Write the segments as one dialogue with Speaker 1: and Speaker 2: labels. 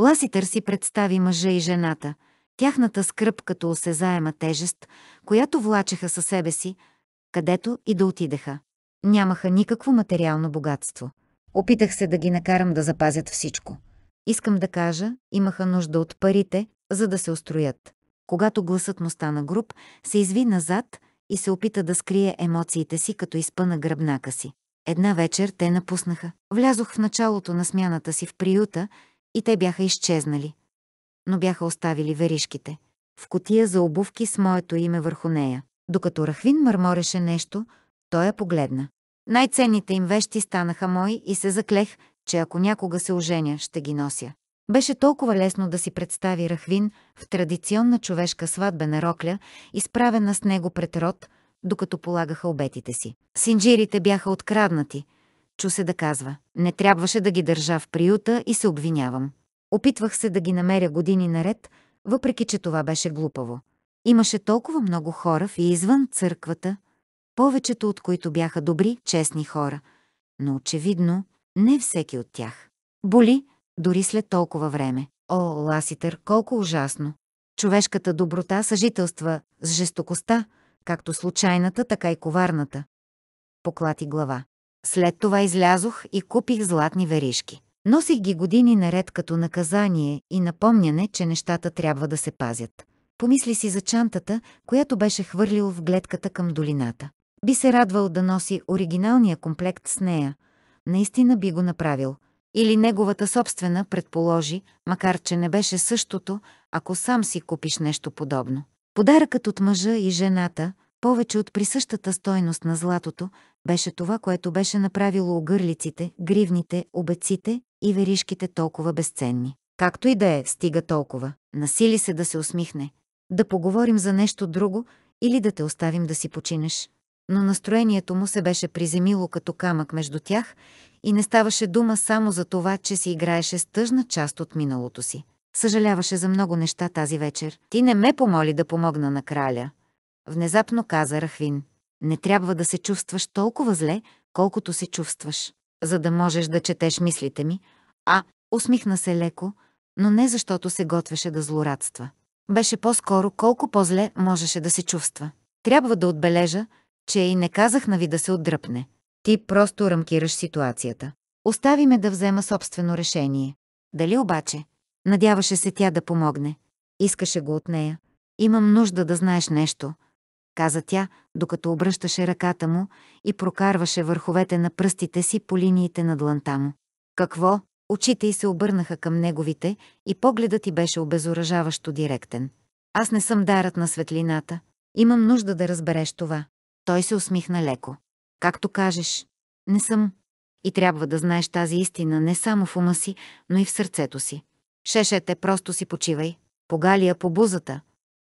Speaker 1: Ласитър си представи мъжа и жената, тяхната скръп като осезаема тежест, която влачеха със себе си, където и да отидеха. Нямаха никакво материално богатство. Опитах се да ги накарам да запазят всичко. Искам да кажа, имаха нужда от парите, за да се устроят. Когато гласът му стана груб, се изви назад и се опита да скрие емоциите си, като изпъна гръбнака си. Една вечер те напуснаха. Влязох в началото на смяната си в приюта и те бяха изчезнали. Но бяха оставили веришките. В котия за обувки с моето име върху нея. Докато Рахвин мърмореше нещо, той я погледна. Най-ценните им вещи станаха мои и се заклех, че ако някога се оженя, ще ги нося. Беше толкова лесно да си представи Рахвин в традиционна човешка сватбена на Рокля, изправена с него пред род, докато полагаха обетите си. Синджирите бяха откраднати – Чу се да казва. Не трябваше да ги държа в приюта и се обвинявам. Опитвах се да ги намеря години наред, въпреки че това беше глупаво. Имаше толкова много хора в и извън църквата, повечето от които бяха добри, честни хора, но очевидно не всеки от тях. Боли, дори след толкова време. О, Ласитър, колко ужасно! Човешката доброта съжителства с жестокостта, както случайната, така и коварната. Поклати глава. След това излязох и купих златни веришки. Носих ги години наред като наказание и напомняне, че нещата трябва да се пазят. Помисли си за чантата, която беше хвърлил в гледката към долината. Би се радвал да носи оригиналния комплект с нея. Наистина би го направил. Или неговата собствена, предположи, макар че не беше същото, ако сам си купиш нещо подобно. Подаръкът от мъжа и жената, повече от присъщата стойност на златото, беше това, което беше направило огърлиците, гривните, обеците и веришките толкова безценни. Както и да е, стига толкова. Насили се да се усмихне. Да поговорим за нещо друго или да те оставим да си починеш. Но настроението му се беше приземило като камък между тях и не ставаше дума само за това, че си играеше с тъжна част от миналото си. Съжаляваше за много неща тази вечер. Ти не ме помоли да помогна на краля. Внезапно каза Рахвин. Не трябва да се чувстваш толкова зле, колкото се чувстваш, за да можеш да четеш мислите ми. А, усмихна се леко, но не защото се готвеше да злорадства. Беше по-скоро колко по-зле можеше да се чувства. Трябва да отбележа, че и не казах на ви да се отдръпне. Ти просто рамкираш ситуацията. Остави ме да взема собствено решение. Дали обаче? Надяваше се тя да помогне. Искаше го от нея. Имам нужда да знаеш нещо, каза тя, докато обръщаше ръката му и прокарваше върховете на пръстите си по линиите на дланта му. Какво? Очите й се обърнаха към неговите и погледът й беше обезоръжаващо директен. Аз не съм дарът на светлината. Имам нужда да разбереш това. Той се усмихна леко. Както кажеш, не съм. И трябва да знаеш тази истина не само в ума си, но и в сърцето си. Шешете, просто си почивай. Погалия по бузата.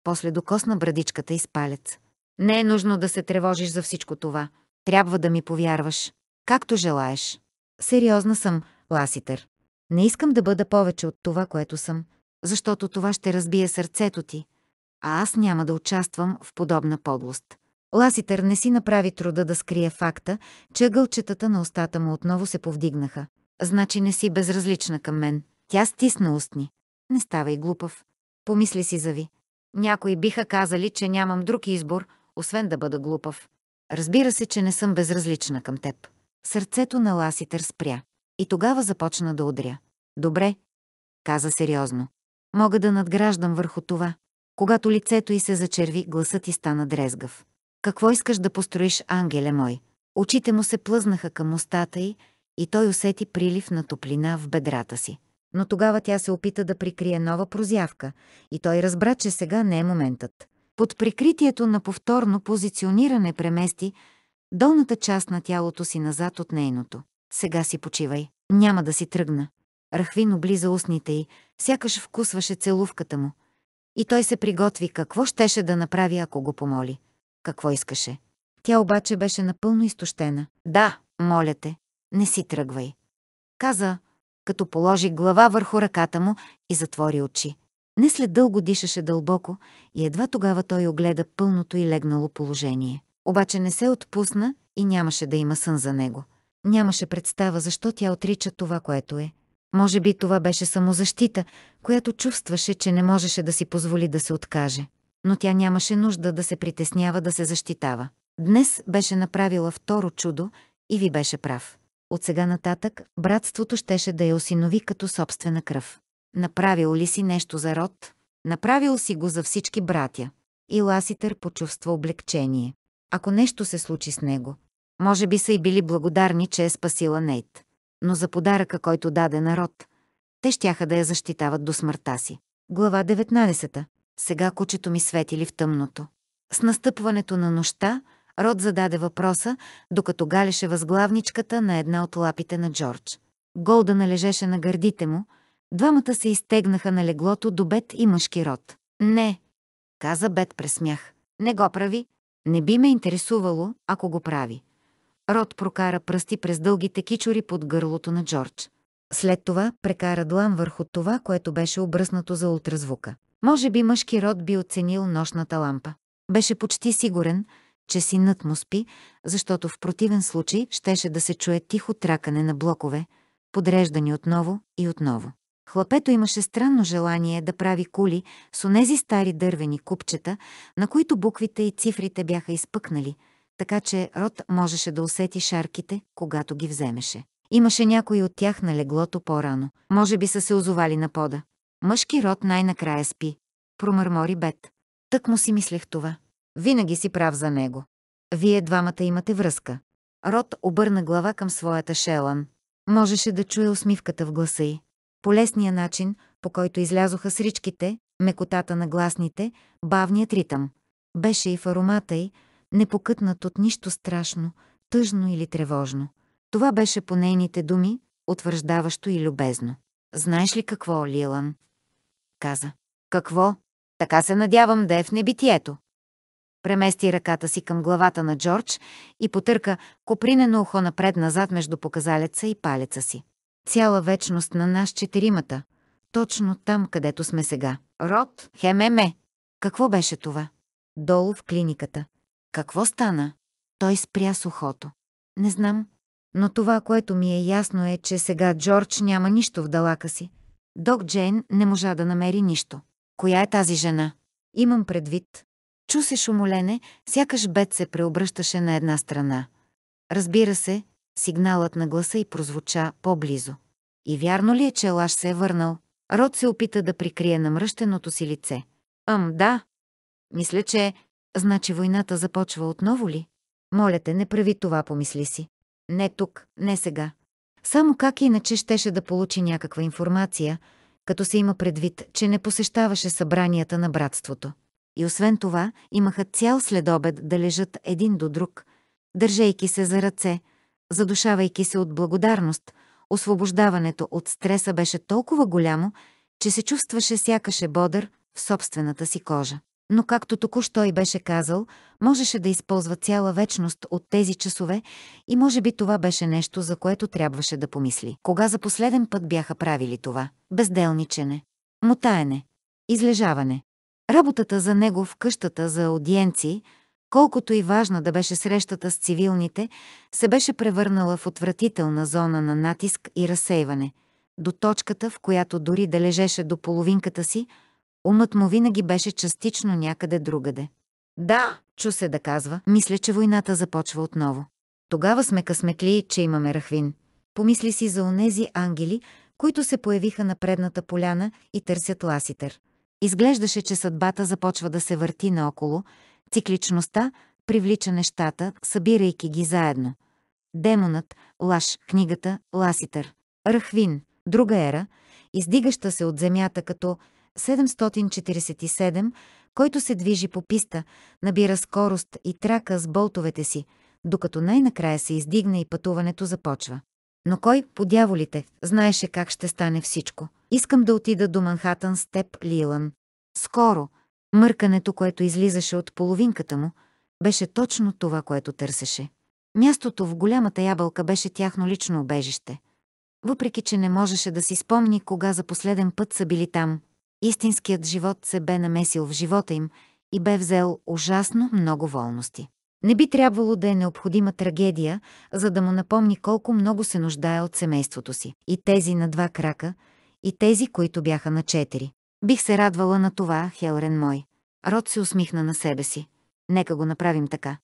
Speaker 1: После докосна брадичката и спалец. Не е нужно да се тревожиш за всичко това. Трябва да ми повярваш. Както желаеш. Сериозна съм, Ласитър. Не искам да бъда повече от това, което съм, защото това ще разбие сърцето ти, а аз няма да участвам в подобна подлост. Ласитър не си направи труда да скрие факта, че гълчетата на устата му отново се повдигнаха. Значи не си безразлична към мен. Тя стисна устни. Не ставай глупав. Помисли си за ви. Някои биха казали, че нямам друг избор, освен да бъда глупав. Разбира се, че не съм безразлична към теб. Сърцето на Ласитър спря. И тогава започна да удря. Добре, каза сериозно. Мога да надграждам върху това. Когато лицето й се зачерви, гласът й стана дрезгав. Какво искаш да построиш, ангеле мой? Очите му се плъзнаха към устата й и той усети прилив на топлина в бедрата си. Но тогава тя се опита да прикрие нова прозявка и той разбра, че сега не е моментът под прикритието на повторно позициониране премести долната част на тялото си назад от нейното. Сега си почивай. Няма да си тръгна. Рахвин облиза устните й, сякаш вкусваше целувката му. И той се приготви какво щеше да направи, ако го помоли. Какво искаше. Тя обаче беше напълно изтощена. Да, моля те, не си тръгвай. Каза, като положи глава върху ръката му и затвори очи. Не след дълго дишаше дълбоко и едва тогава той огледа пълното и легнало положение. Обаче не се отпусна и нямаше да има сън за него. Нямаше представа защо тя отрича това, което е. Може би това беше самозащита, която чувстваше, че не можеше да си позволи да се откаже. Но тя нямаше нужда да се притеснява да се защитава. Днес беше направила второ чудо и ви беше прав. От сега нататък братството щеше да я осинови като собствена кръв. Направил ли си нещо за род? Направил си го за всички братя. И Ласитър почувства облегчение. Ако нещо се случи с него, може би са и били благодарни, че е спасила Нейт. Но за подаръка, който даде народ, те щяха да я защитават до смъртта си. Глава 19. Сега кучето ми светили в тъмното. С настъпването на нощта, Род зададе въпроса, докато галеше възглавничката на една от лапите на Джордж. Голда належеше на гърдите му, Двамата се изтегнаха на леглото до Бет и мъжки род. Не, каза Бет пресмях. Не го прави. Не би ме интересувало, ако го прави. Род прокара пръсти през дългите кичори под гърлото на Джордж. След това прекара длан върху това, което беше обръснато за ултразвука. Може би мъжки род би оценил нощната лампа. Беше почти сигурен, че синът му спи, защото в противен случай щеше да се чуе тихо тракане на блокове, подреждани отново и отново. Хлапето имаше странно желание да прави кули с онези стари дървени купчета, на които буквите и цифрите бяха изпъкнали, така че Рот можеше да усети шарките, когато ги вземеше. Имаше някои от тях на леглото по-рано. Може би са се озовали на пода. Мъжки род най-накрая спи. Промърмори Бет. Тък му си мислех това. Винаги си прав за него. Вие двамата имате връзка. Род обърна глава към своята Шелан. Можеше да чуе усмивката в гласа й по лесния начин, по който излязоха с ричките, мекотата на гласните, бавният ритъм. Беше и в аромата й, непокътнат от нищо страшно, тъжно или тревожно. Това беше по нейните думи, утвърждаващо и любезно. «Знаеш ли какво, Лилан?» Каза. «Какво? Така се надявам да е в небитието». Премести ръката си към главата на Джордж и потърка копринено ухо напред-назад между показалеца и палеца си. Цяла вечност на нас четиримата. Точно там, където сме сега. Род, хемеме. Какво беше това? Долу в клиниката. Какво стана? Той спря сухото. Не знам. Но това, което ми е ясно е, че сега Джордж няма нищо в далака си. Док Джейн не можа да намери нищо. Коя е тази жена? Имам предвид. Чу се шумолене, сякаш бед се преобръщаше на една страна. Разбира се, Сигналът на гласа и прозвуча по-близо. И вярно ли е, че Лаш се е върнал? Род се опита да прикрие намръщеното си лице. Ам, да. Мисля, че... Значи войната започва отново ли? Моля те, не прави това, помисли си. Не тук, не сега. Само как иначе щеше да получи някаква информация, като се има предвид, че не посещаваше събранията на братството. И освен това, имаха цял следобед да лежат един до друг, държейки се за ръце – Задушавайки се от благодарност, освобождаването от стреса беше толкова голямо, че се чувстваше сякаше бодър в собствената си кожа. Но както току-що и беше казал, можеше да използва цяла вечност от тези часове и може би това беше нещо, за което трябваше да помисли. Кога за последен път бяха правили това? Безделничене, мотаене, излежаване. Работата за него в къщата за аудиенции – Колкото и важна да беше срещата с цивилните, се беше превърнала в отвратителна зона на натиск и разсейване, до точката, в която дори да лежеше до половинката си, умът му винаги беше частично някъде другаде. Да, чу се да казва, мисля, че войната започва отново. Тогава сме късметли, че имаме рахвин. Помисли си за онези ангели, които се появиха на предната поляна и търсят ласитър. Изглеждаше, че съдбата започва да се върти наоколо, Цикличността привлича нещата, събирайки ги заедно. Демонът, Лаш, книгата, Ласитър, Рахвин, друга ера, издигаща се от земята като 747, който се движи по писта, набира скорост и трака с болтовете си, докато най-накрая се издигне и пътуването започва. Но кой, по дяволите, знаеше как ще стане всичко. Искам да отида до Манхатън с теб, Лилан. Скоро, Мъркането, което излизаше от половинката му, беше точно това, което търсеше. Мястото в голямата ябълка беше тяхно лично обежище. Въпреки, че не можеше да си спомни кога за последен път са били там, истинският живот се бе намесил в живота им и бе взел ужасно много волности. Не би трябвало да е необходима трагедия, за да му напомни колко много се нуждае от семейството си. И тези на два крака, и тези, които бяха на четири. Бих се радвала на това, Хелрен мой. Род се усмихна на себе си. Нека го направим така.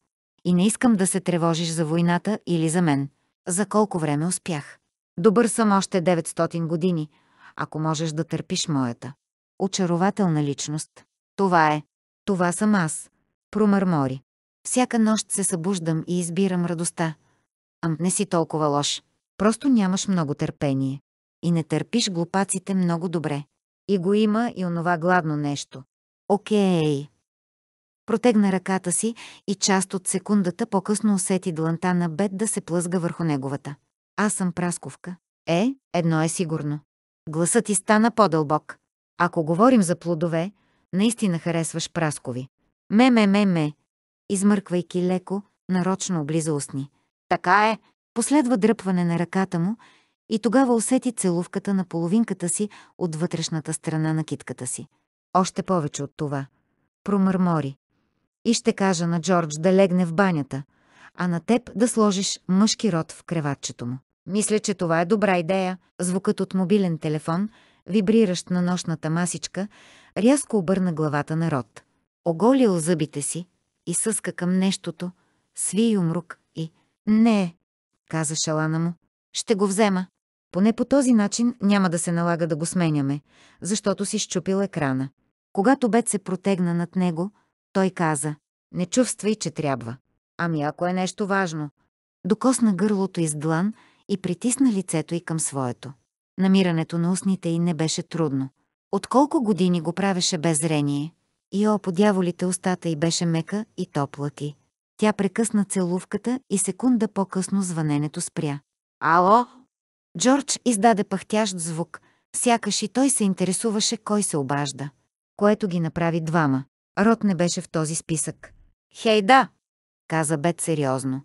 Speaker 1: И не искам да се тревожиш за войната или за мен. За колко време успях. Добър съм още 900 години, ако можеш да търпиш моята. Очарователна личност. Това е. Това съм аз. Промърмори. Всяка нощ се събуждам и избирам радостта. Ам не си толкова лош. Просто нямаш много търпение. И не търпиш глупаците много добре. И го има и онова гладно нещо. Окей. Протегна ръката си и част от секундата по-късно усети дланта на бед да се плъзга върху неговата. Аз съм прасковка. Е, едно е сигурно. Гласът ти стана по-дълбок. Ако говорим за плодове, наистина харесваш праскови. Ме-ме-ме-ме. Измърквайки леко, нарочно облиза устни. Така е. Последва дръпване на ръката му и тогава усети целувката на половинката си от вътрешната страна на китката си. Още повече от това. Промърмори. И ще кажа на Джордж да легне в банята, а на теб да сложиш мъжки род в креватчето му. Мисля, че това е добра идея. Звукът от мобилен телефон, вибриращ на нощната масичка, рязко обърна главата на Род. Оголил зъбите си и съска към нещото, сви и умрук и «Не», каза шалана му, «ще го взема». Поне по този начин няма да се налага да го сменяме, защото си щупил екрана. Когато Бет се протегна над него, той каза, не чувствай, че трябва. Ами ако е нещо важно. Докосна гърлото из длан и притисна лицето й към своето. Намирането на устните й не беше трудно. От колко години го правеше без зрение? И о, по дяволите устата й беше мека и топла ти. Тя прекъсна целувката и секунда по-късно звъненето спря. Ало, Джордж издаде пъхтящ звук, сякаш и той се интересуваше кой се обажда, което ги направи двама. Рот не беше в този списък. «Хей да!» каза Бет сериозно.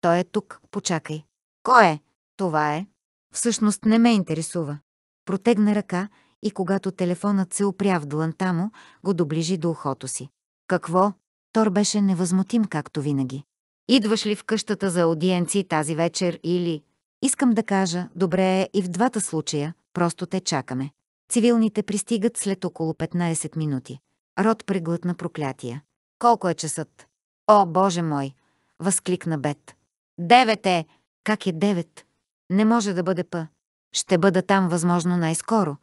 Speaker 1: «Той е тук, почакай». «Кой е?» «Това е». «Всъщност не ме интересува». Протегна ръка и когато телефонът се опря в дланта му, го доближи до ухото си. «Какво?» Тор беше невъзмутим, както винаги. «Идваш ли в къщата за аудиенции тази вечер или...» Искам да кажа, добре е и в двата случая, просто те чакаме. Цивилните пристигат след около 15 минути. Род преглътна проклятия. Колко е часът? О, Боже мой! Възкликна Бет. Девет е! Как е девет? Не може да бъде па. Ще бъда там възможно най-скоро,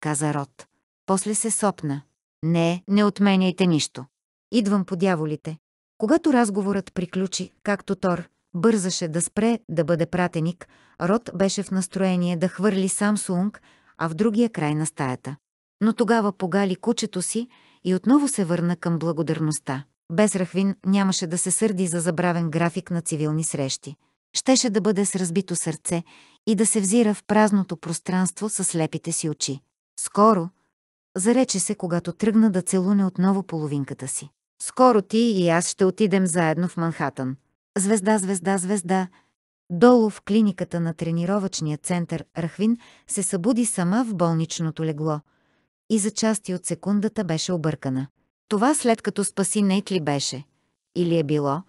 Speaker 1: каза Род. После се сопна. Не, не отменяйте нищо. Идвам по дяволите. Когато разговорът приключи, както Тор, бързаше да спре да бъде пратеник, Рот беше в настроение да хвърли Самсунг, а в другия край на стаята. Но тогава погали кучето си и отново се върна към благодарността. Без Рахвин нямаше да се сърди за забравен график на цивилни срещи. Щеше да бъде с разбито сърце и да се взира в празното пространство с слепите си очи. Скоро, зарече се, когато тръгна да целуне отново половинката си. Скоро ти и аз ще отидем заедно в Манхатън. Звезда, звезда, звезда. Долу в клиниката на тренировъчния център Рахвин се събуди сама в болничното легло. И за части от секундата беше объркана. Това след като спаси Нейт ли беше? Или е било?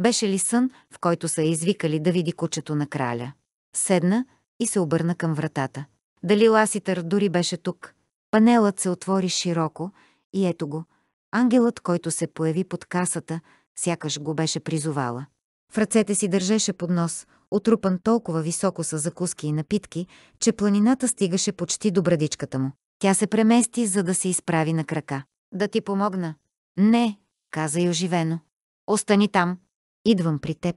Speaker 1: Беше ли сън, в който са извикали да види кучето на краля? Седна и се обърна към вратата. Дали Ласитър дори беше тук? Панелът се отвори широко и ето го. Ангелът, който се появи под касата, сякаш го беше призовала. В ръцете си държеше поднос, отрупан толкова високо с закуски и напитки, че планината стигаше почти до брадичката му. Тя се премести, за да се изправи на крака. «Да ти помогна?» «Не», каза и оживено. «Остани там. Идвам при теб».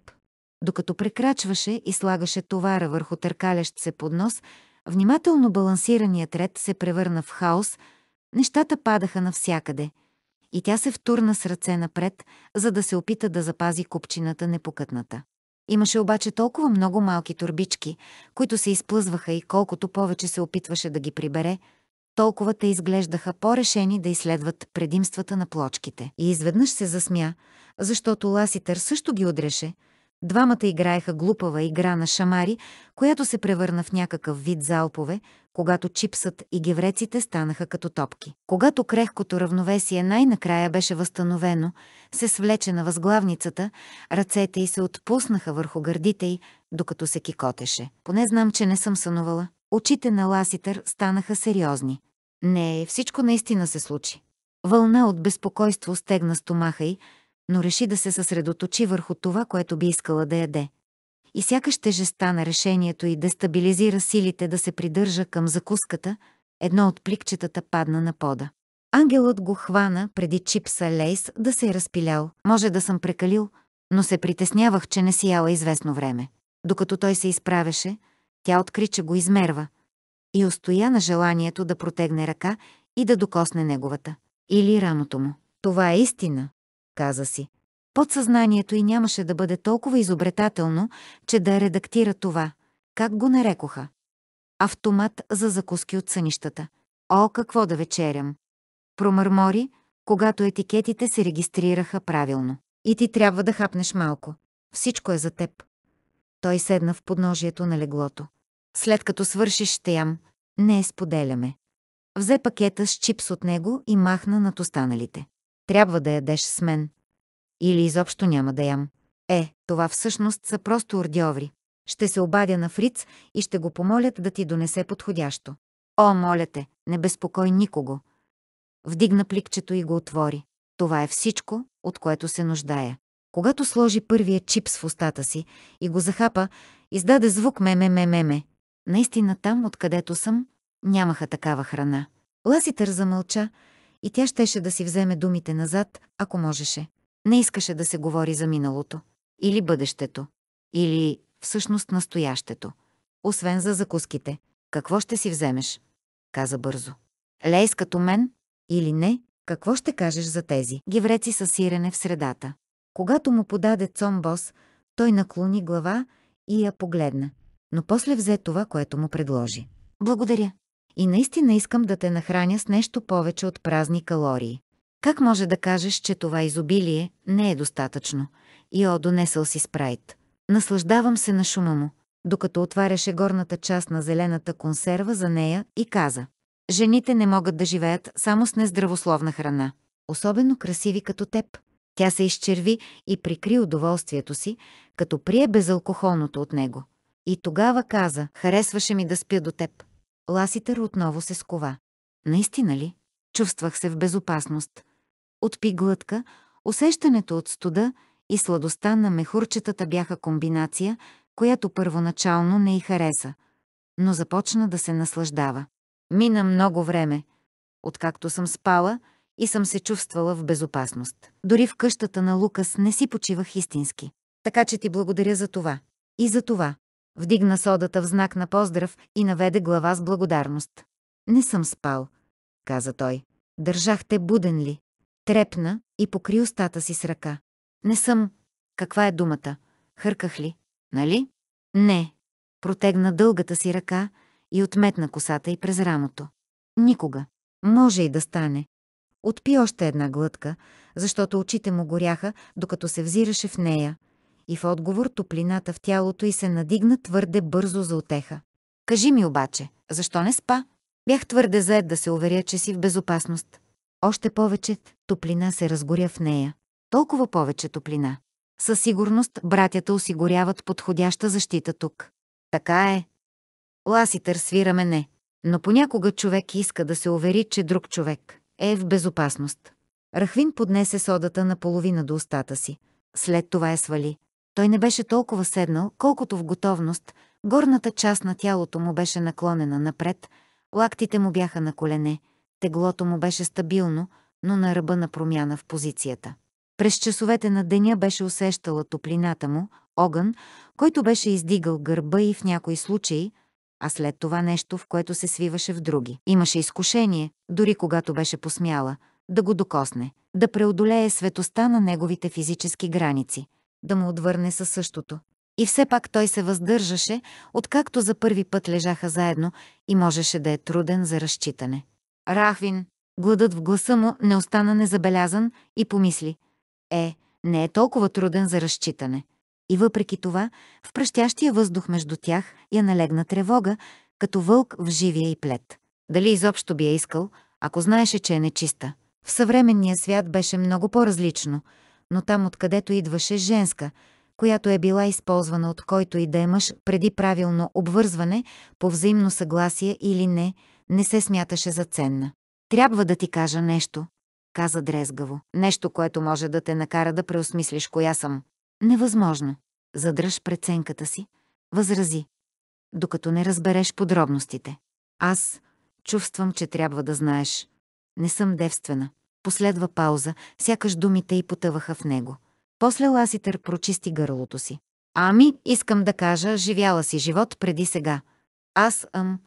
Speaker 1: Докато прекрачваше и слагаше товара върху търкалящ се поднос, внимателно балансираният ред се превърна в хаос, нещата падаха навсякъде – и тя се втурна с ръце напред, за да се опита да запази купчината непокътната. Имаше обаче толкова много малки турбички, които се изплъзваха и колкото повече се опитваше да ги прибере, толкова те изглеждаха по-решени да изследват предимствата на плочките. И изведнъж се засмя, защото Ласитър също ги удреше. Двамата играеха глупава игра на шамари, която се превърна в някакъв вид залпове, когато чипсът и гевреците станаха като топки. Когато крехкото равновесие най-накрая беше възстановено, се свлече на възглавницата, ръцете й се отпуснаха върху гърдите й, докато се кикотеше. Поне знам, че не съм сънувала. Очите на Ласитър станаха сериозни. Не, всичко наистина се случи. Вълна от безпокойство стегна стомаха й, но реши да се съсредоточи върху това, което би искала да яде и сякаш тежестта на решението и дестабилизира силите да се придържа към закуската, едно от пликчетата падна на пода. Ангелът го хвана преди чипса Лейс да се е разпилял. Може да съм прекалил, но се притеснявах, че не сияла известно време. Докато той се изправеше, тя откри, че го измерва и устоя на желанието да протегне ръка и да докосне неговата или рамото му. Това е истина, каза си. Подсъзнанието й нямаше да бъде толкова изобретателно, че да редактира това. Как го нарекоха? Автомат за закуски от сънищата. О, какво да вечерям! Промърмори, когато етикетите се регистрираха правилно. И ти трябва да хапнеш малко. Всичко е за теб. Той седна в подножието на леглото. След като свършиш, ще ям. Не е споделяме. Взе пакета с чипс от него и махна над останалите. Трябва да ядеш с мен. Или изобщо няма да ям. Е, това всъщност са просто ордиоври. Ще се обадя на Фриц и ще го помолят да ти донесе подходящо. О, моля те, не безпокой никого. Вдигна пликчето и го отвори. Това е всичко, от което се нуждая. Когато сложи първия чипс в устата си и го захапа, издаде звук ме-ме-ме-ме. Наистина там, откъдето съм, нямаха такава храна. Ласитър замълча и тя щеше да си вземе думите назад, ако можеше. Не искаше да се говори за миналото, или бъдещето, или всъщност настоящето. Освен за закуските, какво ще си вземеш? Каза бързо. Лейс като мен или не, какво ще кажеш за тези гевреци са сирене в средата? Когато му подаде цомбос, той наклони глава и я погледна, но после взе това, което му предложи. Благодаря. И наистина искам да те нахраня с нещо повече от празни калории. Как може да кажеш, че това изобилие не е достатъчно? Ио донесъл си спрайт. Наслаждавам се на шума му, докато отваряше горната част на зелената консерва за нея и каза. Жените не могат да живеят само с нездравословна храна, особено красиви като теб. Тя се изчерви и прикри удоволствието си, като прие безалкохолното от него. И тогава каза, харесваше ми да спя до теб. Ласитър отново се скова. Наистина ли? Чувствах се в безопасност. Отпи глътка, усещането от студа и сладостта на мехурчетата бяха комбинация, която първоначално не й хареса, но започна да се наслаждава. Мина много време, откакто съм спала и съм се чувствала в безопасност. Дори в къщата на Лукас не си почивах истински. Така че ти благодаря за това. И за това. Вдигна содата в знак на поздрав и наведе глава с благодарност. Не съм спал, каза той. Държах те буден ли? Трепна и покри устата си с ръка. Не съм. Каква е думата? Хърках ли? Нали? Не. Протегна дългата си ръка и отметна косата и през рамото. Никога. Може и да стане. Отпи още една глътка, защото очите му горяха, докато се взираше в нея, и в отговор топлината в тялото й се надигна твърде бързо за отеха. Кажи ми обаче, защо не спа? Бях твърде заед да се уверя, че си в безопасност. Още повече топлина се разгоря в нея. Толкова повече топлина. Със сигурност братята осигуряват подходяща защита тук. Така е. Ласитър свира мене, но понякога човек иска да се увери, че друг човек е в безопасност. Рахвин поднесе содата наполовина до устата си. След това я свали. Той не беше толкова седнал, колкото в готовност. Горната част на тялото му беше наклонена напред, лактите му бяха на колене – Теглото му беше стабилно, но на ръба на промяна в позицията. През часовете на деня беше усещала топлината му, огън, който беше издигал гърба и в някои случаи, а след това нещо, в което се свиваше в други. Имаше изкушение, дори когато беше посмяла, да го докосне, да преодолее светостта на неговите физически граници, да му отвърне със същото. И все пак той се въздържаше, откакто за първи път лежаха заедно и можеше да е труден за разчитане. Рахвин, гладът в гласа му не остана незабелязан и помисли. Е, не е толкова труден за разчитане. И въпреки това, в пръщящия въздух между тях я налегна тревога, като вълк в живия и плет. Дали изобщо би я искал, ако знаеше, че е нечиста. В съвременния свят беше много по-различно, но там откъдето идваше женска, която е била използвана от който и да е мъж преди правилно обвързване, по взаимно съгласие или не – не се смяташе за ценна. Трябва да ти кажа нещо, каза дрезгаво. Нещо, което може да те накара да преосмислиш коя съм. Невъзможно. Задръж преценката си. Възрази. Докато не разбереш подробностите. Аз чувствам, че трябва да знаеш. Не съм девствена. Последва пауза, сякаш думите й потъваха в него. После Ласитър прочисти гърлото си. Ами, искам да кажа, живяла си живот преди сега. Аз ам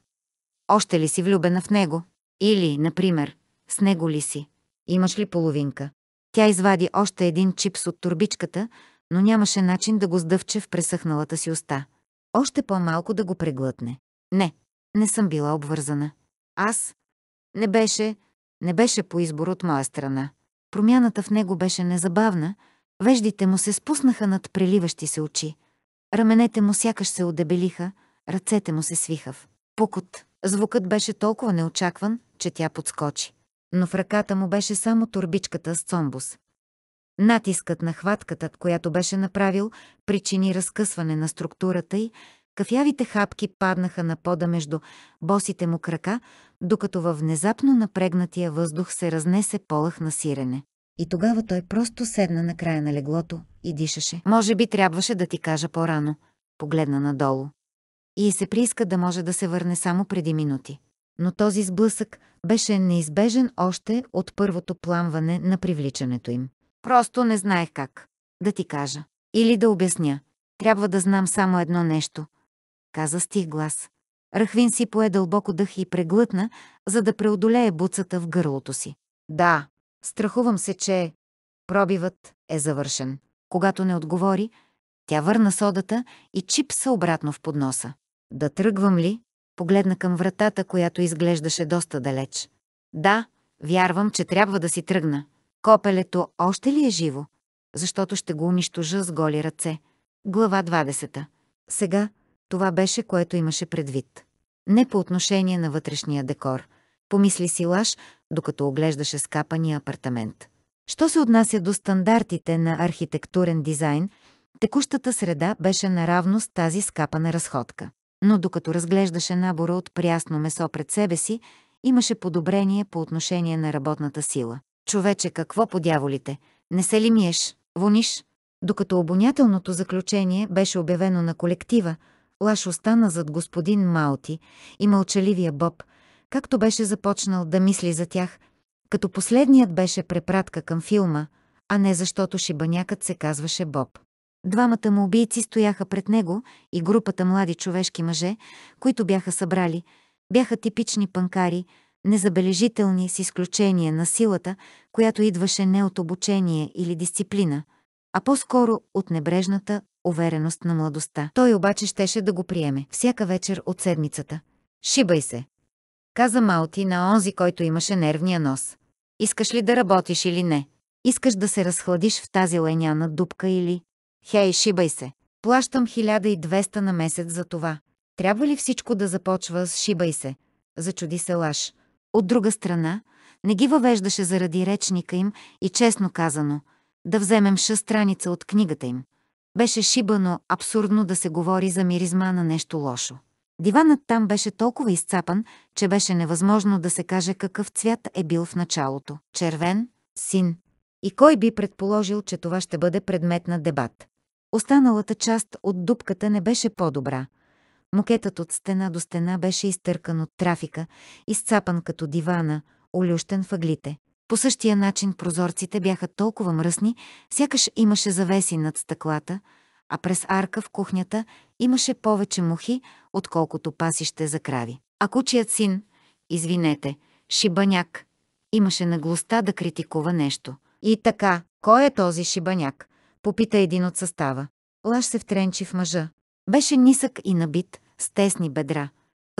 Speaker 1: още ли си влюбена в него? Или, например, с него ли си? Имаш ли половинка? Тя извади още един чипс от турбичката, но нямаше начин да го сдъвче в пресъхналата си уста. Още по-малко да го преглътне. Не, не съм била обвързана. Аз не беше, не беше по избор от моя страна. Промяната в него беше незабавна, веждите му се спуснаха над преливащи се очи. Раменете му сякаш се удебелиха, ръцете му се свиха в покот. Звукът беше толкова неочакван, че тя подскочи. Но в ръката му беше само турбичката с цомбус. Натискът на хватката, която беше направил, причини разкъсване на структурата й, кафявите хапки паднаха на пода между босите му крака, докато във внезапно напрегнатия въздух се разнесе полъх на сирене. И тогава той просто седна на края на леглото и дишаше. Може би трябваше да ти кажа по-рано. Погледна надолу и се прииска да може да се върне само преди минути. Но този сблъсък беше неизбежен още от първото пламване на привличането им. Просто не знаех как да ти кажа. Или да обясня. Трябва да знам само едно нещо. Каза стих глас. Рахвин си пое дълбоко дъх и преглътна, за да преодолее буцата в гърлото си. Да, страхувам се, че пробивът е завършен. Когато не отговори, тя върна содата и чипса обратно в подноса. Да тръгвам ли? Погледна към вратата, която изглеждаше доста далеч. Да, вярвам, че трябва да си тръгна. Копелето още ли е живо? Защото ще го унищожа с голи ръце. Глава 20. Сега това беше, което имаше предвид. Не по отношение на вътрешния декор. Помисли си Лаш, докато оглеждаше скапания апартамент. Що се отнася до стандартите на архитектурен дизайн, текущата среда беше наравно с тази скапана разходка но докато разглеждаше набора от прясно месо пред себе си, имаше подобрение по отношение на работната сила. Човече, какво подяволите? Не се ли миеш? Вониш? Докато обонятелното заключение беше обявено на колектива, Лаш остана зад господин Маути и мълчаливия Боб, както беше започнал да мисли за тях, като последният беше препратка към филма, а не защото шибанякът се казваше Боб. Двамата му убийци стояха пред него и групата млади човешки мъже, които бяха събрали, бяха типични панкари, незабележителни с изключение на силата, която идваше не от обучение или дисциплина, а по-скоро от небрежната увереност на младостта. Той обаче щеше да го приеме всяка вечер от седмицата. «Шибай се!» каза Малти на онзи, който имаше нервния нос. «Искаш ли да работиш или не? Искаш да се разхладиш в тази леняна дупка или...» Хей, шибай се. Плащам 1200 на месец за това. Трябва ли всичко да започва с шибай се? Зачуди се Лаш. От друга страна, не ги въвеждаше заради речника им и честно казано, да вземем ша страница от книгата им. Беше шибано абсурдно да се говори за миризма на нещо лошо. Диванът там беше толкова изцапан, че беше невъзможно да се каже какъв цвят е бил в началото. Червен, син, и кой би предположил, че това ще бъде предмет на дебат? Останалата част от дупката не беше по-добра. Мокетът от стена до стена беше изтъркан от трафика, изцапан като дивана, олющен въглите. По същия начин прозорците бяха толкова мръсни, сякаш имаше завеси над стъклата, а през арка в кухнята имаше повече мухи, отколкото пасище за крави. А кучият син, извинете, шибаняк, имаше наглостта да критикува нещо – и така, кой е този шибаняк? Попита един от състава. Лаш се втренчи в мъжа. Беше нисък и набит, с тесни бедра.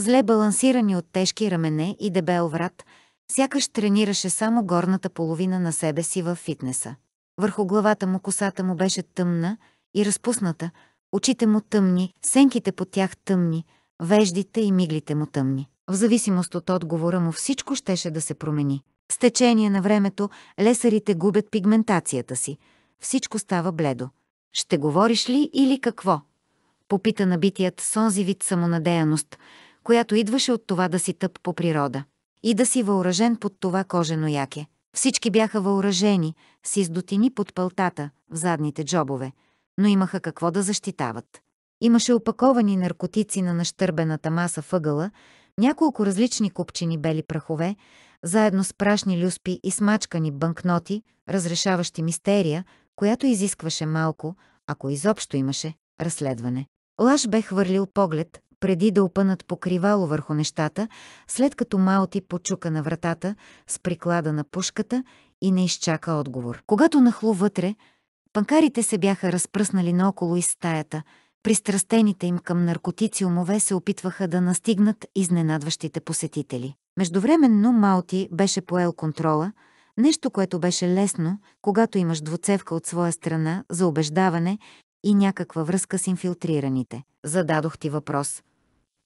Speaker 1: Зле балансирани от тежки рамене и дебел врат, сякаш тренираше само горната половина на себе си във фитнеса. Върху главата му косата му беше тъмна и разпусната, очите му тъмни, сенките по тях тъмни, веждите и миглите му тъмни. В зависимост от отговора му всичко щеше да се промени. С течение на времето лесарите губят пигментацията си. Всичко става бледо. Ще говориш ли или какво? Попита набитият с онзи вид самонадеяност, която идваше от това да си тъп по природа. И да си въоръжен под това кожено яке. Всички бяха въоръжени, с издотини под пълтата, в задните джобове, но имаха какво да защитават. Имаше опаковани наркотици на нащърбената маса въгъла, няколко различни купчини бели прахове, заедно с прашни люспи и смачкани банкноти, разрешаващи мистерия, която изискваше малко, ако изобщо имаше, разследване. Лаш бе хвърлил поглед, преди да опънат покривало върху нещата, след като Малти почука на вратата с приклада на пушката и не изчака отговор. Когато нахлу вътре, панкарите се бяха разпръснали наоколо из стаята – пристрастените им към наркотици умове се опитваха да настигнат изненадващите посетители. Междувременно Малти беше поел контрола, нещо, което беше лесно, когато имаш двуцевка от своя страна за убеждаване и някаква връзка с инфилтрираните. Зададох ти въпрос.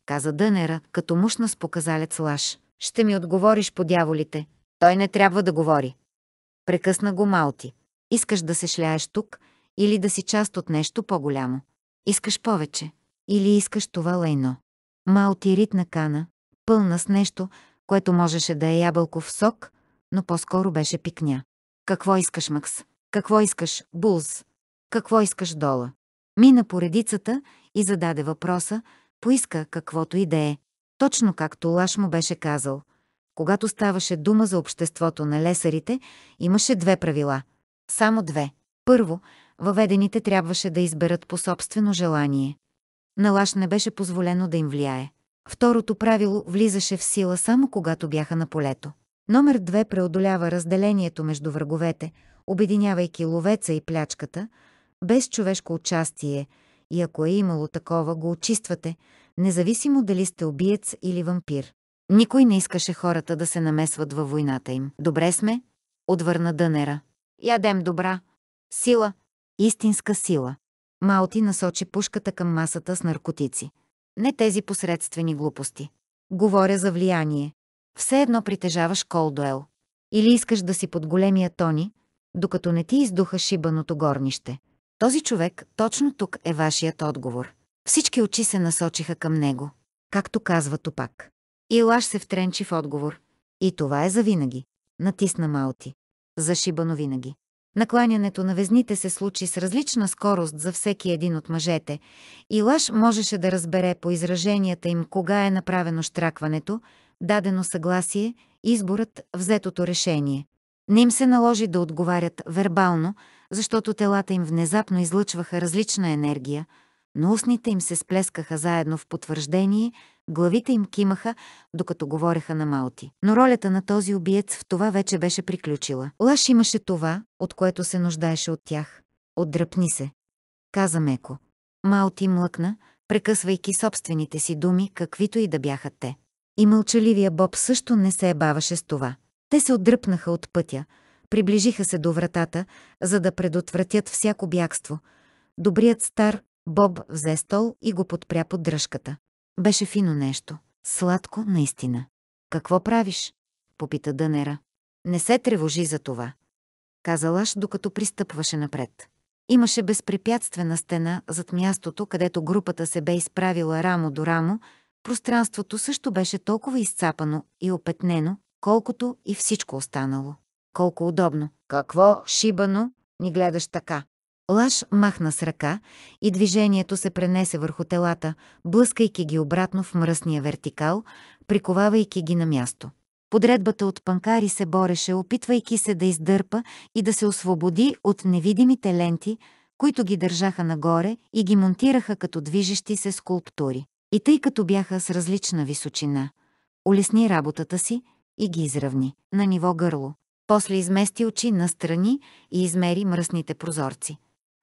Speaker 1: Каза Дънера, като мушна с показалец лаш. Ще ми отговориш по дяволите. Той не трябва да говори. Прекъсна го Малти. Искаш да се шляеш тук или да си част от нещо по-голямо. Искаш повече. Или искаш това лайно. Малти ритна кана, пълна с нещо, което можеше да е ябълков сок, но по-скоро беше пикня. Какво искаш, Макс? Какво искаш, Булз? Какво искаш, Дола? Мина по редицата и зададе въпроса, поиска каквото и да е. Точно както Лаш му беше казал. Когато ставаше дума за обществото на лесарите, имаше две правила. Само две. Първо, въведените трябваше да изберат по собствено желание. На лаш не беше позволено да им влияе. Второто правило влизаше в сила само когато бяха на полето. Номер две преодолява разделението между враговете, обединявайки ловеца и плячката, без човешко участие и ако е имало такова, го очиствате, независимо дали сте убиец или вампир. Никой не искаше хората да се намесват във войната им. Добре сме, отвърна Дънера. Ядем добра. Сила, Истинска сила. Малти насочи пушката към масата с наркотици. Не тези посредствени глупости. Говоря за влияние. Все едно притежаваш Колдуел. Или искаш да си под големия Тони, докато не ти издуха шибаното горнище. Този човек точно тук е вашият отговор. Всички очи се насочиха към него, както казва Топак. И лаш се втренчи в отговор. И това е за винаги. Натисна Малти. За шибано винаги. Накланянето на везните се случи с различна скорост за всеки един от мъжете и Лаш можеше да разбере по израженията им кога е направено штракването, дадено съгласие, изборът, взетото решение. Не им се наложи да отговарят вербално, защото телата им внезапно излъчваха различна енергия, но устните им се сплескаха заедно в потвърждение – Главите им кимаха, докато говореха на Малти. Но ролята на този убиец в това вече беше приключила. Лаш имаше това, от което се нуждаеше от тях. Отдръпни се, каза меко. Малти млъкна, прекъсвайки собствените си думи, каквито и да бяха те. И мълчаливия Боб също не се ебаваше с това. Те се отдръпнаха от пътя, приближиха се до вратата, за да предотвратят всяко бягство. Добрият стар Боб взе стол и го подпря под дръжката. Беше фино нещо. Сладко, наистина. Какво правиш? Попита Дънера. Не се тревожи за това. Каза Лаш, докато пристъпваше напред. Имаше безпрепятствена стена зад мястото, където групата се бе изправила рамо до рамо, пространството също беше толкова изцапано и опетнено, колкото и всичко останало. Колко удобно. Какво, шибано, ни гледаш така? Лаш махна с ръка и движението се пренесе върху телата, блъскайки ги обратно в мръсния вертикал, приковавайки ги на място. Подредбата от панкари се бореше, опитвайки се да издърпа и да се освободи от невидимите ленти, които ги държаха нагоре и ги монтираха като движещи се скулптури. И тъй като бяха с различна височина, улесни работата си и ги изравни на ниво гърло. После измести очи настрани и измери мръсните прозорци.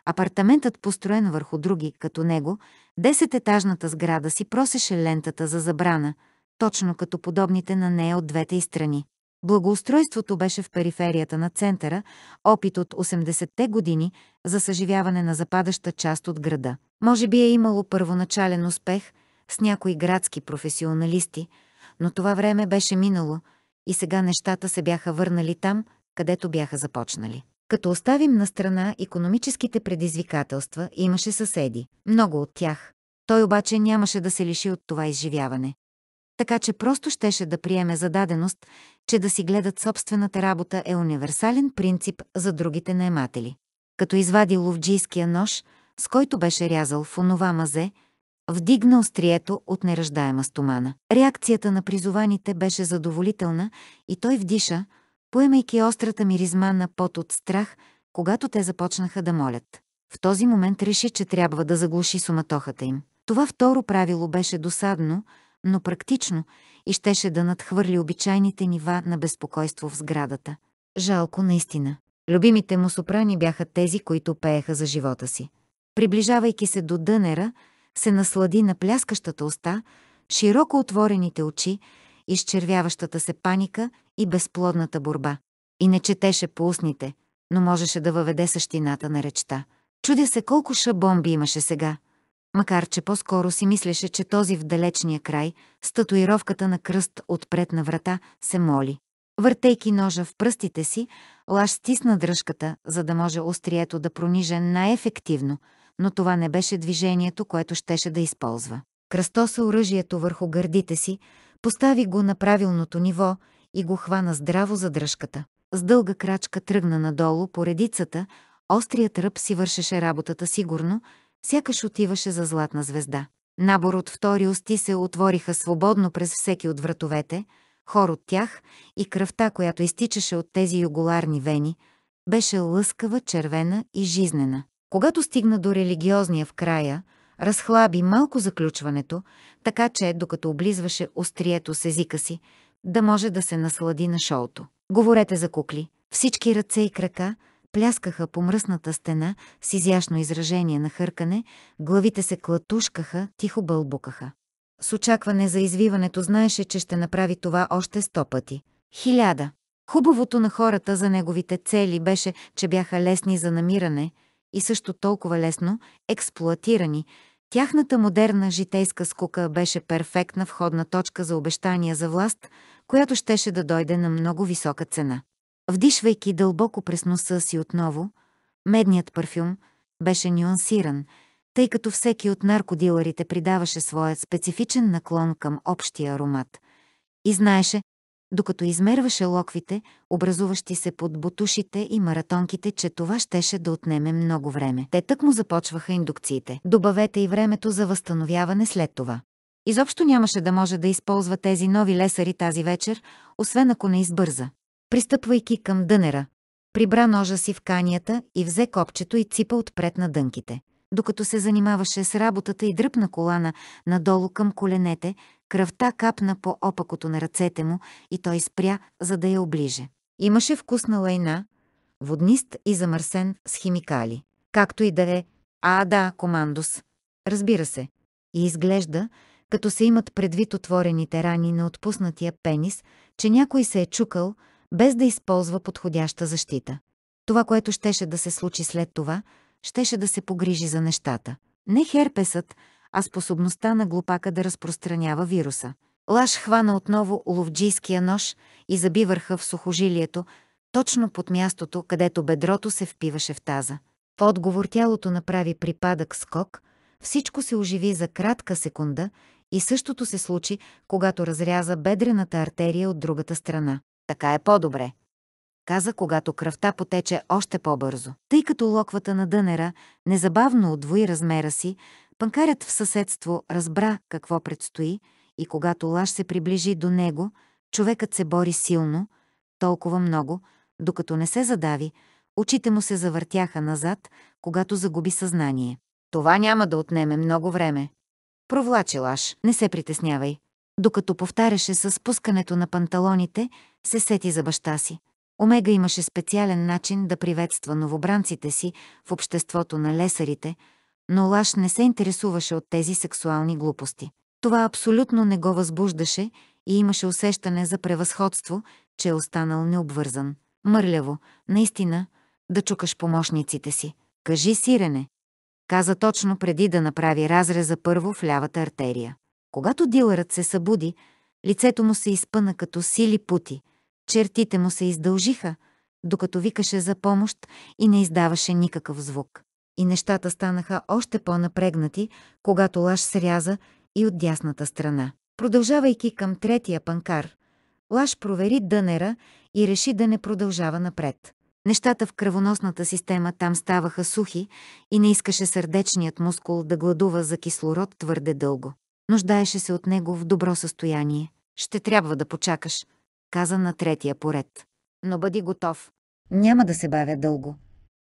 Speaker 1: Апартаментът, построен върху други, като него, десететажната сграда си просеше лентата за забрана, точно като подобните на нея от двете и страни. Благоустройството беше в периферията на центъра, опит от 80-те години за съживяване на западаща част от града. Може би е имало първоначален успех с някои градски професионалисти, но това време беше минало и сега нещата се бяха върнали там, където бяха започнали. Като оставим на страна економическите предизвикателства, имаше съседи, много от тях. Той обаче нямаше да се лиши от това изживяване. Така че просто щеше да приеме зададеност, че да си гледат собствената работа е универсален принцип за другите наематели. Като извади ловджийския нож, с който беше рязал в онова мазе, вдигна острието от неръждаема стомана. Реакцията на призованите беше задоволителна и той вдиша, поемайки острата миризма на пот от страх, когато те започнаха да молят. В този момент реши, че трябва да заглуши суматохата им. Това второ правило беше досадно, но практично и щеше да надхвърли обичайните нива на безпокойство в сградата. Жалко наистина. Любимите му сопрани бяха тези, които пееха за живота си. Приближавайки се до дънера, се наслади на пляскащата уста, широко отворените очи, изчервяващата се паника и безплодната борба. И не четеше по устните, но можеше да въведе същината на речта. Чудя се колко шабомби имаше сега, макар че по-скоро си мислеше, че този в далечния край, с татуировката на кръст отпред на врата, се моли. Въртейки ножа в пръстите си, Лаш стисна дръжката, за да може острието да прониже най-ефективно, но това не беше движението, което щеше да използва. Кръстоса оръжието върху гърдите си, постави го на правилното ниво и го хвана здраво за дръжката. С дълга крачка тръгна надолу по редицата, острият ръб си вършеше работата сигурно, сякаш отиваше за златна звезда. Набор от втори усти се отвориха свободно през всеки от вратовете, хор от тях и кръвта, която изтичаше от тези юголарни вени, беше лъскава, червена и жизнена. Когато стигна до религиозния в края, разхлаби малко заключването, така че, докато облизваше острието с езика си, да може да се наслади на шоуто. Говорете за кукли. Всички ръце и крака пляскаха по мръсната стена с изящно изражение на хъркане, главите се клатушкаха, тихо бълбукаха. С очакване за извиването знаеше, че ще направи това още сто пъти. Хиляда. Хубавото на хората за неговите цели беше, че бяха лесни за намиране и също толкова лесно експлуатирани, Тяхната модерна житейска скука беше перфектна входна точка за обещания за власт, която щеше да дойде на много висока цена. Вдишвайки дълбоко през носа си отново, медният парфюм беше нюансиран, тъй като всеки от наркодиларите придаваше своя специфичен наклон към общия аромат и знаеше, докато измерваше локвите, образуващи се под бутушите и маратонките, че това щеше да отнеме много време. Те тък му започваха индукциите. Добавете и времето за възстановяване след това. Изобщо нямаше да може да използва тези нови лесари тази вечер, освен ако не избърза. Пристъпвайки към дънера, прибра ножа си в канията и взе копчето и ципа отпред на дънките. Докато се занимаваше с работата и дръпна колана надолу към коленете, Кръвта капна по опакото на ръцете му и той спря, за да я оближе. Имаше вкусна лайна, воднист и замърсен с химикали. Както и да е, а да, командос. Разбира се. И изглежда, като се имат предвид отворените рани на отпуснатия пенис, че някой се е чукал, без да използва подходяща защита. Това, което щеше да се случи след това, щеше да се погрижи за нещата. Не херпесът, а способността на глупака да разпространява вируса. Лаш хвана отново ловджийския нож и заби върха в сухожилието, точно под мястото, където бедрото се впиваше в таза. В отговор тялото направи припадък скок, всичко се оживи за кратка секунда и същото се случи, когато разряза бедрената артерия от другата страна. Така е по-добре. Каза, когато кръвта потече още по-бързо. Тъй като локвата на дънера незабавно отвои размера си, Панкарят в съседство разбра какво предстои и когато лаш се приближи до него, човекът се бори силно, толкова много, докато не се задави, очите му се завъртяха назад, когато загуби съзнание. Това няма да отнеме много време. Провлачи лаш, не се притеснявай. Докато повтаряше с спускането на панталоните, се сети за баща си. Омега имаше специален начин да приветства новобранците си в обществото на лесарите – но Лаш не се интересуваше от тези сексуални глупости. Това абсолютно не го възбуждаше и имаше усещане за превъзходство, че е останал необвързан. Мърляво, наистина, да чукаш помощниците си. Кажи сирене. Каза точно преди да направи разреза първо в лявата артерия. Когато дилърът се събуди, лицето му се изпъна като сили пути, чертите му се издължиха, докато викаше за помощ и не издаваше никакъв звук и нещата станаха още по-напрегнати, когато Лаш сряза и от дясната страна. Продължавайки към третия панкар, Лаш провери дънера и реши да не продължава напред. Нещата в кръвоносната система там ставаха сухи и не искаше сърдечният мускул да гладува за кислород твърде дълго. Нуждаеше се от него в добро състояние. Ще трябва да почакаш, каза на третия поред. Но бъди готов. Няма да се бавя дълго.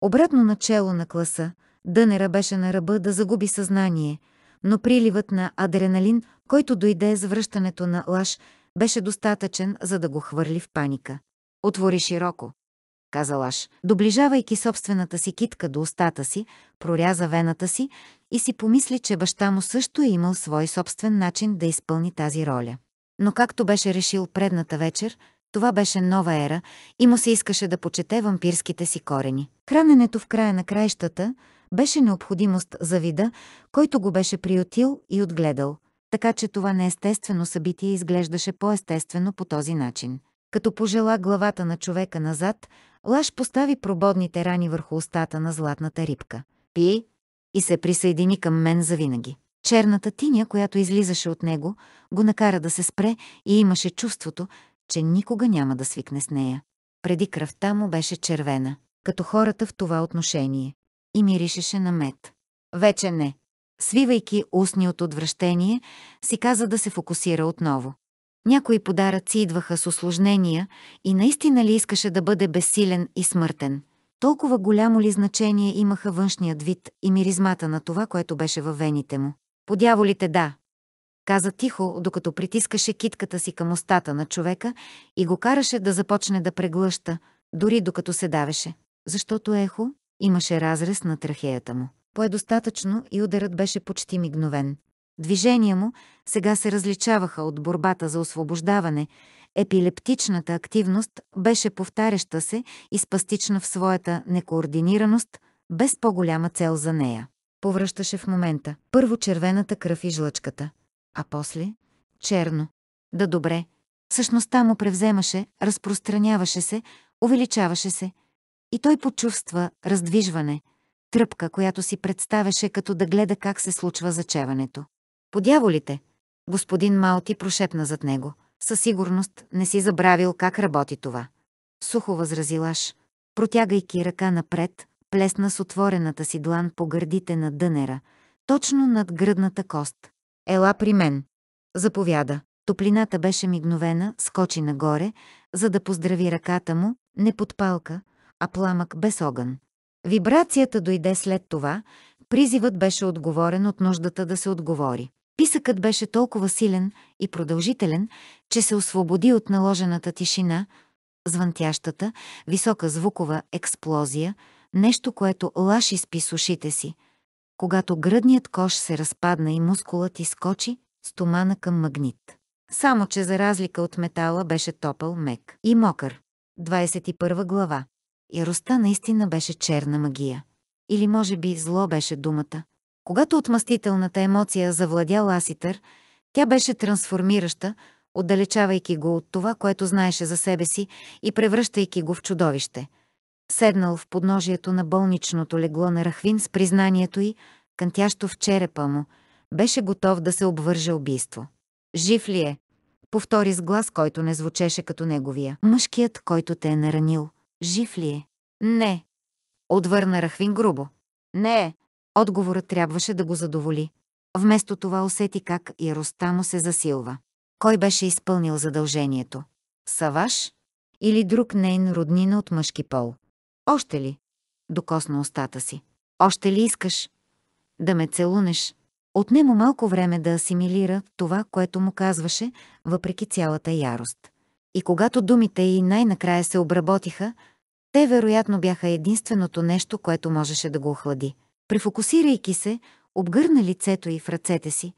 Speaker 1: Обратно начало на класа, Дънера беше на ръба да загуби съзнание, но приливът на адреналин, който дойде с връщането на лаш, беше достатъчен, за да го хвърли в паника. Отвори широко, каза Лаш. доближавайки собствената си китка до устата си, проряза вената си и си помисли, че баща му също е имал свой собствен начин да изпълни тази роля. Но както беше решил предната вечер, това беше нова ера и му се искаше да почете вампирските си корени. Храненето в края на краищата беше необходимост за вида, който го беше приютил и отгледал, така че това неестествено събитие изглеждаше по-естествено по този начин. Като пожела главата на човека назад, Лаш постави прободните рани върху устата на златната рибка. Пи и се присъедини към мен завинаги. Черната тиня, която излизаше от него, го накара да се спре и имаше чувството, че никога няма да свикне с нея. Преди кръвта му беше червена, като хората в това отношение, и миришеше на мед. Вече не. Свивайки устни от отвращение, си каза да се фокусира отново. Някои подаръци идваха с осложнения и наистина ли искаше да бъде безсилен и смъртен. Толкова голямо ли значение имаха външният вид и миризмата на това, което беше във вените му. Подяволите да, каза тихо, докато притискаше китката си към устата на човека и го караше да започне да преглъща, дори докато се давеше. Защото ехо имаше разрез на трахеята му. Пое достатъчно и ударът беше почти мигновен. Движения му сега се различаваха от борбата за освобождаване. Епилептичната активност беше повтаряща се и спастична в своята некоординираност, без по-голяма цел за нея. Повръщаше в момента първо червената кръв и жлъчката а после — черно. Да добре. Същността му превземаше, разпространяваше се, увеличаваше се. И той почувства раздвижване, тръпка, която си представяше като да гледа как се случва зачеването. Подяволите! Господин Малти прошепна зад него. Със сигурност не си забравил как работи това. Сухо възрази лаш, протягайки ръка напред, плесна с отворената си длан по гърдите на дънера, точно над гръдната кост. Ела при мен. Заповяда. Топлината беше мигновена, скочи нагоре, за да поздрави ръката му, не подпалка, а пламък без огън. Вибрацията дойде след това, призивът беше отговорен от нуждата да се отговори. Писъкът беше толкова силен и продължителен, че се освободи от наложената тишина, звънтящата, висока звукова експлозия, нещо, което Лаш изпи с ушите си, когато гръдният кош се разпадна и мускулът изкочи, стомана към магнит. Само, че за разлика от метала беше топъл, мек и мокър. 21 глава. Яростта наистина беше черна магия. Или може би зло беше думата. Когато отмъстителната емоция завладя Ласитър, тя беше трансформираща, отдалечавайки го от това, което знаеше за себе си и превръщайки го в чудовище – седнал в подножието на болничното легло на Рахвин с признанието й, кънтящо в черепа му, беше готов да се обвърже убийство. Жив ли е? Повтори с глас, който не звучеше като неговия. Мъжкият, който те е наранил, жив ли е? Не. Отвърна Рахвин грубо. Не е». Отговорът трябваше да го задоволи. Вместо това усети как яростта му се засилва. Кой беше изпълнил задължението? Саваш или друг нейн роднина от мъжки пол? Още ли? Докосна устата си. Още ли искаш? Да ме целунеш. Отне му малко време да асимилира това, което му казваше, въпреки цялата ярост. И когато думите й най-накрая се обработиха, те вероятно бяха единственото нещо, което можеше да го охлади. Префокусирайки се, обгърна лицето й в ръцете си,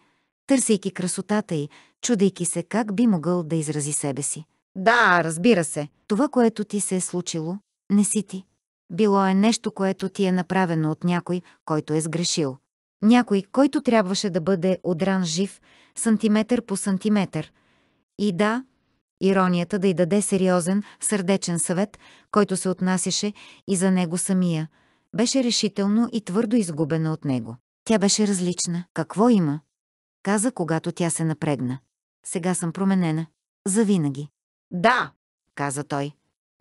Speaker 1: търсейки красотата й, чудейки се как би могъл да изрази себе си. Да, разбира се. Това, което ти се е случило, не си ти. Било е нещо, което ти е направено от някой, който е сгрешил. Някой, който трябваше да бъде одран жив, сантиметър по сантиметър. И да, иронията да й даде сериозен, сърдечен съвет, който се отнасяше и за него самия, беше решително и твърдо изгубена от него. Тя беше различна. Какво има? Каза, когато тя се напрегна. Сега съм променена. Завинаги. Да, каза той.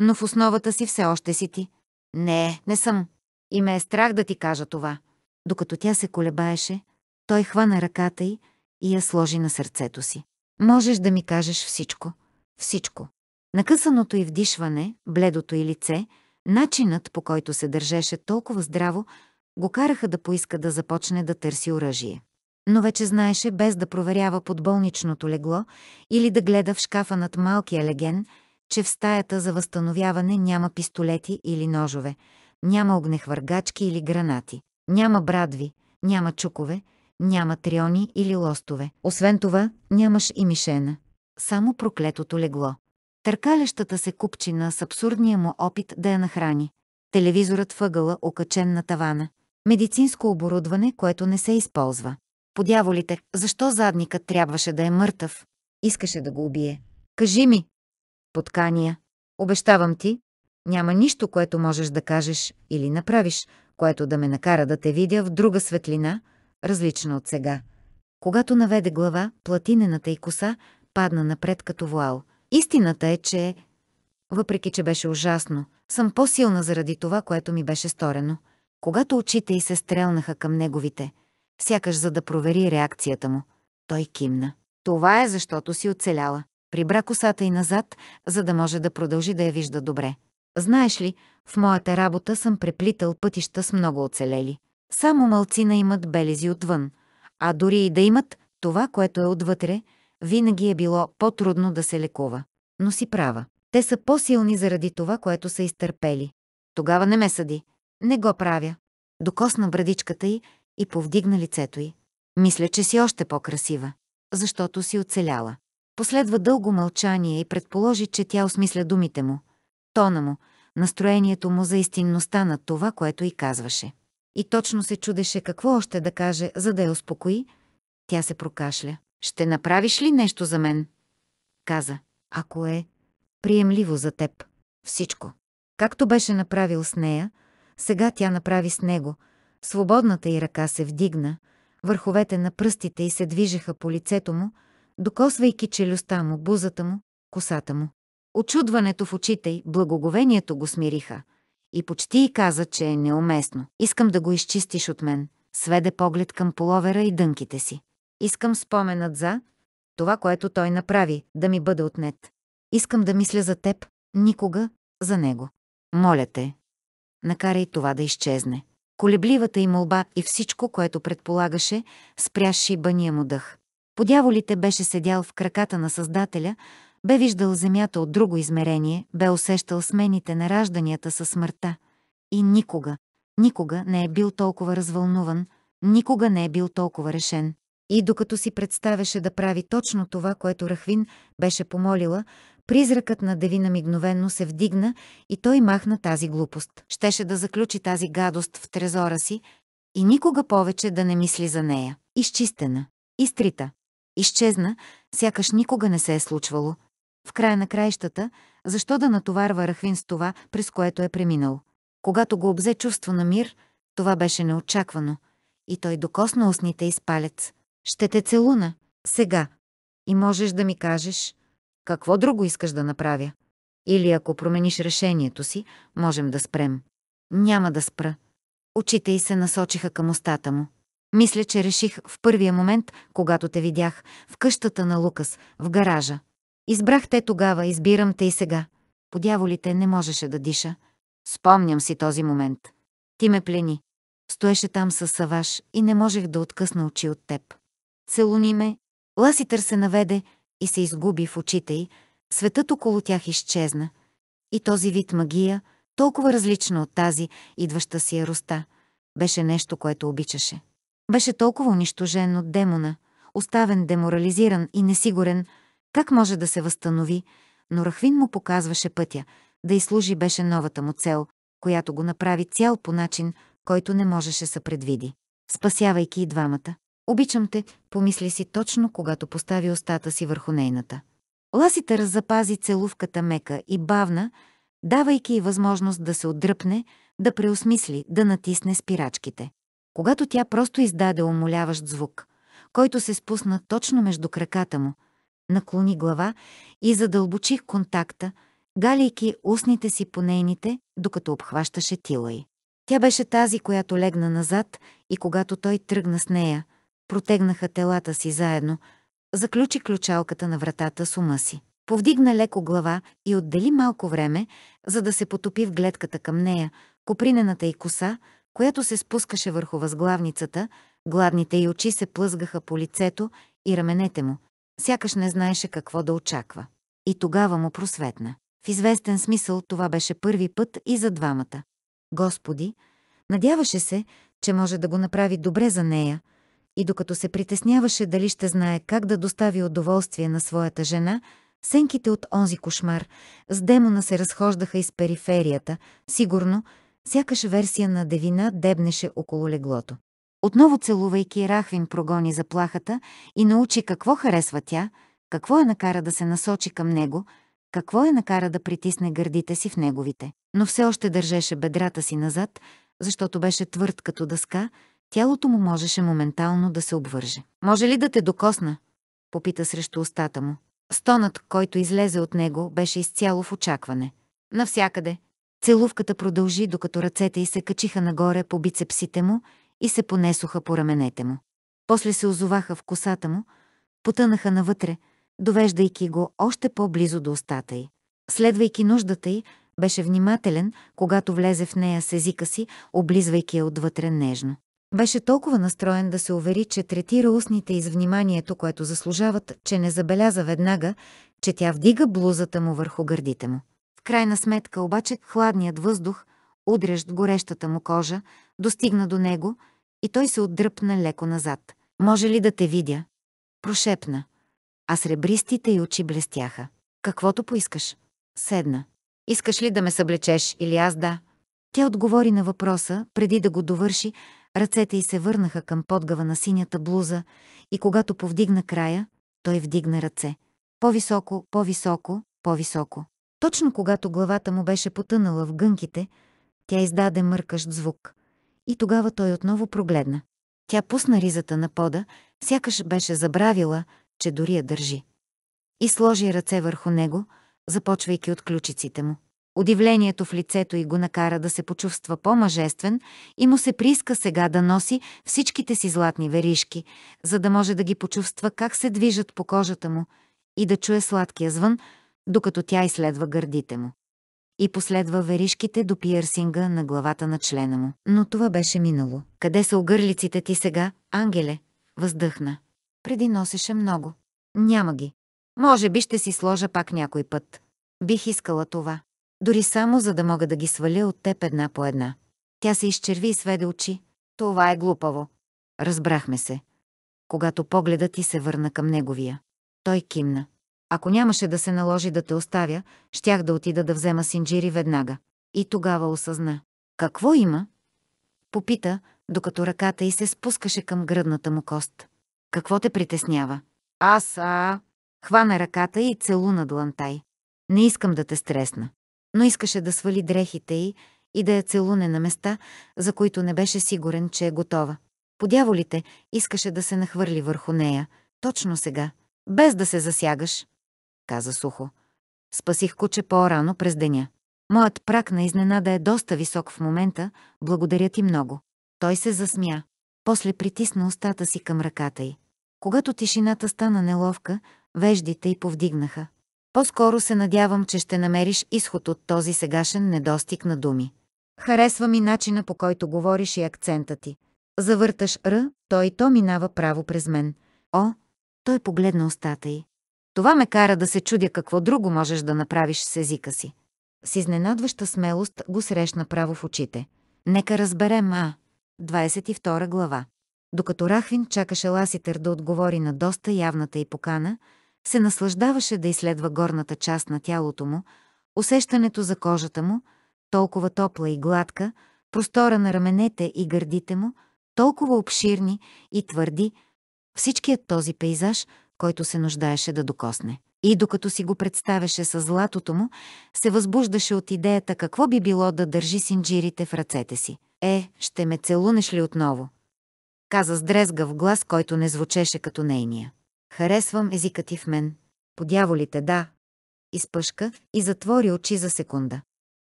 Speaker 1: Но в основата си все още си ти. Не, не съм. И ме е страх да ти кажа това. Докато тя се колебаеше, той хвана ръката й и я сложи на сърцето си. Можеш да ми кажеш всичко. Всичко. Накъсаното й вдишване, бледото й лице, начинът по който се държеше толкова здраво, го караха да поиска да започне да търси оръжие. Но вече знаеше без да проверява под болничното легло или да гледа в шкафа над малкия леген – че в стаята за възстановяване няма пистолети или ножове, няма огнехвъргачки или гранати, няма брадви, няма чукове, няма триони или лостове. Освен това, нямаш и мишена. Само проклетото легло. Търкалещата се купчина с абсурдния му опит да я нахрани. Телевизорът въгъла, окачен на тавана. Медицинско оборудване, което не се използва. Подяволите, защо задникът трябваше да е мъртъв? Искаше да го убие. Кажи ми, споткания. Обещавам ти, няма нищо, което можеш да кажеш или направиш, което да ме накара да те видя в друга светлина, различна от сега. Когато наведе глава, платинената и коса падна напред като вуал. Истината е, че, въпреки че беше ужасно, съм по-силна заради това, което ми беше сторено. Когато очите й се стрелнаха към неговите, сякаш за да провери реакцията му, той кимна. Това е защото си оцеляла прибра косата и назад, за да може да продължи да я вижда добре. Знаеш ли, в моята работа съм преплитал пътища с много оцелели. Само малцина имат белези отвън, а дори и да имат това, което е отвътре, винаги е било по-трудно да се лекува. Но си права. Те са по-силни заради това, което са изтърпели. Тогава не ме съди. Не го правя. Докосна брадичката й и повдигна лицето й. Мисля, че си още по-красива, защото си оцеляла. Последва дълго мълчание и предположи, че тя осмисля думите му, тона му, настроението му за истинността на това, което и казваше. И точно се чудеше какво още да каже, за да я успокои. Тя се прокашля. «Ще направиш ли нещо за мен?» Каза. «Ако е приемливо за теб. Всичко». Както беше направил с нея, сега тя направи с него. Свободната й ръка се вдигна, върховете на пръстите й се движеха по лицето му – докосвайки челюстта му, бузата му, косата му. Очудването в очите й, благоговението го смириха. И почти й каза, че е неуместно. Искам да го изчистиш от мен. Сведе поглед към половера и дънките си. Искам споменът за това, което той направи, да ми бъде отнет. Искам да мисля за теб, никога, за него. Моля те. Накарай това да изчезне. Колебливата й молба и всичко, което предполагаше, спряши бания му дъх. Подяволите беше седял в краката на Създателя, бе виждал земята от друго измерение, бе усещал смените на ражданията със смъртта. И никога, никога не е бил толкова развълнуван, никога не е бил толкова решен. И докато си представяше да прави точно това, което Рахвин беше помолила, призракът на Девина мигновенно се вдигна и той махна тази глупост. Щеше да заключи тази гадост в трезора си и никога повече да не мисли за нея. Изчистена, изтрита, Изчезна, сякаш никога не се е случвало. В края на краищата, защо да натоварва Рахвин с това, през което е преминал? Когато го обзе чувство на мир, това беше неочаквано. И той докосна устните и спалец. Ще те целуна. Сега. И можеш да ми кажеш, какво друго искаш да направя? Или ако промениш решението си, можем да спрем. Няма да спра. Очите й се насочиха към устата му. Мисля, че реших в първия момент, когато те видях, в къщата на Лукас, в гаража. Избрах те тогава, избирам те и сега. По дяволите не можеше да диша. Спомням си този момент. Ти ме плени. Стоеше там с саваш и не можех да откъсна очи от теб. Целуни ме. Ласитър се наведе и се изгуби в очите й. Светът около тях изчезна. И този вид магия, толкова различна от тази, идваща си яроста, е беше нещо, което обичаше. Беше толкова унищожен от демона, оставен деморализиран и несигурен, как може да се възстанови, но Рахвин му показваше пътя, да изслужи беше новата му цел, която го направи цял по начин, който не можеше се предвиди. Спасявайки и двамата. Обичам те, помисли си точно, когато постави устата си върху нейната. Ласите запази целувката мека и бавна, давайки и възможност да се отдръпне, да преосмисли, да натисне спирачките когато тя просто издаде умоляващ звук, който се спусна точно между краката му, наклони глава и задълбочих контакта, галейки устните си по нейните, докато обхващаше тила й. Тя беше тази, която легна назад и когато той тръгна с нея, протегнаха телата си заедно, заключи ключалката на вратата с ума си. Повдигна леко глава и отдели малко време, за да се потопи в гледката към нея, копринената и коса, която се спускаше върху възглавницата, гладните й очи се плъзгаха по лицето и раменете му, сякаш не знаеше какво да очаква. И тогава му просветна. В известен смисъл това беше първи път и за двамата. Господи, надяваше се, че може да го направи добре за нея, и докато се притесняваше дали ще знае как да достави удоволствие на своята жена, сенките от онзи кошмар с демона се разхождаха из периферията, сигурно, сякаш версия на девина дебнеше около леглото. Отново целувайки, Рахвин прогони заплахата и научи какво харесва тя, какво я накара да се насочи към него, какво я накара да притисне гърдите си в неговите. Но все още държеше бедрата си назад, защото беше твърд като дъска, тялото му можеше моментално да се обвърже. «Може ли да те докосна?» — попита срещу устата му. Стонът, който излезе от него, беше изцяло в очакване. Навсякъде, Целувката продължи, докато ръцете й се качиха нагоре по бицепсите му и се понесоха по раменете му. После се озоваха в косата му, потънаха навътре, довеждайки го още по-близо до устата й. Следвайки нуждата й, беше внимателен, когато влезе в нея с езика си, облизвайки я отвътре нежно. Беше толкова настроен да се увери, че третира устните из вниманието, което заслужават, че не забеляза веднага, че тя вдига блузата му върху гърдите му крайна сметка обаче хладният въздух, удрящ горещата му кожа, достигна до него и той се отдръпна леко назад. «Може ли да те видя?» Прошепна. А сребристите й очи блестяха. «Каквото поискаш». Седна. «Искаш ли да ме съблечеш или аз да?» Тя отговори на въпроса, преди да го довърши, ръцете й се върнаха към подгава на синята блуза и когато повдигна края, той вдигна ръце. По-високо, по-високо, по-високо. Точно когато главата му беше потънала в гънките, тя издаде мъркащ звук. И тогава той отново прогледна. Тя пусна ризата на пода, сякаш беше забравила, че дори я държи. И сложи ръце върху него, започвайки от ключиците му. Удивлението в лицето й го накара да се почувства по-мъжествен и му се прииска сега да носи всичките си златни веришки, за да може да ги почувства как се движат по кожата му и да чуе сладкия звън, докато тя изследва гърдите му. И последва веришките до пиърсинга на главата на члена му. Но това беше минало. Къде са огърлиците ти сега, ангеле? Въздъхна. Преди носеше много. Няма ги. Може би ще си сложа пак някой път. Бих искала това. Дори само за да мога да ги сваля от теб една по една. Тя се изчерви и сведе очи. Това е глупаво. Разбрахме се. Когато погледът ти се върна към неговия. Той кимна. Ако нямаше да се наложи да те оставя, щях да отида да взема синджири веднага. И тогава осъзна. Какво има? Попита, докато ръката й се спускаше към гръдната му кост. Какво те притеснява? Аз, а... Хвана ръката и целуна длантай. Не искам да те стресна. Но искаше да свали дрехите й и да я целуне на места, за които не беше сигурен, че е готова. Подяволите искаше да се нахвърли върху нея, точно сега, без да се засягаш каза сухо. Спасих куче по-рано през деня. Моят прак на изненада е доста висок в момента, благодаря ти много. Той се засмя. После притисна устата си към ръката й. Когато тишината стана неловка, веждите й повдигнаха. По-скоро се надявам, че ще намериш изход от този сегашен недостиг на думи. Харесва ми начина по който говориш и акцента ти. Завърташ Р, той то минава право през мен. О, той погледна устата й. Това ме кара да се чудя какво друго можеш да направиш с езика си. С изненадваща смелост го срещна право в очите. Нека разберем, а... 22 глава. Докато Рахвин чакаше Ласитер да отговори на доста явната и покана, се наслаждаваше да изследва горната част на тялото му, усещането за кожата му, толкова топла и гладка, простора на раменете и гърдите му, толкова обширни и твърди, всичкият този пейзаж – който се нуждаеше да докосне. И докато си го представяше с златото му, се възбуждаше от идеята какво би било да държи синджирите в ръцете си. «Е, ще ме целунеш ли отново?» Каза с дрезга в глас, който не звучеше като нейния. «Харесвам езика ти в мен. Подяволите, да». Изпъшка и затвори очи за секунда.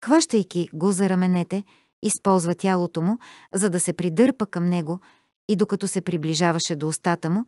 Speaker 1: Хващайки го за раменете, използва тялото му, за да се придърпа към него и докато се приближаваше до устата му,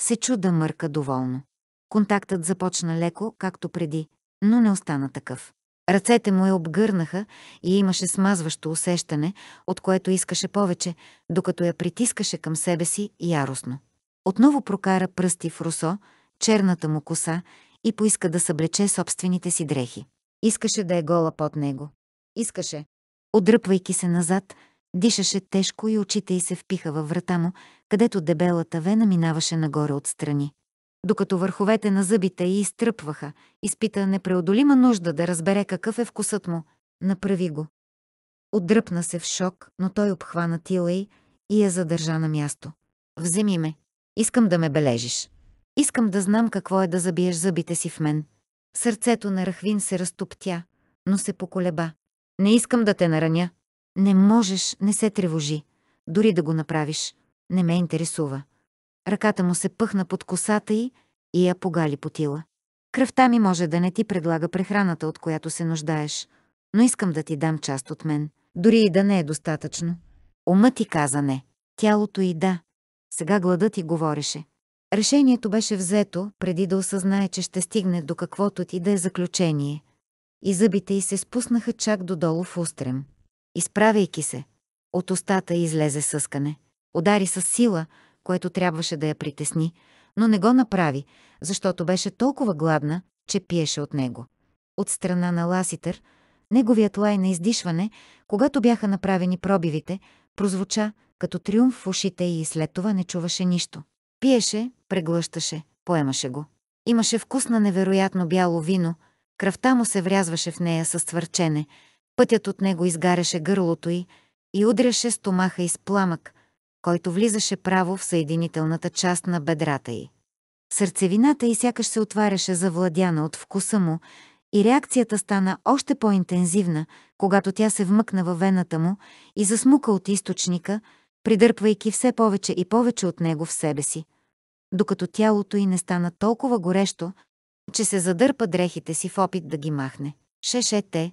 Speaker 1: се чуда мърка доволно. Контактът започна леко, както преди, но не остана такъв. Ръцете му я обгърнаха и имаше смазващо усещане, от което искаше повече, докато я притискаше към себе си яростно. Отново прокара пръсти в русо, черната му коса и поиска да съблече собствените си дрехи. Искаше да е гола под него. Искаше. Отдръпвайки се назад, Дишаше тежко и очите й се впиха във врата му, където дебелата вена минаваше нагоре отстрани. Докато върховете на зъбите й изтръпваха, изпита непреодолима нужда да разбере какъв е вкусът му. Направи го. Отдръпна се в шок, но той обхвана тила й и я задържа на място. Вземи ме. Искам да ме бележиш. Искам да знам какво е да забиеш зъбите си в мен. Сърцето на Рахвин се разтоптя, но се поколеба. Не искам да те нараня, не можеш, не се тревожи. Дори да го направиш, не ме интересува. Ръката му се пъхна под косата й и я погали потила. Кръвта ми може да не ти предлага прехраната, от която се нуждаеш, но искам да ти дам част от мен, дори и да не е достатъчно. Умът ти каза не, тялото и да. Сега гладът ти говореше. Решението беше взето, преди да осъзнае, че ще стигне до каквото ти да е заключение. И зъбите й се спуснаха чак додолу в устрем. Изправяйки се, от устата излезе съскане. Удари с сила, което трябваше да я притесни, но не го направи, защото беше толкова гладна, че пиеше от него. От страна на Ласитър, неговият лай на издишване, когато бяха направени пробивите, прозвуча като триумф в ушите и след това не чуваше нищо. Пиеше, преглъщаше, поемаше го. Имаше вкус на невероятно бяло вино, кръвта му се врязваше в нея с твърчене, Пътят от него изгаряше гърлото й и удряше стомаха из пламък, който влизаше право в съединителната част на бедрата й. Сърцевината й сякаш се отваряше завладяна от вкуса му и реакцията стана още по-интензивна, когато тя се вмъкна във вената му и засмука от източника, придърпвайки все повече и повече от него в себе си, докато тялото й не стана толкова горещо, че се задърпа дрехите си в опит да ги махне. Шешете,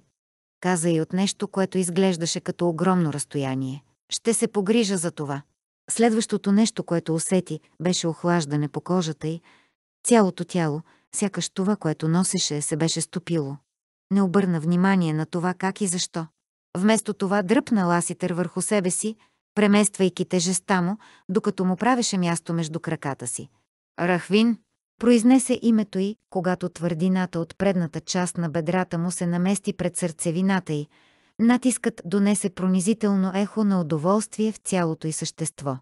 Speaker 1: каза и от нещо, което изглеждаше като огромно разстояние. Ще се погрижа за това. Следващото нещо, което усети, беше охлаждане по кожата й. Цялото тяло, сякаш това, което носеше, се беше стопило. Не обърна внимание на това как и защо. Вместо това дръпна Ласитър върху себе си, премествайки тежеста му, докато му правеше място между краката си. Рахвин, Произнесе името й, когато твърдината от предната част на бедрата му се намести пред сърцевината й. Натискът донесе пронизително ехо на удоволствие в цялото й същество.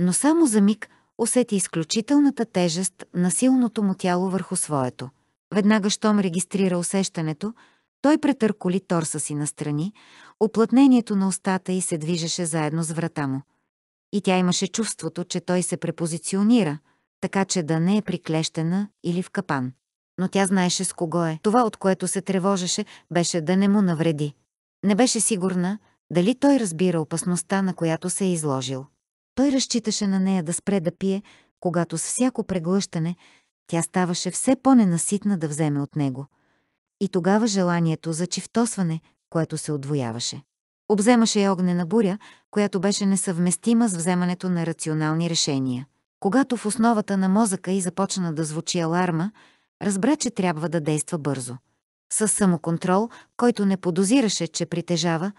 Speaker 1: Но само за миг усети изключителната тежест на силното му тяло върху своето. Веднага, щом регистрира усещането, той претърколи торса си настрани, оплътнението на устата й се движеше заедно с врата му. И тя имаше чувството, че той се препозиционира – така че да не е приклещена или в капан. Но тя знаеше с кого е. Това, от което се тревожеше, беше да не му навреди. Не беше сигурна, дали той разбира опасността, на която се е изложил. Той разчиташе на нея да спре да пие, когато с всяко преглъщане тя ставаше все по-ненаситна да вземе от него. И тогава желанието за чифтосване, което се отвояваше. Обземаше я огнена буря, която беше несъвместима с вземането на рационални решения. Когато в основата на мозъка и започна да звучи аларма, разбра, че трябва да действа бързо. Със самоконтрол, който не подозираше, че притежава,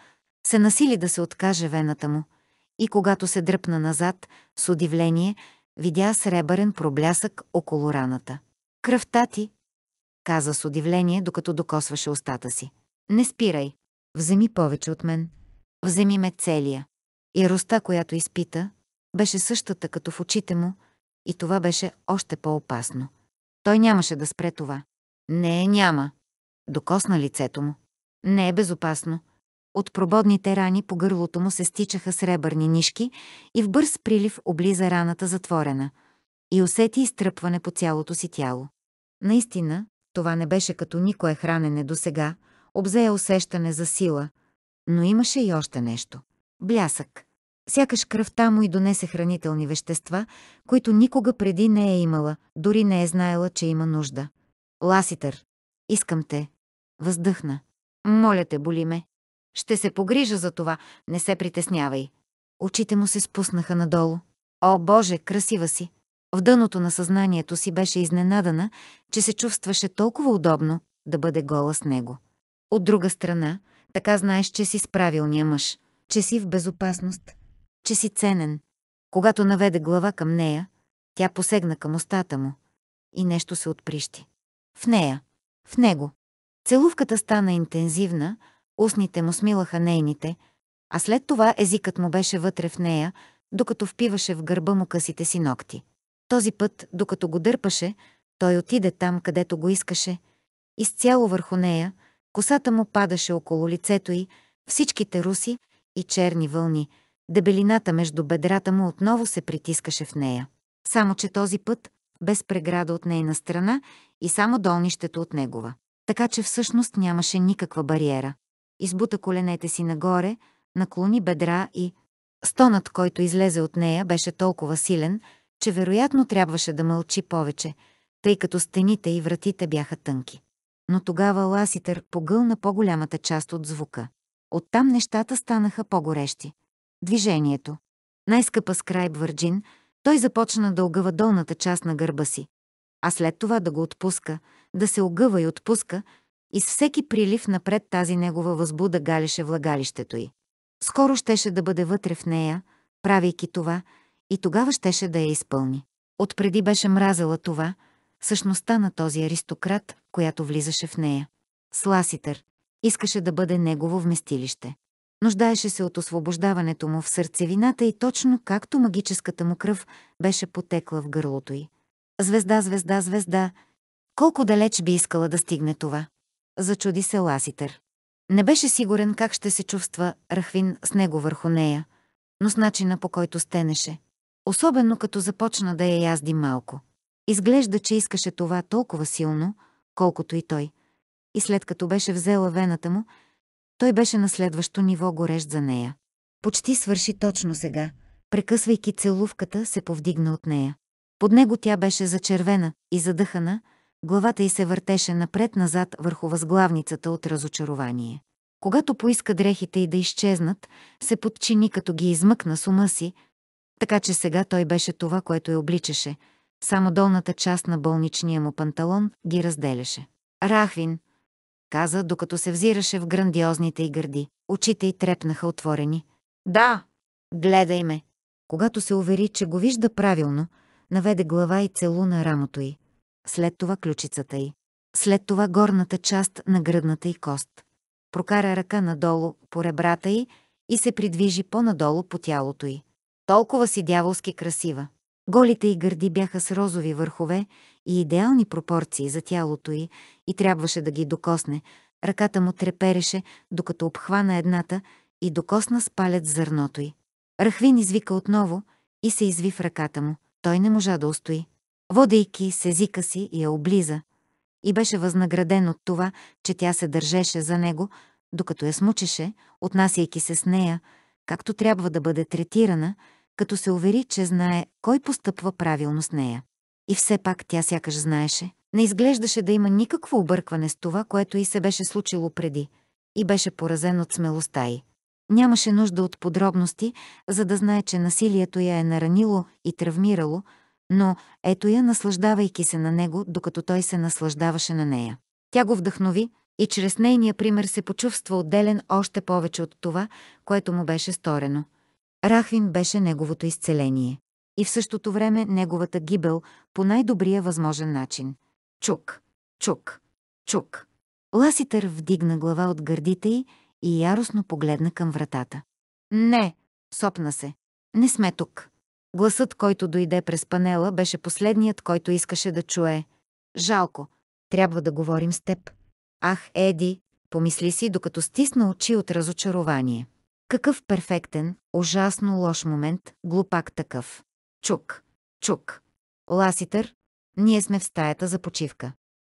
Speaker 1: се насили да се откаже вената му. И когато се дръпна назад, с удивление, видя сребърен проблясък около раната. «Кръвта ти!» каза с удивление, докато докосваше устата си. «Не спирай! Вземи повече от мен! Вземи ме целия!» роста, която изпита, беше същата като в очите му и това беше още по-опасно. Той нямаше да спре това. Не, няма. Докосна лицето му. Не е безопасно. От прободните рани по гърлото му се стичаха сребърни нишки и в бърз прилив облиза раната затворена и усети изтръпване по цялото си тяло. Наистина, това не беше като никое хранене до сега, обзея усещане за сила, но имаше и още нещо. Блясък. Сякаш кръвта му и донесе хранителни вещества, които никога преди не е имала, дори не е знаела, че има нужда. Ласитър, искам те. Въздъхна. Моля те, боли ме. Ще се погрижа за това, не се притеснявай. Очите му се спуснаха надолу. О, Боже, красива си! В дъното на съзнанието си беше изненадана, че се чувстваше толкова удобно да бъде гола с него. От друга страна, така знаеш, че си с правилния мъж, че си в безопасност, че си ценен. Когато наведе глава към нея, тя посегна към устата му и нещо се отприщи. В нея, в него. Целувката стана интензивна, устните му смилаха нейните, а след това езикът му беше вътре в нея, докато впиваше в гърба му късите си ногти. Този път, докато го дърпаше, той отиде там, където го искаше. Изцяло върху нея, косата му падаше около лицето й, всичките руси и черни вълни – Дебелината между бедрата му отново се притискаше в нея. Само, че този път, без преграда от нейна страна и само долнището от негова. Така, че всъщност нямаше никаква бариера. Избута коленете си нагоре, наклони бедра и... Стонът, който излезе от нея, беше толкова силен, че вероятно трябваше да мълчи повече, тъй като стените и вратите бяха тънки. Но тогава Ласитър погълна по-голямата част от звука. Оттам нещата станаха по-горещи. Движението. Най-скъпа скрайб Върджин, той започна да огъва долната част на гърба си, а след това да го отпуска, да се огъва и отпуска, и с всеки прилив напред тази негова възбуда галеше влагалището й. Скоро щеше да бъде вътре в нея, правейки това, и тогава щеше да я изпълни. Отпреди беше мразала това, същността на този аристократ, която влизаше в нея. Сласитър искаше да бъде негово вместилище. Нуждаеше се от освобождаването му в сърцевината и точно както магическата му кръв беше потекла в гърлото й. Звезда, звезда, звезда. Колко далеч би искала да стигне това? Зачуди се Ласитър. Не беше сигурен как ще се чувства Рахвин с него върху нея, но с начина по който стенеше. Особено като започна да я язди малко. Изглежда, че искаше това толкова силно, колкото и той. И след като беше взела вената му, той беше на следващо ниво горещ за нея. Почти свърши точно сега. Прекъсвайки целувката, се повдигна от нея. Под него тя беше зачервена и задъхана, главата й се въртеше напред-назад върху възглавницата от разочарование. Когато поиска дрехите й да изчезнат, се подчини като ги измъкна с ума си, така че сега той беше това, което я обличаше. Само долната част на болничния му панталон ги разделяше. Рахвин, каза, докато се взираше в грандиозните й гърди. Очите й трепнаха отворени. Да, гледай ме. Когато се увери, че го вижда правилно, наведе глава и целу на рамото й. След това ключицата й. След това горната част на гръдната й кост. Прокара ръка надолу по ребрата й и се придвижи по-надолу по тялото й. Толкова си дяволски красива. Голите й гърди бяха с розови върхове и идеални пропорции за тялото й и трябваше да ги докосне. Ръката му трепереше, докато обхвана едната и докосна с палец зърното й. Рахвин извика отново и се изви в ръката му. Той не можа да устои. Водейки с езика си, я облиза. И беше възнаграден от това, че тя се държеше за него, докато я смучеше, отнасяйки се с нея, както трябва да бъде третирана, като се увери, че знае кой постъпва правилно с нея. И все пак тя сякаш знаеше, не изглеждаше да има никакво объркване с това, което и се беше случило преди, и беше поразен от смелостта й. Нямаше нужда от подробности, за да знае, че насилието я е наранило и травмирало, но ето я, наслаждавайки се на него, докато той се наслаждаваше на нея. Тя го вдъхнови и чрез нейния пример се почувства отделен още повече от това, което му беше сторено. Рахвин беше неговото изцеление и в същото време неговата гибел по най-добрия възможен начин. Чук, чук, чук. Ласитър вдигна глава от гърдите й и яростно погледна към вратата. Не, сопна се. Не сме тук. Гласът, който дойде през панела, беше последният, който искаше да чуе. Жалко. Трябва да говорим с теб. Ах, Еди, помисли си, докато стисна очи от разочарование. Какъв перфектен, ужасно лош момент, глупак такъв. Чук, чук. Ласитър, ние сме в стаята за почивка.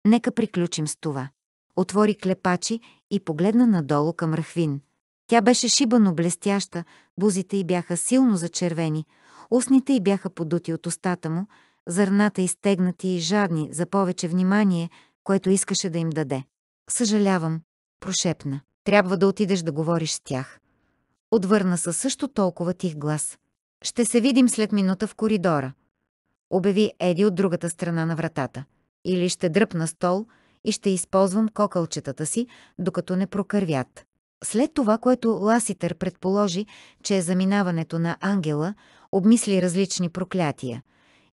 Speaker 1: Нека приключим с това. Отвори клепачи и погледна надолу към Рахвин. Тя беше шибано блестяща, бузите й бяха силно зачервени, устните й бяха подути от устата му, зърната изтегнати и жадни за повече внимание, което искаше да им даде. Съжалявам, прошепна. Трябва да отидеш да говориш с тях. Отвърна със също толкова тих глас. Ще се видим след минута в коридора. Обяви Еди от другата страна на вратата. Или ще дръпна стол и ще използвам кокълчетата си, докато не прокървят. След това, което Ласитър предположи, че е заминаването на ангела, обмисли различни проклятия.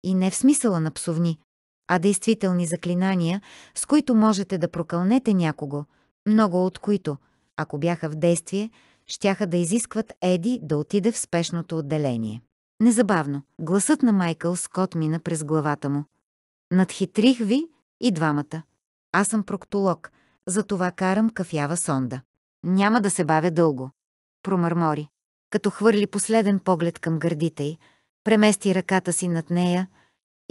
Speaker 1: И не в смисъла на псовни, а действителни заклинания, с които можете да прокълнете някого, много от които, ако бяха в действие, щяха да изискват Еди да отиде в спешното отделение. Незабавно, гласът на Майкъл Скот мина през главата му. Надхитрих ви и двамата. Аз съм проктолог, затова карам кафява сонда. Няма да се бавя дълго. Промърмори, като хвърли последен поглед към гърдите й, премести ръката си над нея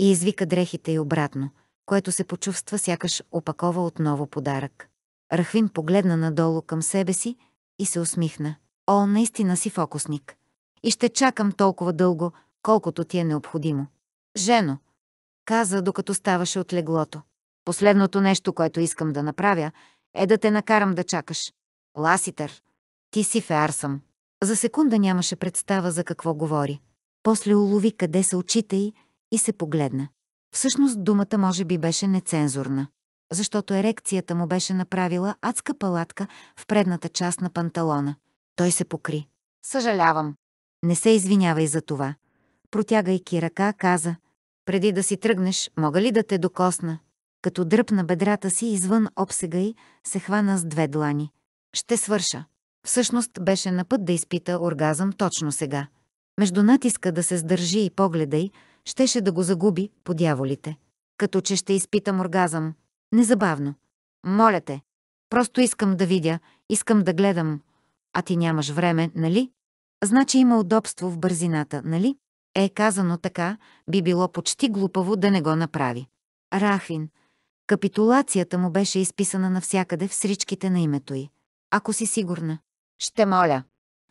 Speaker 1: и извика дрехите й обратно, което се почувства сякаш опакова отново подарък. Рахвин погледна надолу към себе си – и се усмихна. О, наистина си фокусник. И ще чакам толкова дълго, колкото ти е необходимо. Жено, каза, докато ставаше от леглото. Последното нещо, което искам да направя, е да те накарам да чакаш. Ласитър, ти си феарсъм. За секунда нямаше представа за какво говори. После улови къде са очите й и се погледна. Всъщност думата може би беше нецензурна защото ерекцията му беше направила адска палатка в предната част на панталона. Той се покри. Съжалявам. Не се извинявай за това. Протягайки ръка, каза. Преди да си тръгнеш, мога ли да те докосна? Като дръпна бедрата си извън обсега й, се хвана с две длани. Ще свърша. Всъщност беше на път да изпита оргазъм точно сега. Между натиска да се сдържи и погледа й, щеше да го загуби по дяволите. Като че ще изпитам оргазъм, Незабавно. Моля те. Просто искам да видя, искам да гледам. А ти нямаш време, нали? Значи има удобство в бързината, нали? Е казано така, би било почти глупаво да не го направи. Рахвин. Капитулацията му беше изписана навсякъде в сричките на името й. Ако си сигурна. Ще моля.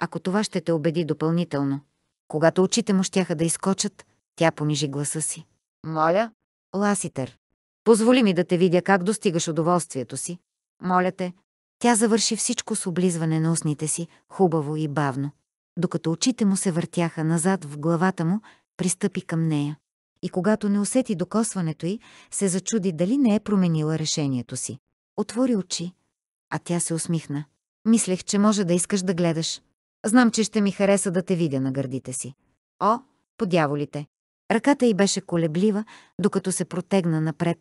Speaker 1: Ако това ще те убеди допълнително. Когато очите му щяха да изкочат, тя понижи гласа си. Моля? Ласитър. Позволи ми да те видя как достигаш удоволствието си. Моля те. Тя завърши всичко с облизване на устните си, хубаво и бавно. Докато очите му се въртяха назад в главата му, пристъпи към нея. И когато не усети докосването й, се зачуди дали не е променила решението си. Отвори очи, а тя се усмихна. Мислех, че може да искаш да гледаш. Знам, че ще ми хареса да те видя на гърдите си. О, подяволите, Ръката й беше колеблива, докато се протегна напред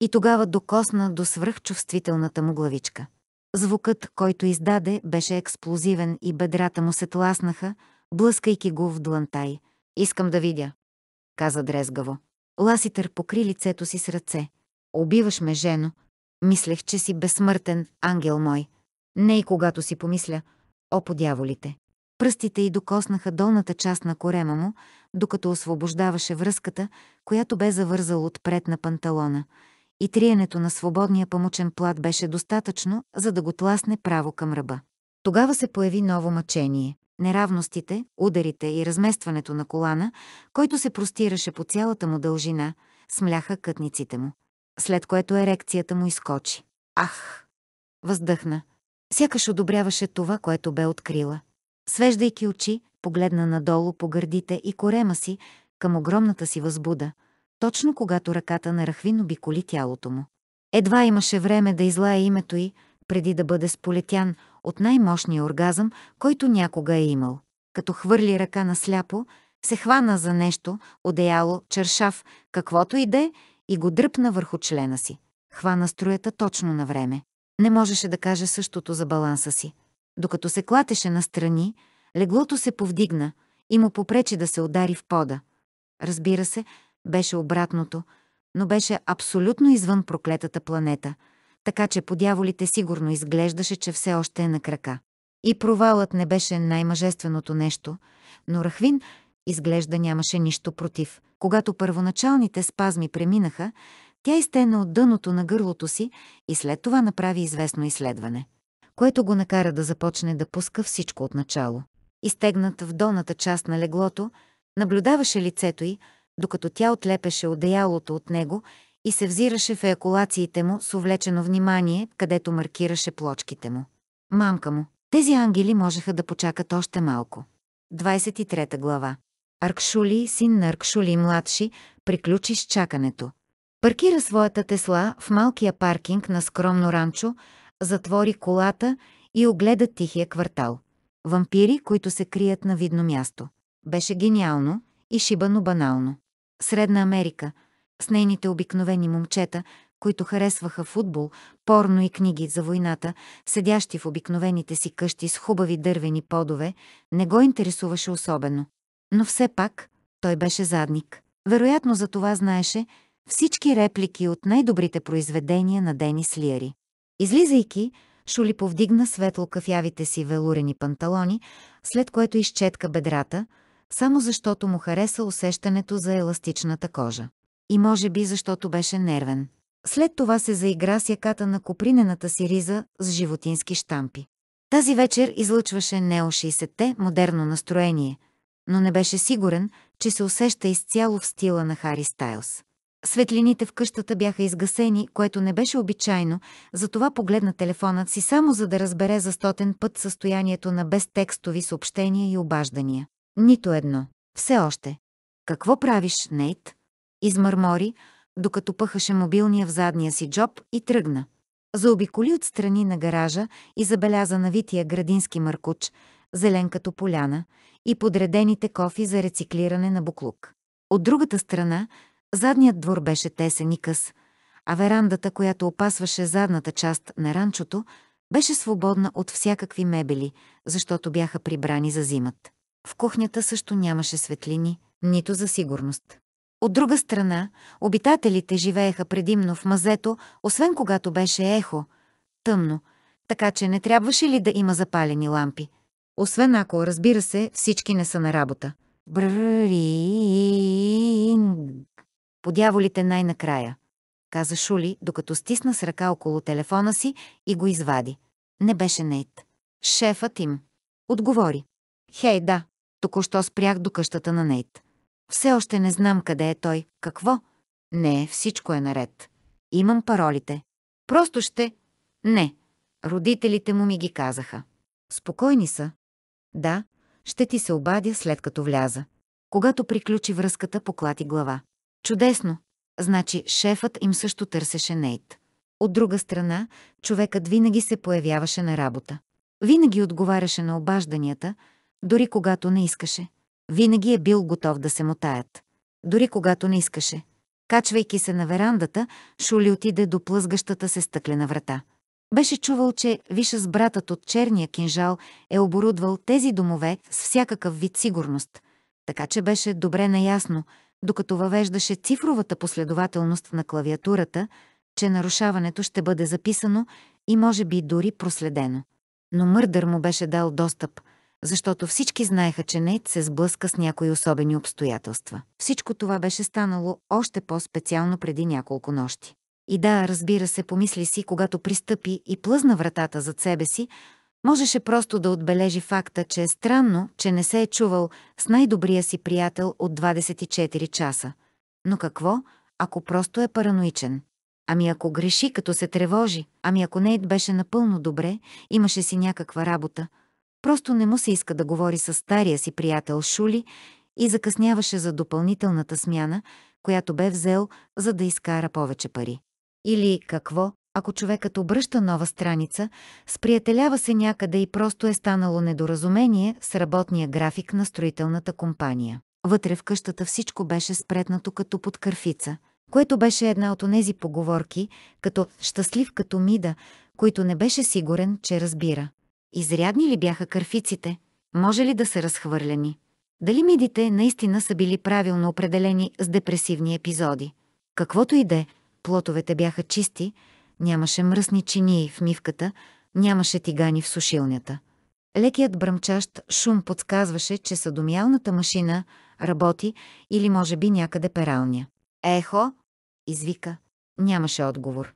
Speaker 1: и тогава докосна до свръхчувствителната му главичка. Звукът, който издаде, беше експлозивен и бедрата му се тласнаха, блъскайки го в длантай. «Искам да видя», каза дрезгаво. Ласитър покри лицето си с ръце. «Убиваш ме, жено. Мислех, че си безсмъртен, ангел мой. Не и когато си помисля. О, подяволите!» Пръстите й докоснаха долната част на корема му, докато освобождаваше връзката, която бе завързал отпред на панталона, и триенето на свободния памучен плат беше достатъчно, за да го тласне право към ръба. Тогава се появи ново мъчение – неравностите, ударите и разместването на колана, който се простираше по цялата му дължина, смляха кътниците му, след което ерекцията му изкочи. Ах! Въздъхна. Сякаш одобряваше това, което бе открила. Свеждайки очи, погледна надолу по гърдите и корема си, към огромната си възбуда, точно когато ръката на Рахвин обиколи тялото му. Едва имаше време да излая името й, преди да бъде сполетян от най-мощния оргазъм, който някога е имал. Като хвърли ръка на сляпо, се хвана за нещо, одеяло, чершав, каквото иде, и го дръпна върху члена си. Хвана струята точно на време. Не можеше да каже същото за баланса си. Докато се клатеше настрани, Леглото се повдигна и му попречи да се удари в пода. Разбира се, беше обратното, но беше абсолютно извън проклетата планета, така че по дяволите сигурно изглеждаше, че все още е на крака. И провалът не беше най-мъжественото нещо, но Рахвин изглежда нямаше нищо против. Когато първоначалните спазми преминаха, тя изтена от дъното на гърлото си и след това направи известно изследване, което го накара да започне да пуска всичко от начало изтегнат в долната част на леглото, наблюдаваше лицето й, докато тя отлепеше одеялото от него и се взираше в еакулациите му с увлечено внимание, където маркираше плочките му. Мамка му. Тези ангели можеха да почакат още малко. 23 глава. Аркшули, син на Аркшули младши, приключи с чакането. Паркира своята Тесла в малкия паркинг на скромно ранчо, затвори колата и огледа тихия квартал. Вампири, които се крият на видно място. Беше гениално и шибано банално. Средна Америка, с нейните обикновени момчета, които харесваха футбол, порно и книги за войната, седящи в обикновените си къщи с хубави дървени подове, не го интересуваше особено. Но все пак той беше задник. Вероятно за това знаеше всички реплики от най-добрите произведения на Денис Лиари. Излизайки, Шули повдигна светло кафявите си велурени панталони, след което изчетка бедрата, само защото му хареса усещането за еластичната кожа. И може би защото беше нервен. След това се заигра с яката на копринената си риза с животински штампи. Тази вечер излъчваше нео 60-те модерно настроение, но не беше сигурен, че се усеща изцяло в стила на Хари Стайлс. Светлините в къщата бяха изгасени, което не беше обичайно, затова погледна телефонът си само за да разбере за стотен път състоянието на безтекстови съобщения и обаждания. Нито едно. Все още. Какво правиш, Нейт? Измърмори, докато пъхаше мобилния в задния си джоб и тръгна. Заобиколи отстрани на гаража и забеляза навития градински мъркуч, зелен като поляна, и подредените кофи за рециклиране на буклук. От другата страна Задният двор беше тесен и къс, а верандата, която опасваше задната част на ранчото, беше свободна от всякакви мебели, защото бяха прибрани за зимът. В кухнята също нямаше светлини, нито за сигурност. От друга страна, обитателите живееха предимно в мазето, освен когато беше ехо, тъмно, така че не трябваше ли да има запалени лампи. Освен ако, разбира се, всички не са на работа. Бррринг подяволите най-накрая, каза Шули, докато стисна с ръка около телефона си и го извади. Не беше Нейт. Шефът им. Отговори. Хей, да, току-що спрях до къщата на Нейт. Все още не знам къде е той, какво. Не, всичко е наред. Имам паролите. Просто ще... Не. Родителите му ми ги казаха. Спокойни са. Да, ще ти се обадя след като вляза. Когато приключи връзката, поклати глава. Чудесно! Значи шефът им също търсеше Нейт. От друга страна, човекът винаги се появяваше на работа. Винаги отговаряше на обажданията, дори когато не искаше. Винаги е бил готов да се мотаят. Дори когато не искаше. Качвайки се на верандата, Шули отиде до плъзгащата се стъклена врата. Беше чувал, че Виша с братът от черния кинжал е оборудвал тези домове с всякакъв вид сигурност, така че беше добре наясно – докато въвеждаше цифровата последователност на клавиатурата, че нарушаването ще бъде записано и може би дори проследено. Но Мърдър му беше дал достъп, защото всички знаеха, че Нейт се сблъска с някои особени обстоятелства. Всичко това беше станало още по-специално преди няколко нощи. И да, разбира се, помисли си, когато пристъпи и плъзна вратата зад себе си, Можеше просто да отбележи факта, че е странно, че не се е чувал с най-добрия си приятел от 24 часа. Но какво, ако просто е параноичен? Ами ако греши, като се тревожи, ами ако Нейт беше напълно добре, имаше си някаква работа. Просто не му се иска да говори с стария си приятел Шули и закъсняваше за допълнителната смяна, която бе взел, за да изкара повече пари. Или какво, ако човекът обръща нова страница, сприятелява се някъде и просто е станало недоразумение с работния график на строителната компания. Вътре в къщата всичко беше спретнато като под кърфица, което беше една от онези поговорки, като «щастлив като Мида», който не беше сигурен, че разбира. Изрядни ли бяха кърфиците? Може ли да са разхвърляни? Дали мидите наистина са били правилно определени с депресивни епизоди? Каквото и де, плотовете бяха чисти, Нямаше мръсни чинии в мивката, нямаше тигани в сушилнята. Лекият бръмчащ шум подсказваше, че съдомиялната машина работи или може би някъде пералня. «Ехо!» – извика. Нямаше отговор.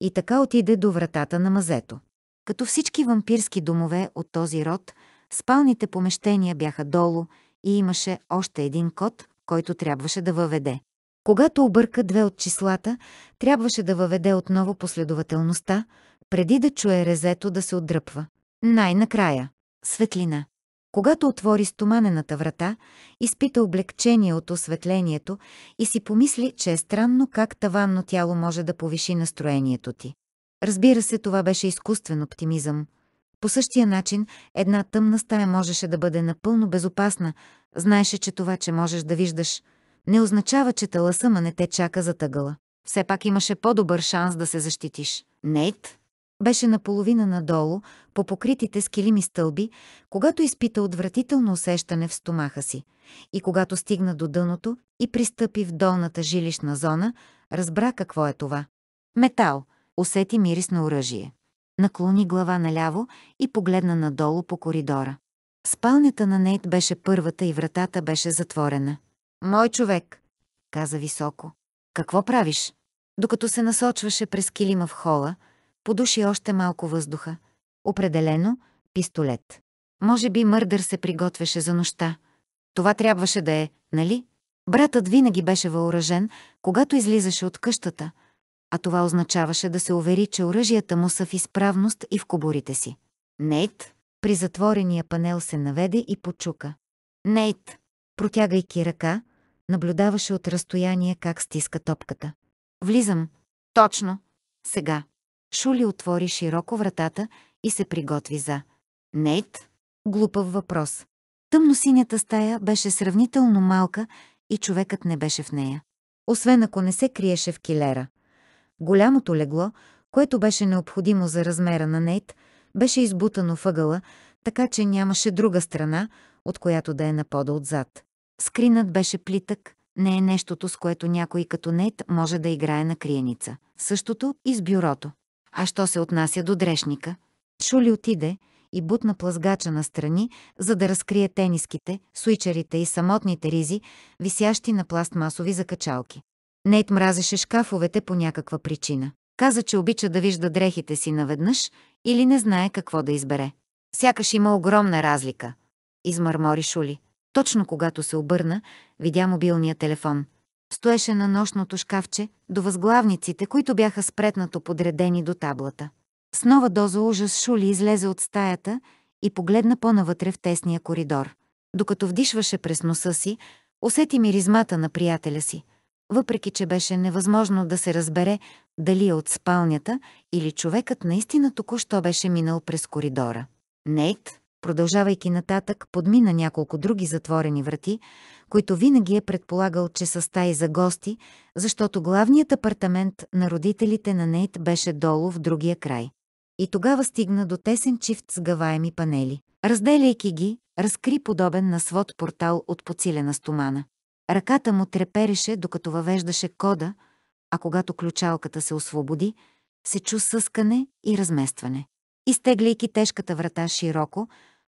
Speaker 1: И така отиде до вратата на мазето. Като всички вампирски домове от този род, спалните помещения бяха долу и имаше още един код, който трябваше да въведе. Когато обърка две от числата, трябваше да въведе отново последователността, преди да чуе резето да се отдръпва. Най-накрая. Светлина. Когато отвори стоманената врата, изпита облегчение от осветлението и си помисли, че е странно как таванно тяло може да повиши настроението ти. Разбира се, това беше изкуствен оптимизъм. По същия начин, една тъмна стая можеше да бъде напълно безопасна. Знаеше, че това, че можеш да виждаш не означава, че таласъма не те чака за тъгъла. Все пак имаше по-добър шанс да се защитиш. Нейт беше наполовина надолу, по покритите с килими стълби, когато изпита отвратително усещане в стомаха си. И когато стигна до дъното и пристъпи в долната жилищна зона, разбра какво е това. Метал. Усети мирис на оръжие. Наклони глава наляво и погледна надолу по коридора. Спалнята на Нейт беше първата и вратата беше затворена. Мой човек, каза високо. Какво правиш? Докато се насочваше през килима в хола, подуши още малко въздуха. Определено, пистолет. Може би Мърдър се приготвяше за нощта. Това трябваше да е, нали? Братът винаги беше въоръжен, когато излизаше от къщата, а това означаваше да се увери, че оръжията му са в изправност и в кобурите си. Нейт, при затворения панел се наведе и почука. Нейт, протягайки ръка, наблюдаваше от разстояние как стиска топката. Влизам. Точно. Сега. Шули отвори широко вратата и се приготви за. Нейт? Глупав въпрос. Тъмносинята стая беше сравнително малка и човекът не беше в нея. Освен ако не се криеше в килера. Голямото легло, което беше необходимо за размера на Нейт, беше избутано въгъла, така че нямаше друга страна, от която да е напода отзад. Скринът беше плитък, не е нещото, с което някой като нет може да играе на криеница. Същото и с бюрото. А що се отнася до дрешника? Шули отиде и бутна плъзгача страни, за да разкрие тениските, суичерите и самотните ризи, висящи на пластмасови закачалки. Нейт мразеше шкафовете по някаква причина. Каза, че обича да вижда дрехите си наведнъж или не знае какво да избере. Сякаш има огромна разлика. Измърмори Шули. Точно когато се обърна, видя мобилния телефон. Стоеше на нощното шкафче до възглавниците, които бяха спретнато подредени до таблата. С нова доза ужас Шули излезе от стаята и погледна по-навътре в тесния коридор. Докато вдишваше през носа си, усети миризмата на приятеля си, въпреки че беше невъзможно да се разбере дали е от спалнята или човекът наистина току-що беше минал през коридора. Нейт, продължавайки нататък, подмина няколко други затворени врати, които винаги е предполагал, че са стаи за гости, защото главният апартамент на родителите на Нейт беше долу в другия край. И тогава стигна до тесен чифт с гаваеми панели. Разделяйки ги, разкри подобен на свод портал от подсилена стомана. Ръката му трепереше, докато въвеждаше кода, а когато ключалката се освободи, се чу съскане и разместване. Изтегляйки тежката врата широко,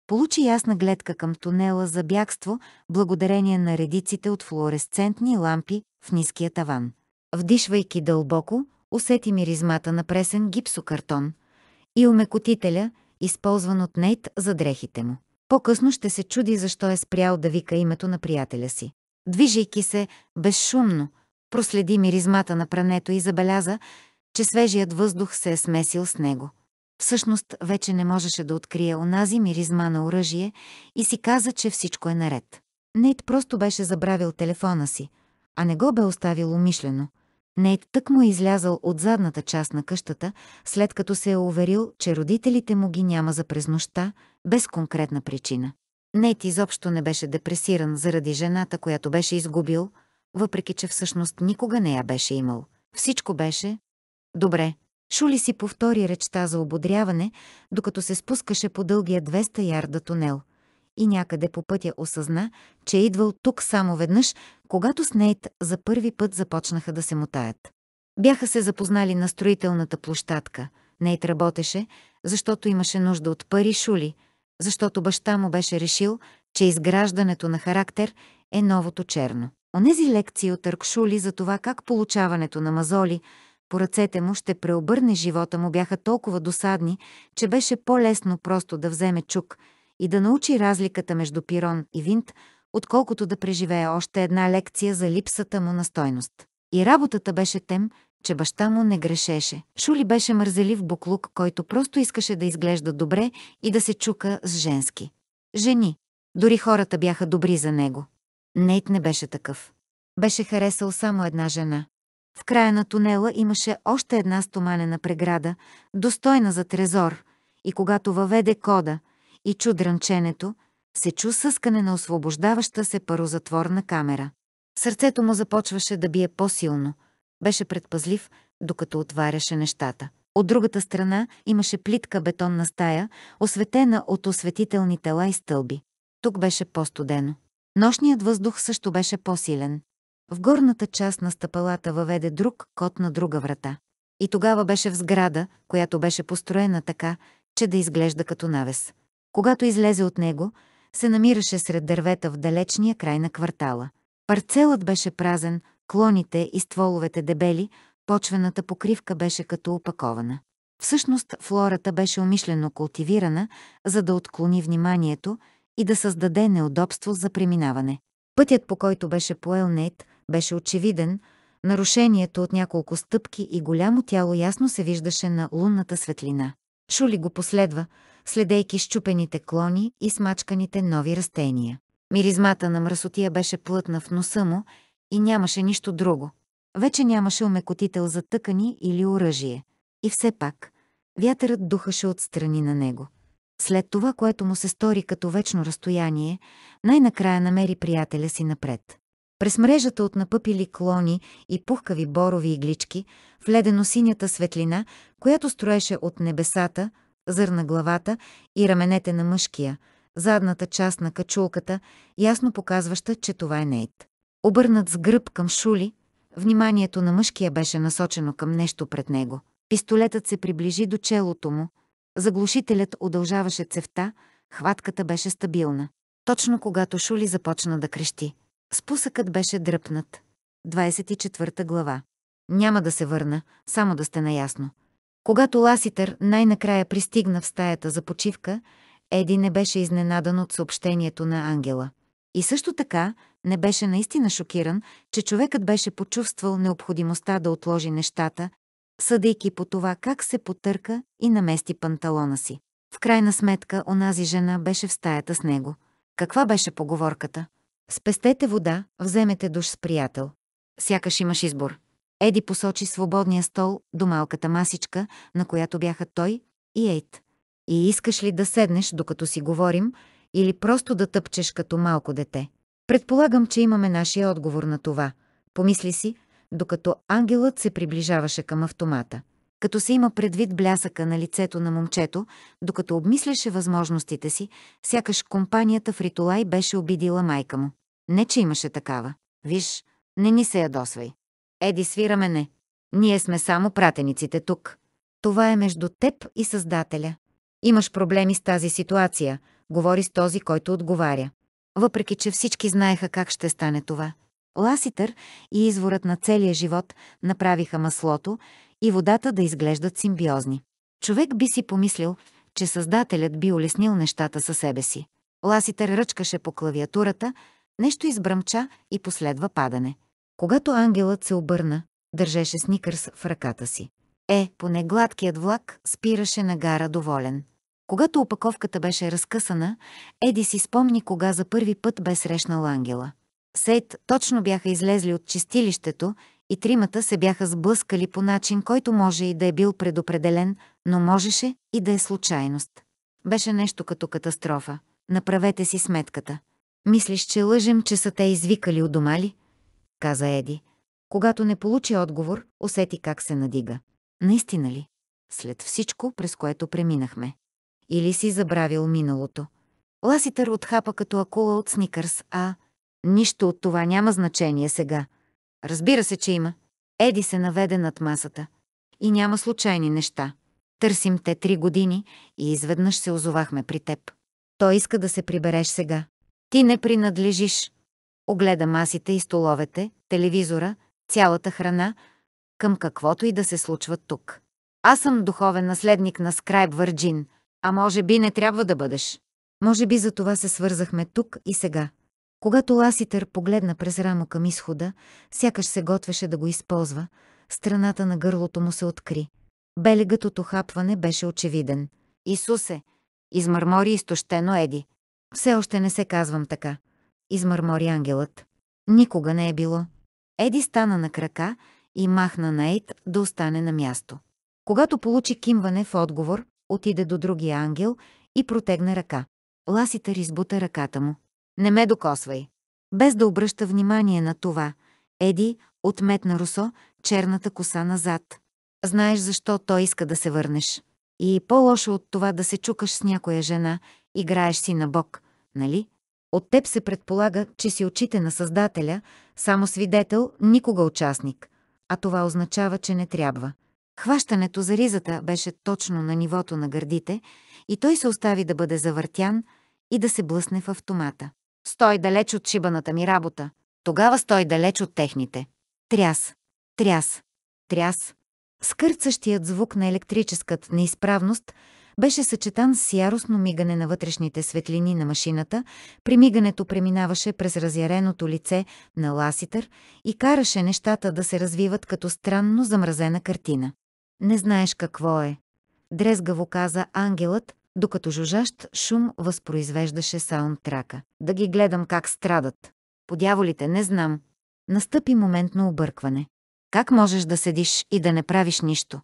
Speaker 1: получи ясна гледка към тунела за бягство, благодарение на редиците от флуоресцентни лампи в ниския таван. Вдишвайки дълбоко, усети миризмата на пресен гипсокартон и омекотителя, използван от Нейт за дрехите му. По-късно ще се чуди защо е спрял да вика името на приятеля си. Движейки се безшумно, проследи миризмата на прането и забеляза, че свежият въздух се е смесил с него. Всъщност вече не можеше да открие онази миризма на оръжие и си каза, че всичко е наред. Нейт просто беше забравил телефона си, а не го бе оставил умишлено. Нейт тък му е излязал от задната част на къщата, след като се е уверил, че родителите му ги няма за през нощта, без конкретна причина. Нейт изобщо не беше депресиран заради жената, която беше изгубил, въпреки че всъщност никога не я беше имал. Всичко беше... Добре, Шули си повтори речта за ободряване, докато се спускаше по дългия 200 ярда тунел. И някъде по пътя осъзна, че е идвал тук само веднъж, когато с Нейт за първи път започнаха да се мутаят. Бяха се запознали на строителната площадка. Нейт работеше, защото имаше нужда от пари Шули, защото баща му беше решил, че изграждането на характер е новото черно. Онези лекции от Аркшули за това как получаването на мазоли – по ръцете му ще преобърне живота му бяха толкова досадни, че беше по-лесно просто да вземе чук и да научи разликата между пирон и винт, отколкото да преживее още една лекция за липсата му на стойност. И работата беше тем, че баща му не грешеше. Шули беше мързелив буклук, който просто искаше да изглежда добре и да се чука с женски. Жени. Дори хората бяха добри за него. Нейт не беше такъв. Беше харесал само една жена. В края на тунела имаше още една стоманена преграда, достойна за трезор, и когато въведе кода и чу дрънченето, се чу съскане на освобождаваща се парозатворна камера. Сърцето му започваше да бие по-силно. Беше предпазлив, докато отваряше нещата. От другата страна имаше плитка бетонна стая, осветена от осветителни тела и стълби. Тук беше по-студено. Нощният въздух също беше по-силен. В горната част на стъпалата въведе друг кот на друга врата. И тогава беше в сграда, която беше построена така, че да изглежда като навес. Когато излезе от него, се намираше сред дървета в далечния край на квартала. Парцелът беше празен, клоните и стволовете дебели, почвената покривка беше като опакована. Всъщност флората беше умишлено култивирана, за да отклони вниманието и да създаде неудобство за преминаване. Пътят, по който беше поел Нейт, беше очевиден, нарушението от няколко стъпки и голямо тяло ясно се виждаше на лунната светлина. Шули го последва, следейки щупените клони и смачканите нови растения. Миризмата на мръсотия беше плътна в носа му и нямаше нищо друго. Вече нямаше омекотител за тъкани или оръжие. И все пак, вятърът духаше отстрани на него. След това, което му се стори като вечно разстояние, най-накрая намери приятеля си напред. През мрежата от напъпили клони и пухкави борови иглички, в ледено-синята светлина, която строеше от небесата, зърна главата и раменете на мъжкия, задната част на качулката, ясно показваща, че това е Нейт. Обърнат с гръб към Шули, вниманието на мъжкия беше насочено към нещо пред него. Пистолетът се приближи до челото му. Заглушителят удължаваше цевта, хватката беше стабилна. Точно когато Шули започна да крещи – Спусъкът беше дръпнат. 24 глава. Няма да се върна, само да сте наясно. Когато Ласитър най-накрая пристигна в стаята за почивка, Еди не беше изненадан от съобщението на Ангела. И също така не беше наистина шокиран, че човекът беше почувствал необходимостта да отложи нещата, съдейки по това как се потърка и намести панталона си. В крайна сметка онази жена беше в стаята с него. Каква беше поговорката? Спестете вода, вземете душ с приятел. Сякаш имаш избор. Еди посочи свободния стол до малката масичка, на която бяха той и Ейт. И искаш ли да седнеш, докато си говорим, или просто да тъпчеш като малко дете? Предполагам, че имаме нашия отговор на това. Помисли си, докато ангелът се приближаваше към автомата. Като се има предвид блясъка на лицето на момчето, докато обмисляше възможностите си, сякаш компанията в Ритолай беше обидила майка му. Не, че имаше такава. Виж, не ни се ядосвай. Еди, свираме не. Ние сме само пратениците тук. Това е между теб и Създателя. Имаш проблеми с тази ситуация, говори с този, който отговаря. Въпреки, че всички знаеха как ще стане това. Ласитър и изворът на целия живот направиха маслото и водата да изглеждат симбиозни. Човек би си помислил, че Създателят би улеснил нещата със себе си. Ласитър ръчкаше по клавиатурата, нещо избръмча и последва падане. Когато ангелът се обърна, държеше сникърс в ръката си. Е, поне гладкият влак спираше на гара доволен. Когато опаковката беше разкъсана, Еди си спомни кога за първи път бе срещнал ангела. Сейт точно бяха излезли от чистилището и тримата се бяха сблъскали по начин, който може и да е бил предопределен, но можеше и да е случайност. Беше нещо като катастрофа. Направете си сметката. Мислиш, че лъжем, че са те извикали у дома ли? Каза Еди. Когато не получи отговор, усети как се надига. Наистина ли? След всичко, през което преминахме. Или си забравил миналото. Ласитър отхапа като акула от Сникърс, а... Нищо от това няма значение сега. Разбира се, че има. Еди се наведе над масата. И няма случайни неща. Търсим те три години и изведнъж се озовахме при теб. Той иска да се прибереш сега. Ти не принадлежиш. Огледа масите и столовете, телевизора, цялата храна, към каквото и да се случва тук. Аз съм духовен наследник на Скрайб Върджин, а може би не трябва да бъдеш. Може би за това се свързахме тук и сега. Когато Ласитър погледна през рамо към изхода, сякаш се готвеше да го използва, страната на гърлото му се откри. Белегът от охапване беше очевиден. «Исусе!» измърмори изтощено Еди. «Все още не се казвам така», измърмори ангелът. «Никога не е било». Еди стана на крака и махна на Ейт да остане на място. Когато получи кимване в отговор, отиде до другия ангел и протегна ръка. Ласитър избута ръката му. Не ме докосвай. Без да обръща внимание на това, Еди отметна Русо черната коса назад. Знаеш защо той иска да се върнеш. И по-лошо от това да се чукаш с някоя жена, играеш си на бог, нали? От теб се предполага, че си очите на Създателя, само свидетел, никога участник. А това означава, че не трябва. Хващането за ризата беше точно на нивото на гърдите и той се остави да бъде завъртян и да се блъсне в автомата. Стой далеч от шибаната ми работа. Тогава стой далеч от техните. Тряс. Тряс. Тряс. Скърцащият звук на електрическата неизправност беше съчетан с яростно мигане на вътрешните светлини на машината, при мигането преминаваше през разяреното лице на Ласитър и караше нещата да се развиват като странно замразена картина. «Не знаеш какво е», дрезгаво каза ангелът, докато жужащ шум възпроизвеждаше саундтрака. Да ги гледам как страдат. Подяволите, не знам. Настъпи момент на объркване. Как можеш да седиш и да не правиш нищо?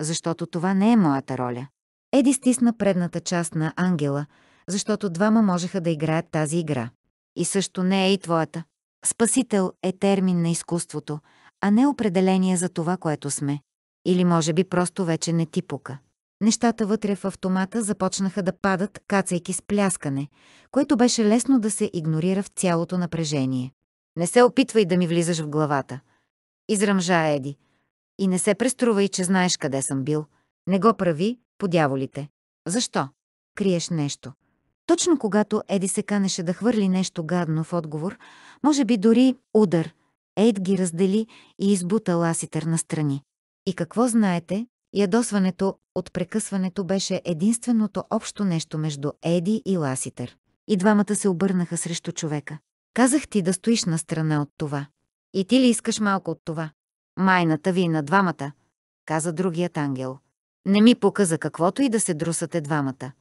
Speaker 1: Защото това не е моята роля. Еди стисна предната част на Ангела, защото двама можеха да играят тази игра. И също не е и твоята. Спасител е термин на изкуството, а не определение за това, което сме. Или може би просто вече не ти пука нещата вътре в автомата започнаха да падат, кацайки с пляскане, което беше лесно да се игнорира в цялото напрежение. Не се опитвай да ми влизаш в главата. Изръмжа Еди. И не се преструвай, че знаеш къде съм бил. Не го прави, подяволите. Защо? Криеш нещо. Точно когато Еди се канеше да хвърли нещо гадно в отговор, може би дори удар, Ейд ги раздели и избута Ласитър настрани. И какво знаете, Ядосването от прекъсването беше единственото общо нещо между Еди и Ласитър. И двамата се обърнаха срещу човека. Казах ти да стоиш на страна от това. И ти ли искаш малко от това? Майната ви на двамата, каза другият ангел. Не ми показа за каквото и да се друсате двамата.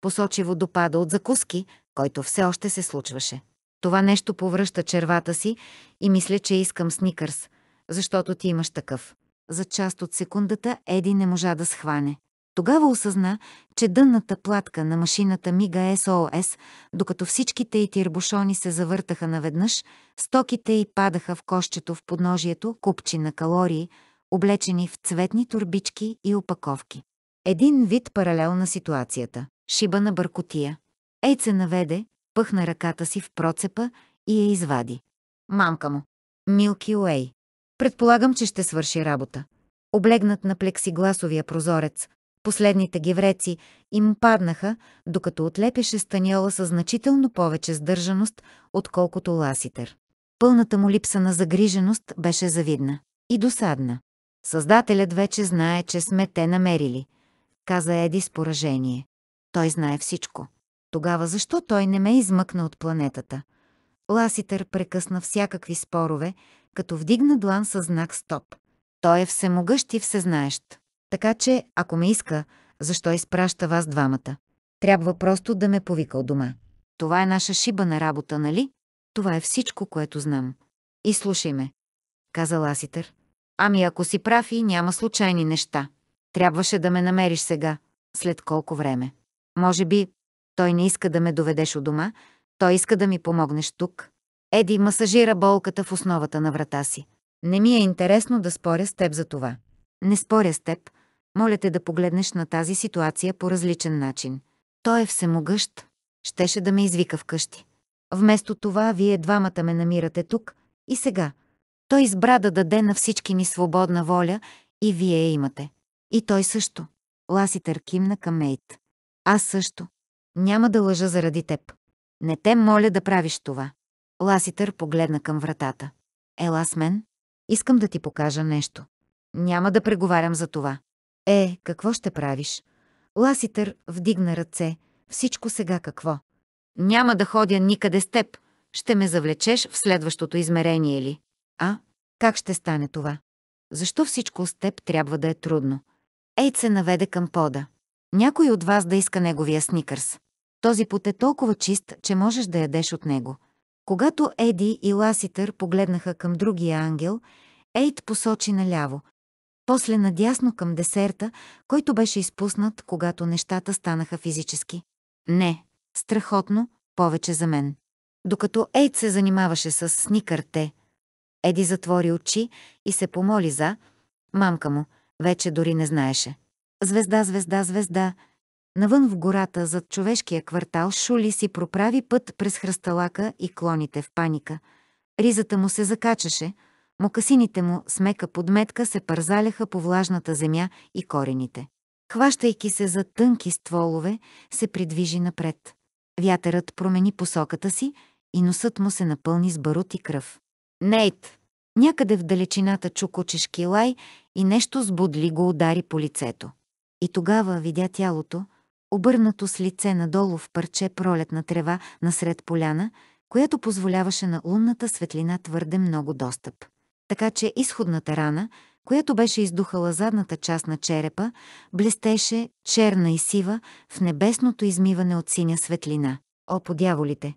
Speaker 1: Посочи водопада от закуски, който все още се случваше. Това нещо повръща червата си и мисля, че искам сникърс, защото ти имаш такъв за част от секундата Еди не можа да схване. Тогава осъзна, че дънната платка на машината мига СОС, докато всичките й тирбушони се завъртаха наведнъж, стоките й падаха в кощето в подножието купчи на калории, облечени в цветни турбички и опаковки. Един вид паралел на ситуацията. Шиба на бъркотия. Ей се наведе, пъхна ръката си в процепа и я извади. Мамка му. Милки Уей. Предполагам, че ще свърши работа. Облегнат на плексигласовия прозорец, последните гевреци им паднаха, докато отлепяше станиола със значително повече сдържаност, отколкото ласитер. Пълната му липса на загриженост беше завидна и досадна. Създателят вече знае, че сме те намерили, каза Еди с поражение. Той знае всичко. Тогава защо той не ме измъкна от планетата? Ласитър прекъсна всякакви спорове, като вдигна длан със знак «Стоп». Той е всемогъщ и всезнаещ. Така че, ако ме иска, защо изпраща вас двамата? Трябва просто да ме повика от дома. Това е наша шиба на работа, нали? Това е всичко, което знам. И слушай ме, каза Ласитър. Ами ако си прав и няма случайни неща. Трябваше да ме намериш сега, след колко време. Може би той не иска да ме доведеш от дома, той иска да ми помогнеш тук. Еди масажира болката в основата на врата си. Не ми е интересно да споря с теб за това. Не споря с теб. Моля те да погледнеш на тази ситуация по различен начин. Той е всемогъщ. Щеше да ме извика вкъщи. Вместо това, вие двамата ме намирате тук и сега. Той избра да даде на всички ни свободна воля и вие я имате. И той също. Ласитър кимна към Мейт. Аз също. Няма да лъжа заради теб. Не те моля да правиш това. Ласитър погледна към вратата. Ела с мен. Искам да ти покажа нещо. Няма да преговарям за това. Е, какво ще правиш? Ласитър вдигна ръце. Всичко сега какво? Няма да ходя никъде с теб. Ще ме завлечеш в следващото измерение ли? А? Как ще стане това? Защо всичко с теб трябва да е трудно? Ейд се наведе към пода. Някой от вас да иска неговия сникърс. Този пот е толкова чист, че можеш да ядеш от него. Когато Еди и Ласитър погледнаха към другия ангел, Ейт посочи наляво, после надясно към десерта, който беше изпуснат, когато нещата станаха физически. Не, страхотно, повече за мен. Докато Ейт се занимаваше с сникърте, Еди затвори очи и се помоли за... Мамка му, вече дори не знаеше. Звезда, звезда, звезда, Навън в гората, зад човешкия квартал, Шули си проправи път през хръсталака и клоните в паника. Ризата му се закачаше, мокасините му с мека подметка се парзаляха по влажната земя и корените. Хващайки се за тънки стволове, се придвижи напред. Вятърът промени посоката си и носът му се напълни с барут и кръв. Нейт! Някъде в далечината чу кучешки лай и нещо сбудли го удари по лицето. И тогава видя тялото, обърнато с лице надолу в парче пролетна трева насред поляна, която позволяваше на лунната светлина твърде много достъп. Така че изходната рана, която беше издухала задната част на черепа, блестеше, черна и сива, в небесното измиване от синя светлина. О, подяволите!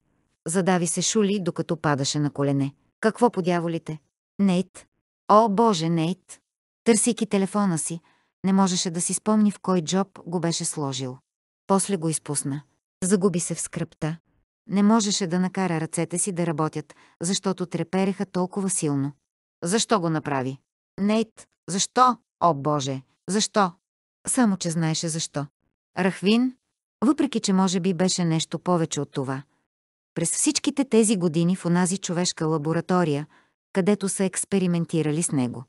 Speaker 1: Задави се Шули, докато падаше на колене. Какво подяволите? Нейт. О, Боже, Нейт! Търсики телефона си, не можеше да си спомни в кой джоб го беше сложил. После го изпусна. Загуби се в скръпта. Не можеше да накара ръцете си да работят, защото трепереха толкова силно. Защо го направи? Нейт, защо? О, Боже, защо? Само, че знаеше защо. Рахвин, въпреки, че може би беше нещо повече от това. През всичките тези години в онази човешка лаборатория, където са експериментирали с него.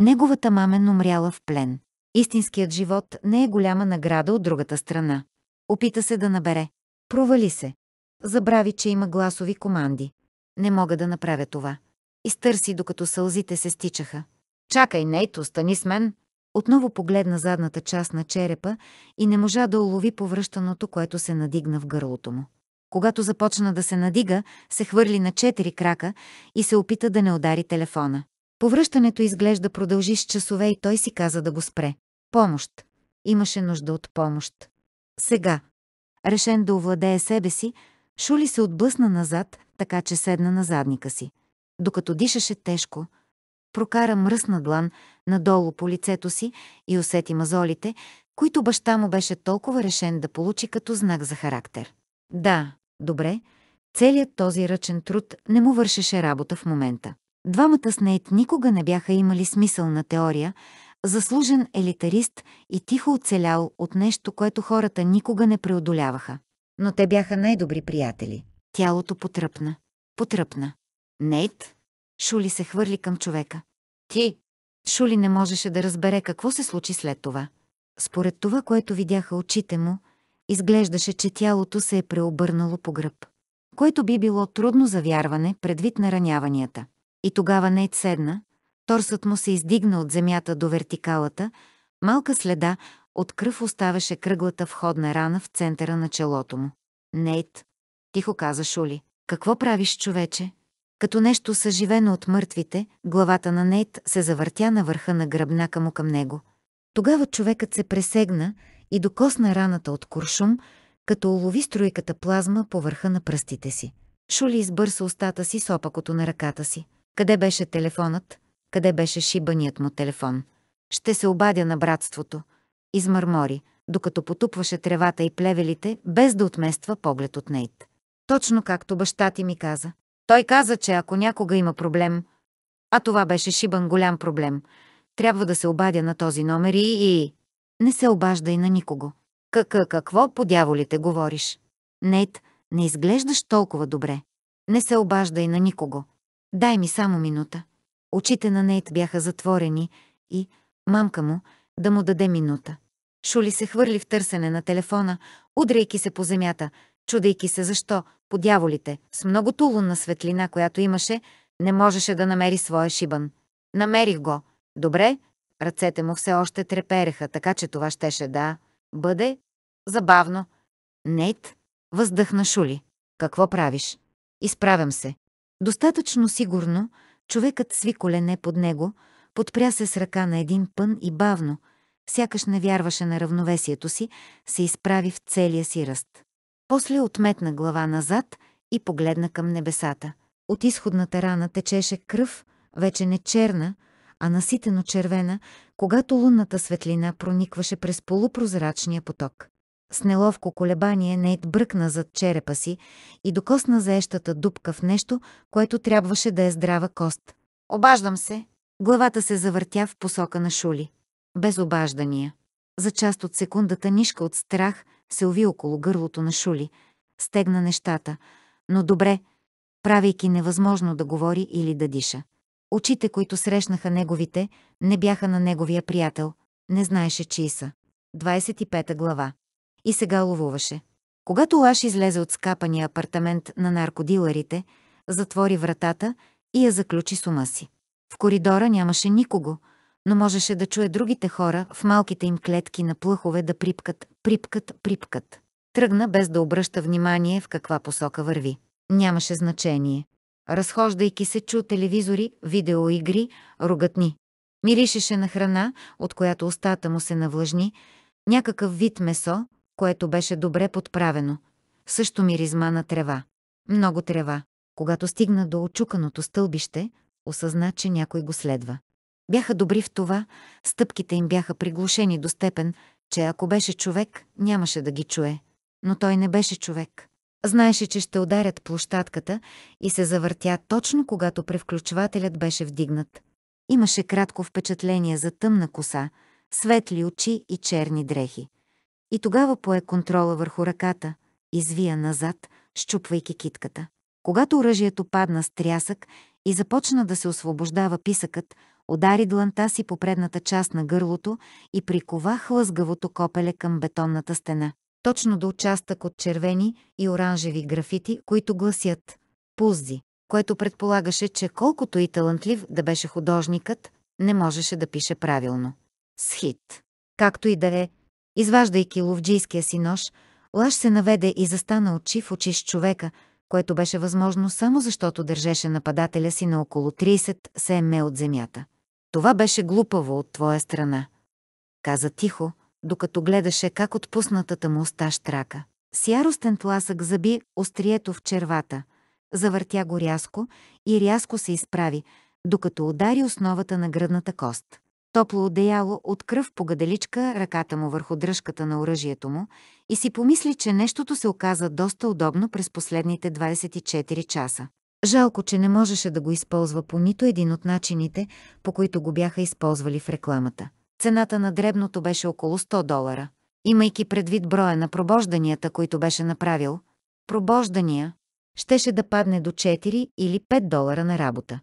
Speaker 1: Неговата мамен умряла в плен. Истинският живот не е голяма награда от другата страна. Опита се да набере. Провали се. Забрави, че има гласови команди. Не мога да направя това. Изтърси, докато сълзите се стичаха. Чакай, Нейто, стани с мен. Отново погледна задната част на черепа и не можа да улови повръщаното, което се надигна в гърлото му. Когато започна да се надига, се хвърли на четири крака и се опита да не удари телефона. Повръщането изглежда продължи с часове и той си каза да го спре. Помощ. Имаше нужда от помощ. Сега, решен да овладее себе си, Шули се отблъсна назад, така че седна на задника си. Докато дишаше тежко, прокара мръсна длан надолу по лицето си и усети мазолите, които баща му беше толкова решен да получи като знак за характер. Да, добре, целият този ръчен труд не му вършеше работа в момента. Двамата с Нейт никога не бяха имали смисъл на теория, заслужен елитарист и тихо оцелял от нещо, което хората никога не преодоляваха. Но те бяха най-добри приятели. Тялото потръпна. Потръпна. Нейт? Шули се хвърли към човека. Ти? Шули не можеше да разбере какво се случи след това. Според това, което видяха очите му, изглеждаше, че тялото се е преобърнало по гръб, което би било трудно за вярване предвид нараняванията. И тогава Нейт седна, Торсът му се издигна от земята до вертикалата, малка следа от кръв оставаше кръглата входна рана в центъра на челото му. Нейт, тихо каза Шули, какво правиш, човече? Като нещо съживено от мъртвите, главата на Нейт се завъртя на върха на гръбнака му към него. Тогава човекът се пресегна и докосна раната от куршум, като улови струйката плазма по върха на пръстите си. Шули избърса устата си с опакото на ръката си. Къде беше телефонът? къде беше шибаният му телефон. Ще се обадя на братството. Измърмори, докато потупваше тревата и плевелите, без да отмества поглед от Нейт. Точно както баща ти ми каза. Той каза, че ако някога има проблем, а това беше шибан голям проблем, трябва да се обадя на този номер и... и... Не се обаждай на никого. Как, какво по дяволите говориш? Нейт, не изглеждаш толкова добре. Не се обаждай на никого. Дай ми само минута. Очите на Нейт бяха затворени и, мамка му, да му даде минута. Шули се хвърли в търсене на телефона, удряйки се по земята, чудейки се защо, по дяволите, с много лунна светлина, която имаше, не можеше да намери своя шибан. Намерих го. Добре, ръцете му все още трепереха, така че това щеше да бъде забавно. Нейт, въздъхна Шули. Какво правиш? Изправям се. Достатъчно сигурно, Човекът сви колене под него, подпря се с ръка на един пън и бавно, сякаш не вярваше на равновесието си, се изправи в целия си ръст. После отметна глава назад и погледна към небесата. От изходната рана течеше кръв, вече не черна, а наситено червена, когато лунната светлина проникваше през полупрозрачния поток. С неловко колебание Нейт бръкна зад черепа си и докосна заещата дупка в нещо, което трябваше да е здрава кост. «Обаждам се!» Главата се завъртя в посока на Шули. Без обаждания. За част от секундата нишка от страх се уви около гърлото на Шули. Стегна нещата. Но добре, правейки невъзможно да говори или да диша. Очите, които срещнаха неговите, не бяха на неговия приятел. Не знаеше чии са. 25 глава и сега ловуваше. Когато Лаш излезе от скапания апартамент на наркодиларите, затвори вратата и я заключи с ума си. В коридора нямаше никого, но можеше да чуе другите хора в малките им клетки на плъхове да припкат, припкат, припкат. Тръгна без да обръща внимание в каква посока върви. Нямаше значение. Разхождайки се чу телевизори, видеоигри, ругатни. Миришеше на храна, от която устата му се навлажни, някакъв вид месо, което беше добре подправено. Също миризма на трева. Много трева. Когато стигна до очуканото стълбище, осъзна, че някой го следва. Бяха добри в това, стъпките им бяха приглушени до степен, че ако беше човек, нямаше да ги чуе. Но той не беше човек. Знаеше, че ще ударят площадката и се завъртя точно когато превключвателят беше вдигнат. Имаше кратко впечатление за тъмна коса, светли очи и черни дрехи. И тогава пое контрола върху ръката, извия назад, щупвайки китката. Когато оръжието падна с трясък и започна да се освобождава писъкът, удари дланта си по предната част на гърлото и прикова хлъзгавото копеле към бетонната стена. Точно до участък от червени и оранжеви графити, които гласят «Пузди», което предполагаше, че колкото и талантлив да беше художникът, не можеше да пише правилно. Схит. Както и да е, Изваждайки ловджийския си нож, Лаш се наведе и застана очи в очи с човека, което беше възможно само защото държеше нападателя си на около 30 см от земята. Това беше глупаво от твоя страна, каза тихо, докато гледаше как отпуснатата му уста штрака. С яростен тласък заби острието в червата, завъртя го рязко и рязко се изправи, докато удари основата на гръдната кост топло одеяло от кръв по гаделичка, ръката му върху дръжката на оръжието му и си помисли, че нещото се оказа доста удобно през последните 24 часа. Жалко, че не можеше да го използва по нито един от начините, по които го бяха използвали в рекламата. Цената на дребното беше около 100 долара. Имайки предвид броя на пробожданията, които беше направил, пробождания щеше да падне до 4 или 5 долара на работа.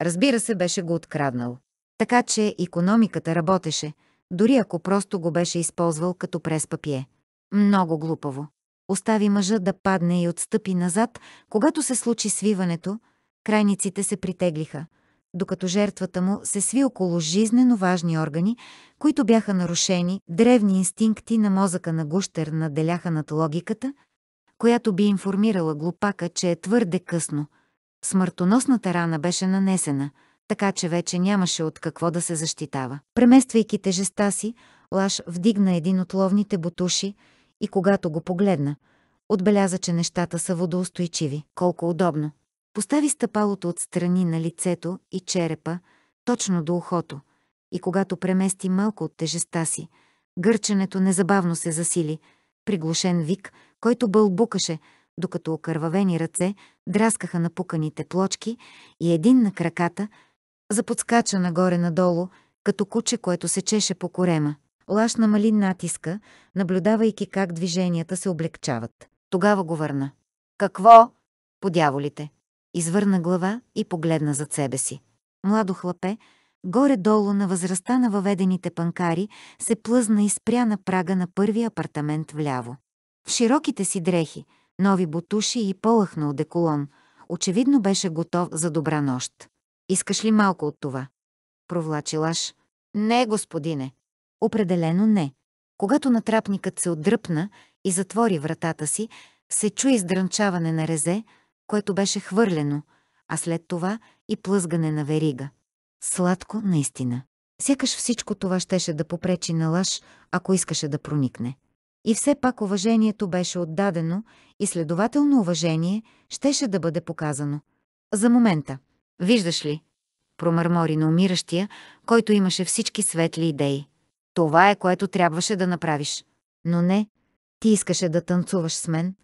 Speaker 1: Разбира се, беше го откраднал. Така че економиката работеше, дори ако просто го беше използвал като прес-папие. Много глупаво. Остави мъжа да падне и отстъпи назад, когато се случи свиването, крайниците се притеглиха, докато жертвата му се сви около жизнено важни органи, които бяха нарушени, древни инстинкти на мозъка на гущер наделяха над логиката, която би информирала глупака, че е твърде късно. Смъртоносната рана беше нанесена – така че вече нямаше от какво да се защитава. Премествайки тежеста си, Лаш вдигна един от ловните бутуши и когато го погледна, отбеляза, че нещата са водоустойчиви. Колко удобно! Постави стъпалото отстрани на лицето и черепа, точно до ухото, и когато премести малко от тежеста си, гърченето незабавно се засили, приглушен вик, който бълбукаше, докато окървавени ръце драскаха напуканите плочки и един на краката – Заподскача нагоре-надолу, като куче, което се чеше по корема. Лаш намали натиска, наблюдавайки как движенията се облегчават. Тогава го върна. «Какво?» «Подяволите!» Извърна глава и погледна зад себе си. Младо хлапе, горе-долу на възрастта на въведените панкари, се плъзна и спря на прага на първия апартамент вляво. В широките си дрехи, нови бутуши и пълъхна одеколон, очевидно беше готов за добра нощ. Искаш ли малко от това? Провлачи лаш. Не, господине. Определено не. Когато натрапникът се отдръпна и затвори вратата си, се чу издрънчаване на резе, което беше хвърлено, а след това и плъзгане на верига. Сладко, наистина. Сякаш всичко това щеше да попречи на лаш, ако искаше да проникне. И все пак уважението беше отдадено и следователно уважение щеше да бъде показано. За момента. Виждаш ли? Промърмори на умиращия, който имаше всички светли идеи. Това е което трябваше да направиш. Но не, ти искаше да танцуваш с мен.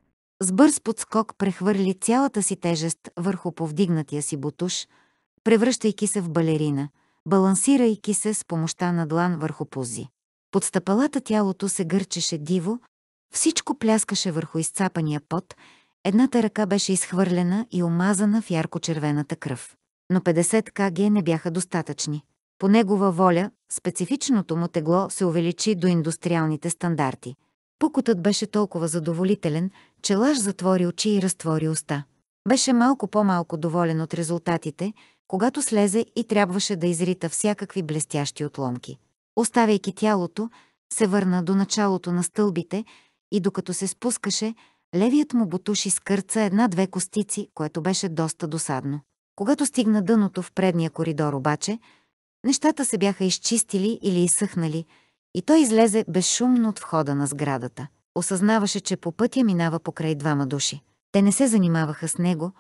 Speaker 1: С бърз подскок прехвърли цялата си тежест върху повдигнатия си бутуш, превръщайки се в балерина, балансирайки се с помощта на длан върху пузи. Под стъпалата тялото се гърчеше диво, всичко пляскаше върху изцапания пот, едната ръка беше изхвърлена и омазана в ярко-червената кръв но 50 кг не бяха достатъчни. По негова воля, специфичното му тегло се увеличи до индустриалните стандарти. Пукотът беше толкова задоволителен, че лъж затвори очи и разтвори уста. Беше малко по-малко доволен от резултатите, когато слезе и трябваше да изрита всякакви блестящи отломки. Оставяйки тялото, се върна до началото на стълбите и докато се спускаше, левият му бутуши скърца една-две костици, което беше доста досадно. Когато стигна дъното в предния коридор обаче, нещата се бяха изчистили или изсъхнали и той излезе безшумно от входа на сградата. Осъзнаваше, че по пътя минава покрай двама души. Те не се занимаваха с него,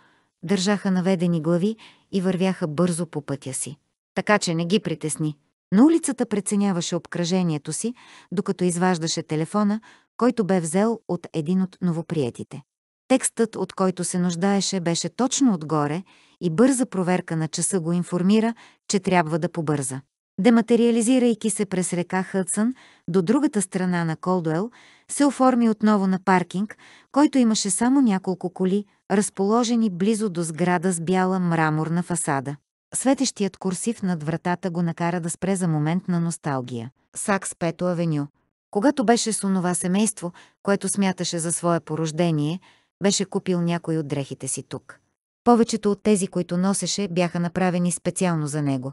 Speaker 1: държаха наведени глави и вървяха бързо по пътя си. Така че не ги притесни. На улицата преценяваше обкръжението си, докато изваждаше телефона, който бе взел от един от новоприетите. Текстът, от който се нуждаеше, беше точно отгоре и бърза проверка на часа го информира, че трябва да побърза. Дематериализирайки се през река Хътсън, до другата страна на Колдуел, се оформи отново на паркинг, който имаше само няколко коли, разположени близо до сграда с бяла мраморна фасада. Светещият курсив над вратата го накара да спре за момент на носталгия. Сакс Пето Авеню. Когато беше с онова семейство, което смяташе за свое порождение – беше купил някой от дрехите си тук. Повечето от тези, които носеше, бяха направени специално за него,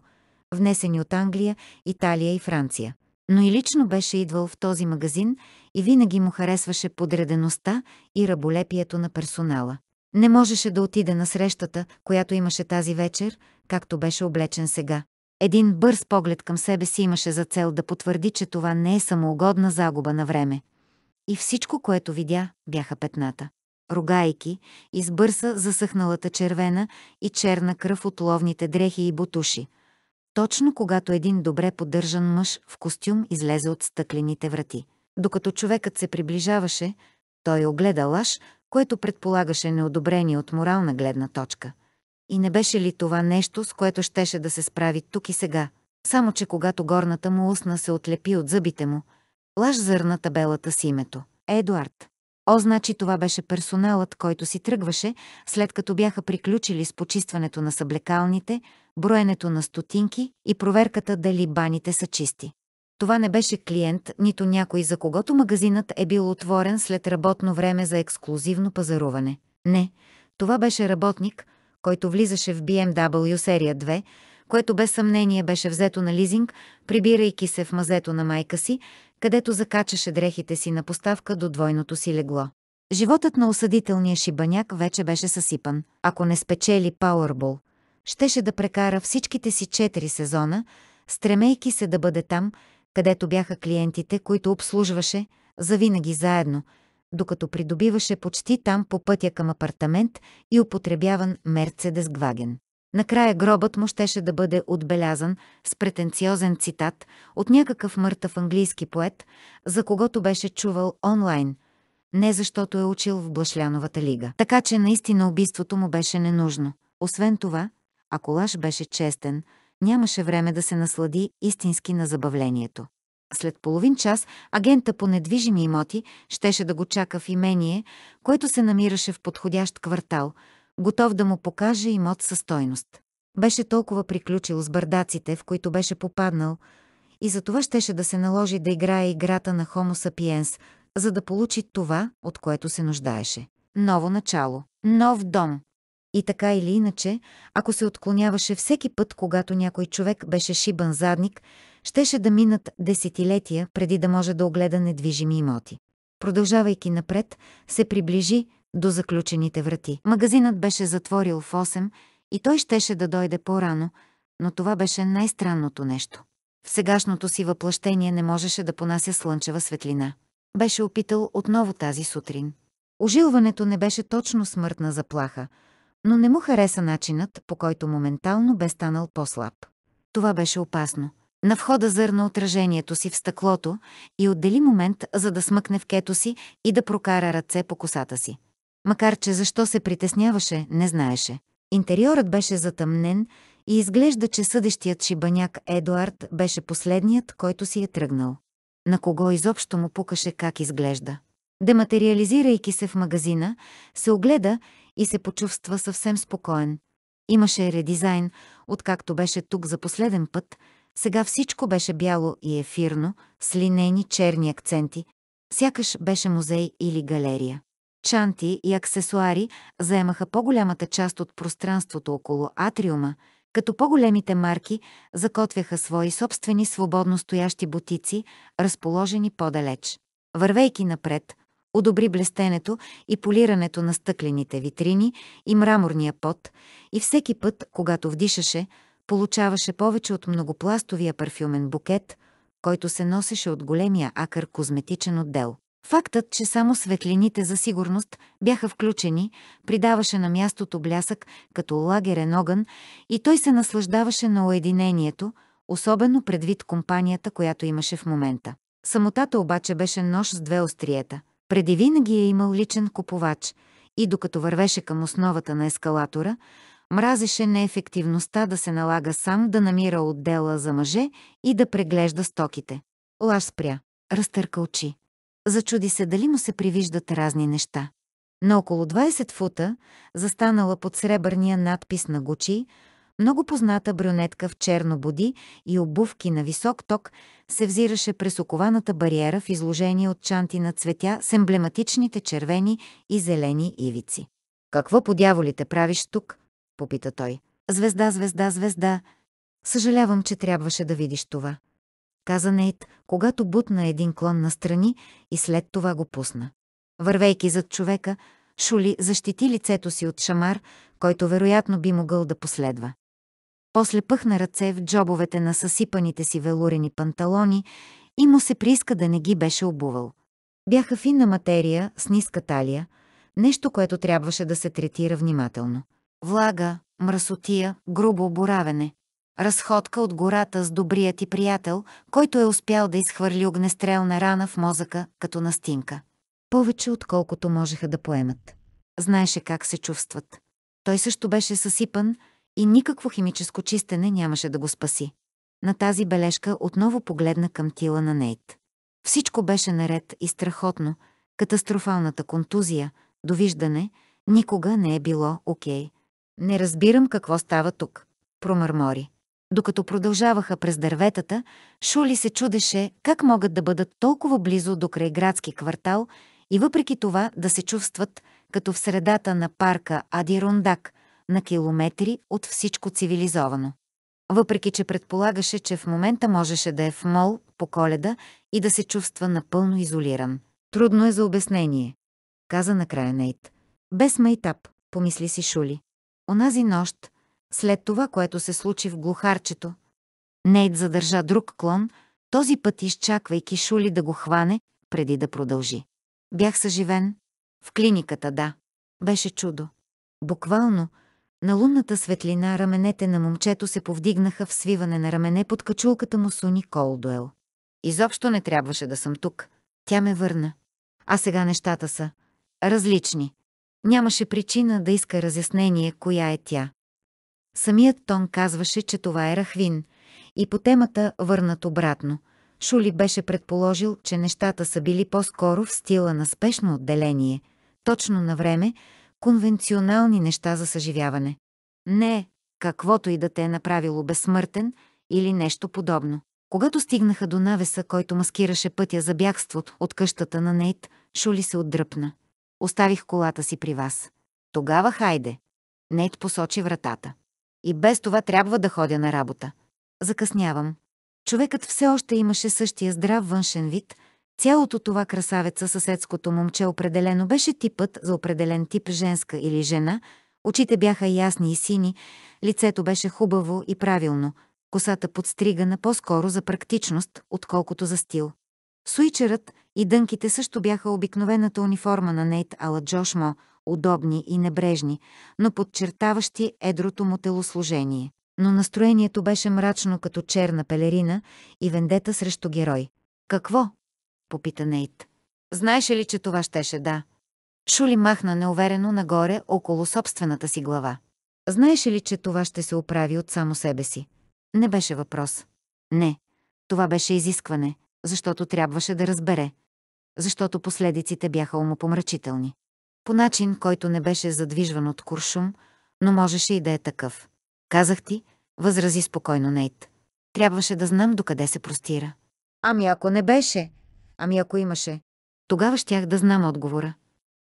Speaker 1: внесени от Англия, Италия и Франция. Но и лично беше идвал в този магазин и винаги му харесваше подредеността и раболепието на персонала. Не можеше да отиде на срещата, която имаше тази вечер, както беше облечен сега. Един бърз поглед към себе си имаше за цел да потвърди, че това не е самоугодна загуба на време. И всичко, което видя, бяха петната ругайки, избърса засъхналата червена и черна кръв от ловните дрехи и бутуши. Точно когато един добре поддържан мъж в костюм излезе от стъклените врати. Докато човекът се приближаваше, той огледа лаш, което предполагаше неодобрение от морална гледна точка. И не беше ли това нещо, с което щеше да се справи тук и сега? Само, че когато горната му устна се отлепи от зъбите му, лаш зърна табелата с името. Едуард. О, значи това беше персоналът, който си тръгваше, след като бяха приключили с почистването на съблекалните, броенето на стотинки и проверката дали баните са чисти. Това не беше клиент, нито някой, за когото магазинът е бил отворен след работно време за ексклюзивно пазаруване. Не, това беше работник, който влизаше в BMW серия 2, което без съмнение беше взето на лизинг, прибирайки се в мазето на майка си, където закачаше дрехите си на поставка до двойното си легло. Животът на осъдителния шибаняк вече беше съсипан. Ако не спечели Пауърбол, щеше да прекара всичките си четири сезона, стремейки се да бъде там, където бяха клиентите, които обслужваше, завинаги заедно, докато придобиваше почти там по пътя към апартамент и употребяван Мерцедес Гваген. Накрая гробът му щеше да бъде отбелязан с претенциозен цитат от някакъв мъртъв английски поет, за когото беше чувал онлайн, не защото е учил в Блашляновата лига. Така че наистина убийството му беше ненужно. Освен това, ако лаш беше честен, нямаше време да се наслади истински на забавлението. След половин час агента по недвижими имоти щеше да го чака в имение, което се намираше в подходящ квартал – готов да му покаже имот със стойност. Беше толкова приключил с бърдаците, в които беше попаднал, и за това щеше да се наложи да играе играта на Homo sapiens, за да получи това, от което се нуждаеше. Ново начало. Нов дом. И така или иначе, ако се отклоняваше всеки път, когато някой човек беше шибан задник, щеше да минат десетилетия преди да може да огледа недвижими имоти. Продължавайки напред, се приближи до заключените врати. Магазинът беше затворил в 8 и той щеше да дойде по-рано, но това беше най-странното нещо. В сегашното си въплъщение не можеше да понася слънчева светлина. Беше опитал отново тази сутрин. Ожилването не беше точно смъртна заплаха, но не му хареса начинът, по който моментално бе станал по-слаб. Това беше опасно. На входа зърна отражението си в стъклото и отдели момент, за да смъкне в кето си и да прокара ръце по косата си. Макар че защо се притесняваше, не знаеше. Интериорът беше затъмнен и изглежда, че съдещият шибаняк Едуард беше последният, който си е тръгнал. На кого изобщо му пукаше как изглежда. Дематериализирайки се в магазина, се огледа и се почувства съвсем спокоен. Имаше редизайн, откакто беше тук за последен път, сега всичко беше бяло и ефирно, с линейни черни акценти, сякаш беше музей или галерия чанти и аксесуари заемаха по-голямата част от пространството около атриума, като по-големите марки закотвяха свои собствени свободно стоящи бутици, разположени по-далеч. Вървейки напред, одобри блестенето и полирането на стъклените витрини и мраморния пот и всеки път, когато вдишаше, получаваше повече от многопластовия парфюмен букет, който се носеше от големия акър козметичен отдел. Фактът, че само светлините за сигурност бяха включени, придаваше на мястото блясък като лагерен огън и той се наслаждаваше на уединението, особено предвид компанията, която имаше в момента. Самотата обаче беше нож с две остриета. Преди винаги е имал личен купувач и докато вървеше към основата на ескалатора, мразеше неефективността да се налага сам да намира отдела за мъже и да преглежда стоките. Лаш спря, разтърка очи. Зачуди се дали му се привиждат разни неща. На около 20 фута, застанала под сребърния надпис на Гучи, много позната брюнетка в черно боди и обувки на висок ток се взираше през окованата бариера в изложение от чанти на цветя с емблематичните червени и зелени ивици. «Какво по дяволите правиш тук?» – попита той. «Звезда, звезда, звезда. Съжалявам, че трябваше да видиш това каза Нейт, когато бутна един клон настрани и след това го пусна. Вървейки зад човека, Шули защити лицето си от шамар, който вероятно би могъл да последва. После пъхна ръце в джобовете на съсипаните си велурени панталони и му се прииска да не ги беше обувал. Бяха финна материя с ниска талия, нещо, което трябваше да се третира внимателно. Влага, мръсотия, грубо оборавене. Разходка от гората с добрият и приятел, който е успял да изхвърли огнестрелна рана в мозъка, като настинка. Повече отколкото можеха да поемат. Знаеше как се чувстват. Той също беше съсипан и никакво химическо чистене нямаше да го спаси. На тази бележка отново погледна към тила на Нейт. Всичко беше наред и страхотно. Катастрофалната контузия, довиждане, никога не е било окей. Okay. Не разбирам какво става тук, промърмори докато продължаваха през дърветата, Шули се чудеше как могат да бъдат толкова близо до крайградски квартал и въпреки това да се чувстват като в средата на парка Адирундак, на километри от всичко цивилизовано. Въпреки, че предполагаше, че в момента можеше да е в мол по коледа и да се чувства напълно изолиран. Трудно е за обяснение, каза накрая Нейт. Без майтап, помисли си Шули. Онази нощ, след това, което се случи в глухарчето. Нейт задържа друг клон, този път изчаквайки Шули да го хване, преди да продължи. Бях съживен. В клиниката, да. Беше чудо. Буквално, на лунната светлина раменете на момчето се повдигнаха в свиване на рамене под качулката му Суни Колдуел. Изобщо не трябваше да съм тук. Тя ме върна. А сега нещата са различни. Нямаше причина да иска разяснение коя е тя. Самият Тон казваше, че това е Рахвин, и по темата върнат обратно. Шули беше предположил, че нещата са били по-скоро в стила на спешно отделение, точно на време, конвенционални неща за съживяване. Не, каквото и да те е направило безсмъртен или нещо подобно. Когато стигнаха до навеса, който маскираше пътя за бягство от къщата на Нейт, Шули се отдръпна. Оставих колата си при вас. Тогава хайде. Нейт посочи вратата. И без това трябва да ходя на работа. Закъснявам. Човекът все още имаше същия здрав външен вид. Цялото това красавеца съседското момче определено беше типът за определен тип женска или жена. Очите бяха ясни и сини, лицето беше хубаво и правилно, косата подстригана по-скоро за практичност, отколкото за стил. Суичерът и дънките също бяха обикновената униформа на Нейт Ала Джошмо – удобни и небрежни, но подчертаващи едрото му телосложение. Но настроението беше мрачно като черна пелерина и вендета срещу герой. «Какво?» – попита Нейт. «Знаеше ли, че това щеше да?» Шули махна неуверено нагоре около собствената си глава. Знаеше ли, че това ще се оправи от само себе си? Не беше въпрос. Не. Това беше изискване, защото трябваше да разбере. Защото последиците бяха умопомрачителни по начин, който не беше задвижван от куршум, но можеше и да е такъв. Казах ти, възрази спокойно Нейт. Трябваше да знам докъде се простира. Ами ако не беше? Ами ако имаше? Тогава щях да знам отговора.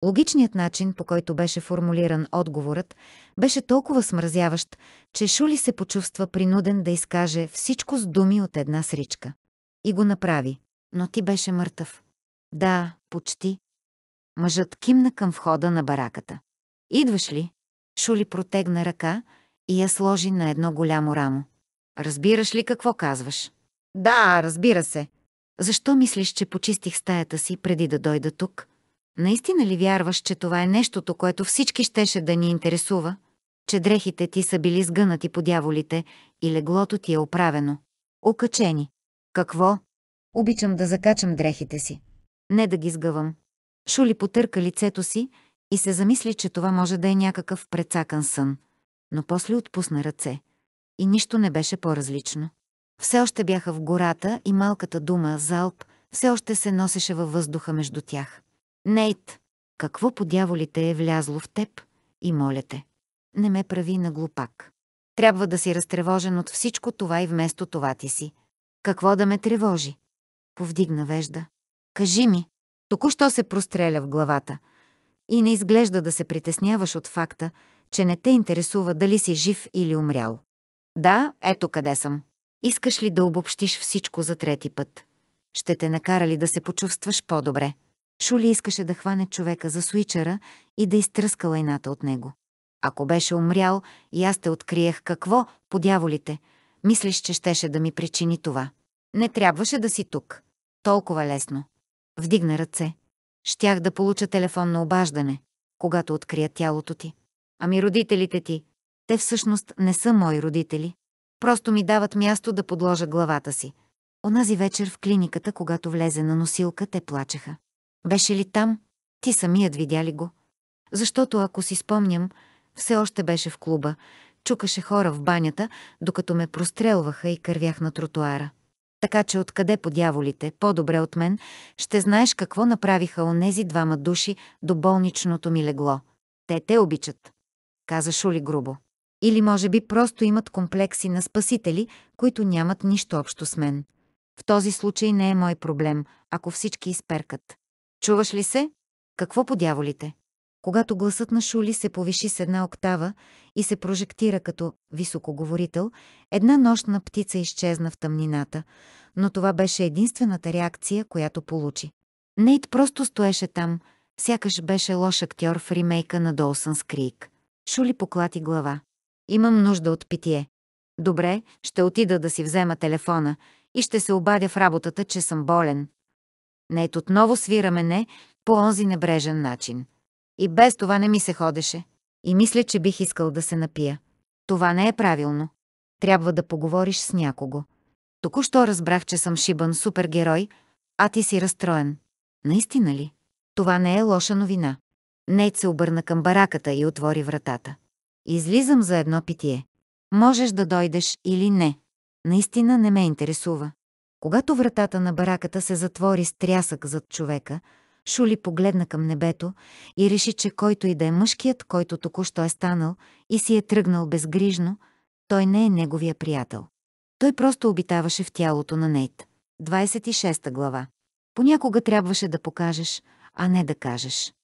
Speaker 1: Логичният начин, по който беше формулиран отговорът, беше толкова смразяващ, че Шули се почувства принуден да изкаже всичко с думи от една сричка. И го направи. Но ти беше мъртъв. Да, почти, Мъжът кимна към входа на бараката. Идваш ли? Шули протегна ръка и я сложи на едно голямо рамо. Разбираш ли какво казваш? Да, разбира се. Защо мислиш, че почистих стаята си преди да дойда тук? Наистина ли вярваш, че това е нещото, което всички щеше да ни интересува? Че дрехите ти са били сгънати по дяволите и леглото ти е оправено? Окачени. Какво? Обичам да закачам дрехите си. Не да ги сгъвам. Шули потърка лицето си и се замисли, че това може да е някакъв прецакан сън, но после отпусна ръце. И нищо не беше по-различно. Все още бяха в гората и малката дума «залп» все още се носеше във въздуха между тях. «Нейт, какво по дяволите е влязло в теб?» И моля те. Не ме прави на глупак. Трябва да си разтревожен от всичко това и вместо това ти си. Какво да ме тревожи? Повдигна вежда. Кажи ми, Току-що се простреля в главата. И не изглежда да се притесняваш от факта, че не те интересува дали си жив или умрял. Да, ето къде съм. Искаш ли да обобщиш всичко за трети път? Ще те накара ли да се почувстваш по-добре? Шули искаше да хване човека за суичера и да изтръска лайната от него. Ако беше умрял и аз те откриех какво, подяволите, мислиш, че щеше да ми причини това. Не трябваше да си тук. Толкова лесно. Вдигна ръце. Щях да получа телефонно обаждане, когато открия тялото ти. Ами родителите ти, те всъщност не са мои родители. Просто ми дават място да подложа главата си. Онази вечер в клиниката, когато влезе на носилка, те плачеха. Беше ли там? Ти самият видя ли го? Защото, ако си спомням, все още беше в клуба, чукаше хора в банята, докато ме прострелваха и кървях на тротуара. Така че откъде по дяволите, по-добре от мен, ще знаеш какво направиха онези двама души до болничното ми легло. Те те обичат. Каза Шули грубо. Или може би просто имат комплекси на спасители, които нямат нищо общо с мен. В този случай не е мой проблем, ако всички изперкат. Чуваш ли се? Какво по дяволите? когато гласът на Шули се повиши с една октава и се прожектира като високоговорител, една нощна птица изчезна в тъмнината, но това беше единствената реакция, която получи. Нейт просто стоеше там, сякаш беше лош актьор в ремейка на Долсънс Крик. Шули поклати глава. Имам нужда от питие. Добре, ще отида да си взема телефона и ще се обадя в работата, че съм болен. Нейт отново свира мене по онзи небрежен начин. И без това не ми се ходеше. И мисля, че бих искал да се напия. Това не е правилно. Трябва да поговориш с някого. Току-що разбрах, че съм шибан супергерой, а ти си разстроен. Наистина ли? Това не е лоша новина. Нейт се обърна към бараката и отвори вратата. Излизам за едно питие. Можеш да дойдеш или не. Наистина не ме интересува. Когато вратата на бараката се затвори с трясък зад човека, Шули погледна към небето и реши, че който и да е мъжкият, който току-що е станал и си е тръгнал безгрижно, той не е неговия приятел. Той просто обитаваше в тялото на Нейт. 26 глава. Понякога трябваше да покажеш, а не да кажеш.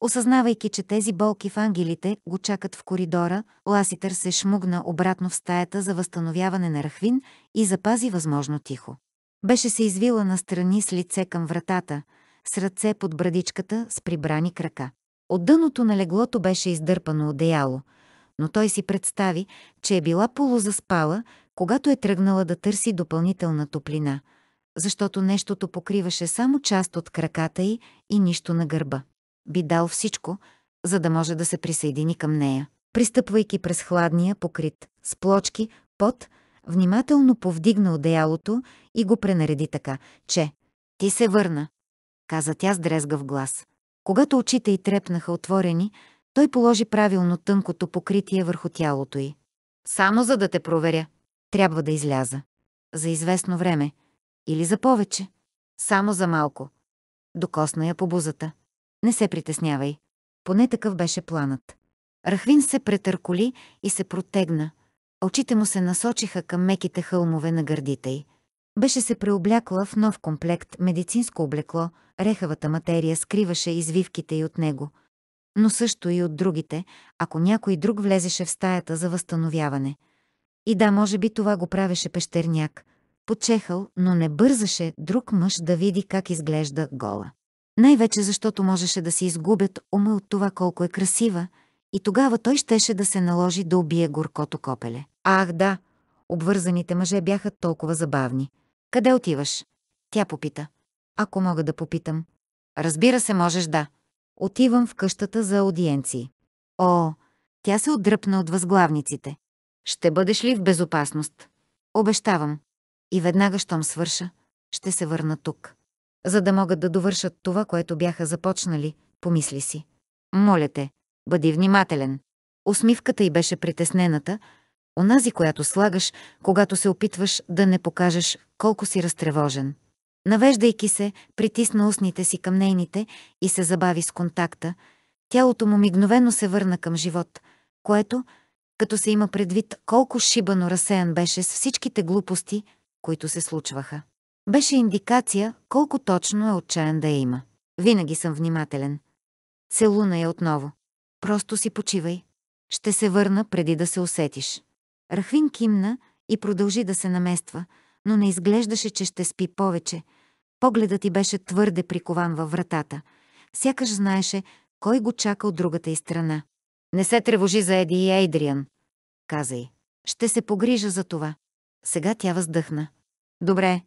Speaker 1: Осъзнавайки, че тези болки в ангелите го чакат в коридора, Ласитър се шмугна обратно в стаята за възстановяване на Рахвин и запази възможно тихо. Беше се извила настрани с лице към вратата, с ръце под брадичката, с прибрани крака. От дъното на леглото беше издърпано одеяло, но той си представи, че е била полузаспала, когато е тръгнала да търси допълнителна топлина, защото нещото покриваше само част от краката й и нищо на гърба. Би дал всичко, за да може да се присъедини към нея. Пристъпвайки през хладния покрит с плочки, пот, внимателно повдигна одеялото и го пренареди така, че «Ти се върна!» каза тя с дрезгав глас. Когато очите й трепнаха отворени, той положи правилно тънкото покритие върху тялото й. Само за да те проверя. Трябва да изляза. За известно време. Или за повече. Само за малко. Докосна я по бузата. Не се притеснявай. Поне такъв беше планът. Рахвин се претърколи и се протегна. Очите му се насочиха към меките хълмове на гърдите й. Беше се преоблякла в нов комплект медицинско облекло, рехавата материя скриваше извивките и от него, но също и от другите, ако някой друг влезеше в стаята за възстановяване. И да, може би това го правеше пещерняк. Почехал, но не бързаше друг мъж да види как изглежда гола. Най-вече защото можеше да се изгубят ума от това колко е красива и тогава той щеше да се наложи да убие горкото копеле. Ах да, обвързаните мъже бяха толкова забавни. Къде отиваш? Тя попита. Ако мога да попитам. Разбира се, можеш да. Отивам в къщата за аудиенции. О, тя се отдръпна от възглавниците. Ще бъдеш ли в безопасност? Обещавам. И веднага, щом свърша, ще се върна тук. За да могат да довършат това, което бяха започнали, помисли си. Моля те, бъди внимателен. Усмивката й беше притеснената, Онази, която слагаш, когато се опитваш да не покажеш колко си разтревожен. Навеждайки се, притисна устните си към нейните и се забави с контакта, тялото му мигновено се върна към живот, което, като се има предвид колко шибано разсеян беше с всичките глупости, които се случваха. Беше индикация колко точно е отчаян да я има. Винаги съм внимателен. Целуна я е отново. Просто си почивай. Ще се върна преди да се усетиш. Рахвин кимна и продължи да се намества, но не изглеждаше, че ще спи повече. Погледът ти беше твърде прикован във вратата. Сякаш знаеше кой го чака от другата и страна. «Не се тревожи за Еди и Ейдриан», каза й. «Ще се погрижа за това». Сега тя въздъхна. «Добре».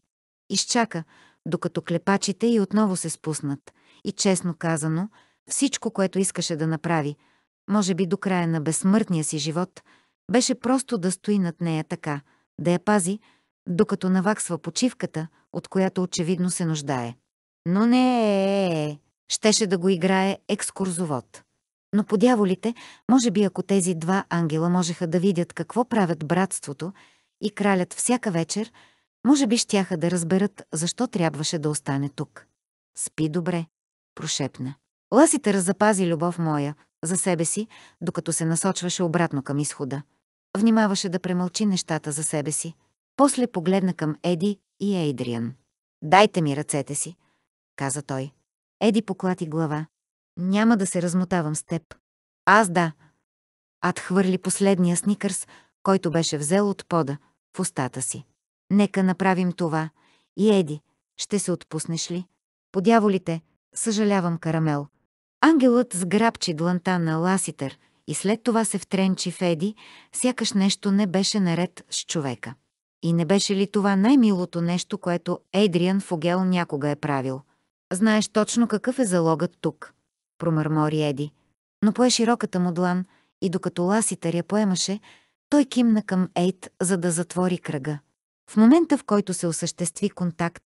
Speaker 1: Изчака, докато клепачите й отново се спуснат. И честно казано, всичко, което искаше да направи, може би до края на безсмъртния си живот – беше просто да стои над нея така, да я пази, докато наваксва почивката, от която очевидно се нуждае. Но не е, е, е. щеше да го играе екскурзовод. Но по дяволите, може би ако тези два ангела можеха да видят какво правят братството и кралят всяка вечер, може би щяха да разберат защо трябваше да остане тук. Спи добре, прошепна. Ласите запази любов моя за себе си, докато се насочваше обратно към изхода. Внимаваше да премълчи нещата за себе си. После погледна към Еди и Ейдриан. «Дайте ми ръцете си», каза той. Еди поклати глава. «Няма да се размотавам с теб». «Аз да». Ад хвърли последния сникърс, който беше взел от пода, в устата си. «Нека направим това. И Еди, ще се отпуснеш ли? Подяволите, съжалявам, Карамел». Ангелът сграбчи дланта на Ласитър и след това се втренчи в Еди, сякаш нещо не беше наред с човека. И не беше ли това най-милото нещо, което Ейдриан Фогел някога е правил? Знаеш точно какъв е залогът тук, промърмори Еди. Но пое широката му длан и докато ласитър я поемаше, той кимна към Ейт, за да затвори кръга. В момента, в който се осъществи контакт,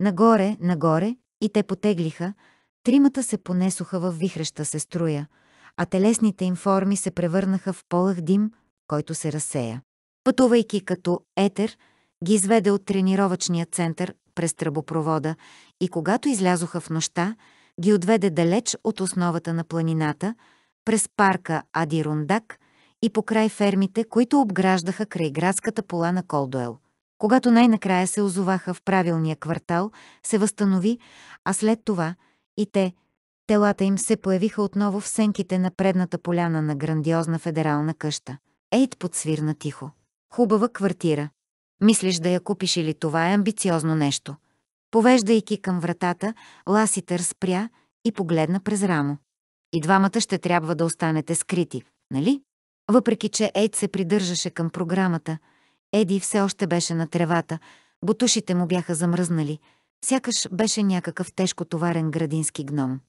Speaker 1: нагоре, нагоре, и те потеглиха, тримата се понесоха във вихреща се струя – а телесните им форми се превърнаха в полъх дим, който се разсея. Пътувайки като етер, ги изведе от тренировъчния център през тръбопровода и когато излязоха в нощта, ги отведе далеч от основата на планината, през парка Адирундак и по край фермите, които обграждаха крайградската пола на Колдуел. Когато най-накрая се озоваха в правилния квартал, се възстанови, а след това и те – телата им се появиха отново в сенките на предната поляна на грандиозна федерална къща. Ейт подсвирна тихо. Хубава квартира. Мислиш да я купиш или това е амбициозно нещо? Повеждайки към вратата, Ласитър спря и погледна през рамо. И двамата ще трябва да останете скрити, нали? Въпреки, че Ейд се придържаше към програмата, Еди все още беше на тревата, бутушите му бяха замръзнали, сякаш беше някакъв тежко товарен градински гном.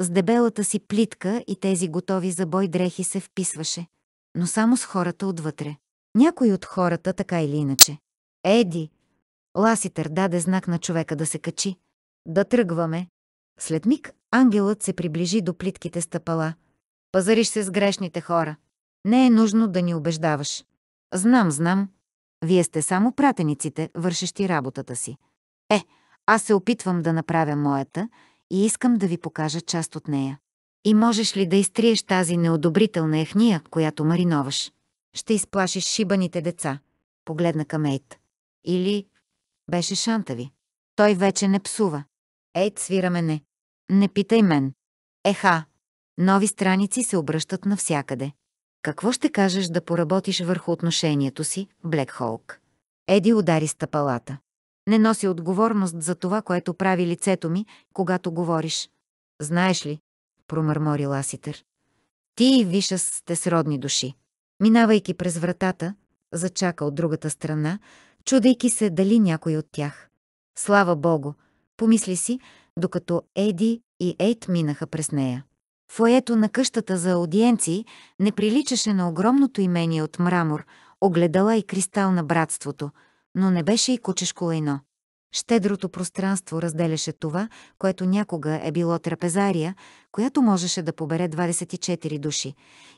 Speaker 1: С дебелата си плитка и тези готови за бой дрехи се вписваше, но само с хората отвътре. Някой от хората така или иначе. Еди, Ласитър даде знак на човека да се качи. Да тръгваме. След миг ангелът се приближи до плитките стъпала. Пазариш се с грешните хора. Не е нужно да ни убеждаваш. Знам, знам. Вие сте само пратениците, вършещи работата си. Е, аз се опитвам да направя моята и искам да ви покажа част от нея. И можеш ли да изтриеш тази неодобрителна ехния, която мариноваш? Ще изплашиш шибаните деца. Погледна към Ейт. Или... Беше шантави. Той вече не псува. Ейт свира мене. Не питай мен. Еха. Нови страници се обръщат навсякъде. Какво ще кажеш да поработиш върху отношението си, Блек Холк? Еди удари стъпалата. Не носи отговорност за това, което прави лицето ми, когато говориш. Знаеш ли, промърмори Ласитър. Ти и Вишас сте сродни души. Минавайки през вратата, зачака от другата страна, чудейки се дали някой от тях. Слава Богу, помисли си, докато Еди и Ейт минаха през нея. Фоето на къщата за аудиенции не приличаше на огромното имение от мрамор, огледала и кристал на братството – но не беше и кучешко лайно. Щедрото пространство разделяше това, което някога е било трапезария, която можеше да побере 24 души,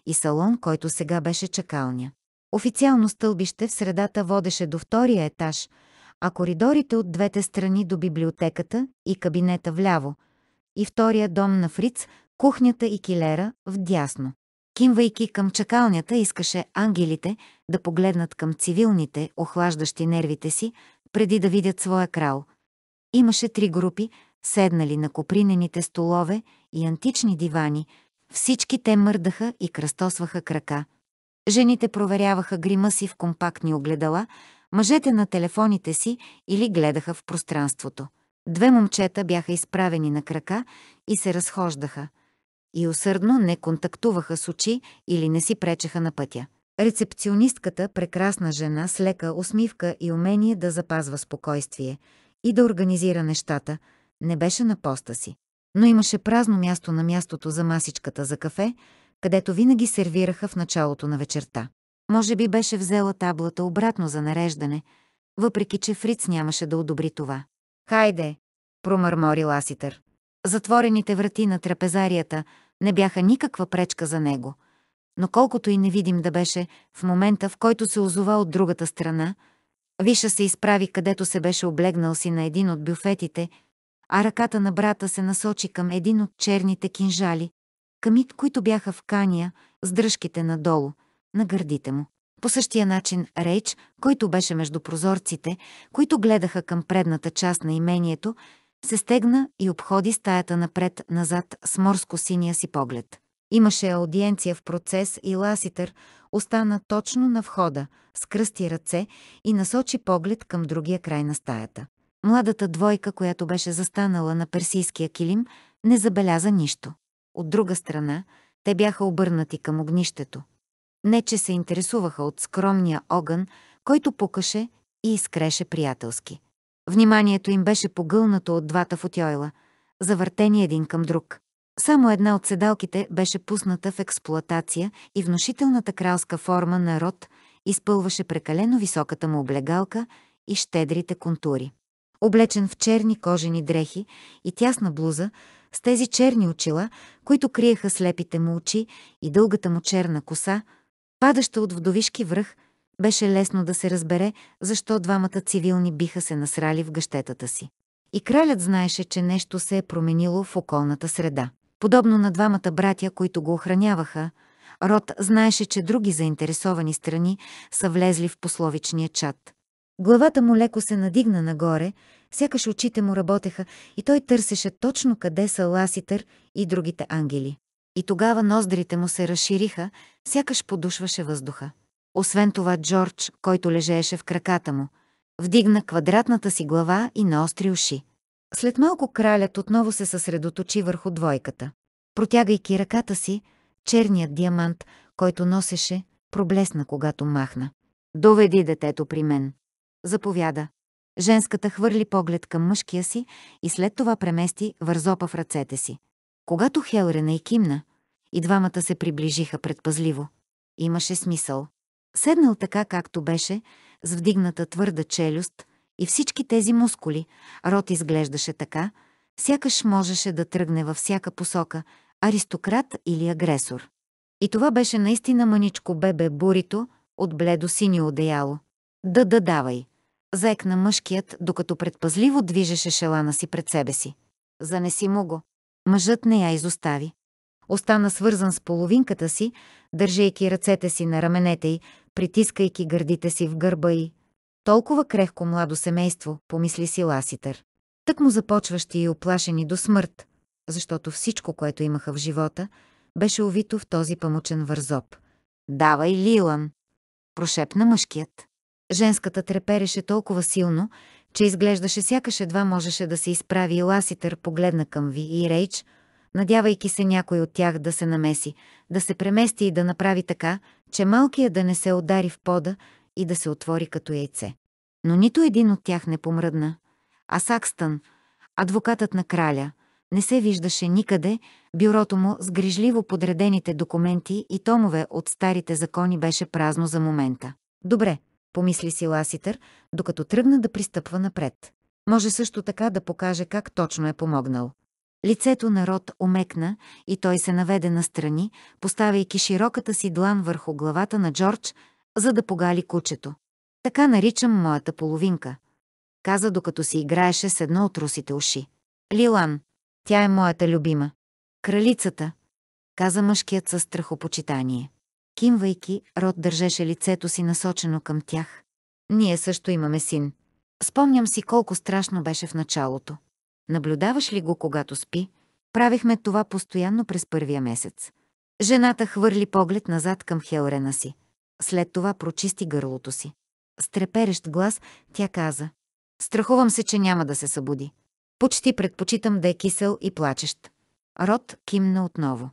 Speaker 1: и салон, който сега беше чакалня. Официално стълбище в средата водеше до втория етаж, а коридорите от двете страни до библиотеката и кабинета вляво, и втория дом на Фриц, кухнята и килера, вдясно. Кимвайки към чакалнята, искаше ангелите да погледнат към цивилните, охлаждащи нервите си, преди да видят своя крал. Имаше три групи, седнали на копринените столове и антични дивани. Всички те мърдаха и кръстосваха крака. Жените проверяваха грима си в компактни огледала, мъжете на телефоните си или гледаха в пространството. Две момчета бяха изправени на крака и се разхождаха – и усърдно не контактуваха с очи или не си пречеха на пътя. Рецепционистката, прекрасна жена с лека усмивка и умение да запазва спокойствие и да организира нещата, не беше на поста си. Но имаше празно място на мястото за масичката за кафе, където винаги сервираха в началото на вечерта. Може би беше взела таблата обратно за нареждане, въпреки че Фриц нямаше да одобри това. «Хайде!» промърмори Ласитър. Затворените врати на трапезарията не бяха никаква пречка за него. Но колкото и невидим да беше, в момента в който се озова от другата страна, Виша се изправи където се беше облегнал си на един от бюфетите, а ръката на брата се насочи към един от черните кинжали, камит, които бяха в кания, с дръжките надолу, на гърдите му. По същия начин Рейч, който беше между прозорците, които гледаха към предната част на имението, се стегна и обходи стаята напред-назад с морско-синия си поглед. Имаше аудиенция в процес и Ласитър остана точно на входа, с кръсти ръце и насочи поглед към другия край на стаята. Младата двойка, която беше застанала на персийския килим, не забеляза нищо. От друга страна, те бяха обърнати към огнището. Не, че се интересуваха от скромния огън, който пукаше и изкреше приятелски. Вниманието им беше погълнато от двата футойла, завъртени един към друг. Само една от седалките беше пусната в експлоатация и внушителната кралска форма на род изпълваше прекалено високата му облегалка и щедрите контури. Облечен в черни кожени дрехи и тясна блуза, с тези черни очила, които криеха слепите му очи и дългата му черна коса, падаща от вдовишки връх, беше лесно да се разбере, защо двамата цивилни биха се насрали в гъщетата си. И кралят знаеше, че нещо се е променило в околната среда. Подобно на двамата братя, които го охраняваха, Род знаеше, че други заинтересовани страни са влезли в пословичния чат. Главата му леко се надигна нагоре, сякаш очите му работеха и той търсеше точно къде са Ласитър и другите ангели. И тогава ноздрите му се разшириха, сякаш подушваше въздуха. Освен това Джордж, който лежееше в краката му, вдигна квадратната си глава и наостри уши. След малко кралят отново се съсредоточи върху двойката. Протягайки ръката си, черният диамант, който носеше, проблесна, когато махна. «Доведи детето при мен!» Заповяда. Женската хвърли поглед към мъжкия си и след това премести вързопа в ръцете си. Когато Хелрена и кимна, и двамата се приближиха предпазливо. Имаше смисъл. Седнал така, както беше, с вдигната твърда челюст и всички тези мускули, рот изглеждаше така, сякаш можеше да тръгне във всяка посока, аристократ или агресор. И това беше наистина мъничко бебе бурито от бледо синьо одеяло. Да, да, давай! Заекна мъжкият, докато предпазливо движеше шелана си пред себе си. Занеси му го. Мъжът не я изостави. Остана свързан с половинката си, държейки ръцете си на раменете й, притискайки гърдите си в гърба и толкова крехко младо семейство, помисли си Ласитър. Тък му започващи и оплашени до смърт, защото всичко, което имаха в живота, беше увито в този памучен вързоп. «Давай, Лилан!» – прошепна мъжкият. Женската трепереше толкова силно, че изглеждаше сякаш едва можеше да се изправи и Ласитър погледна към Ви и Рейч – надявайки се някой от тях да се намеси, да се премести и да направи така, че малкия да не се удари в пода и да се отвори като яйце. Но нито един от тях не помръдна. А Сакстън, адвокатът на краля, не се виждаше никъде, бюрото му с грижливо подредените документи и томове от старите закони беше празно за момента. Добре, помисли си Ласитър, докато тръгна да пристъпва напред. Може също така да покаже как точно е помогнал. Лицето на Рот омекна и той се наведе настрани, поставяйки широката си длан върху главата на Джордж, за да погали кучето. Така наричам моята половинка. Каза, докато си играеше с едно от русите уши. Лилан, тя е моята любима. Кралицата, каза мъжкият със страхопочитание. Кимвайки, Род държеше лицето си насочено към тях. Ние също имаме син. Спомням си колко страшно беше в началото. Наблюдаваш ли го, когато спи? Правихме това постоянно през първия месец. Жената хвърли поглед назад към Хелрена си. След това прочисти гърлото си. С треперещ глас тя каза. Страхувам се, че няма да се събуди. Почти предпочитам да е кисел и плачещ. Род кимна отново.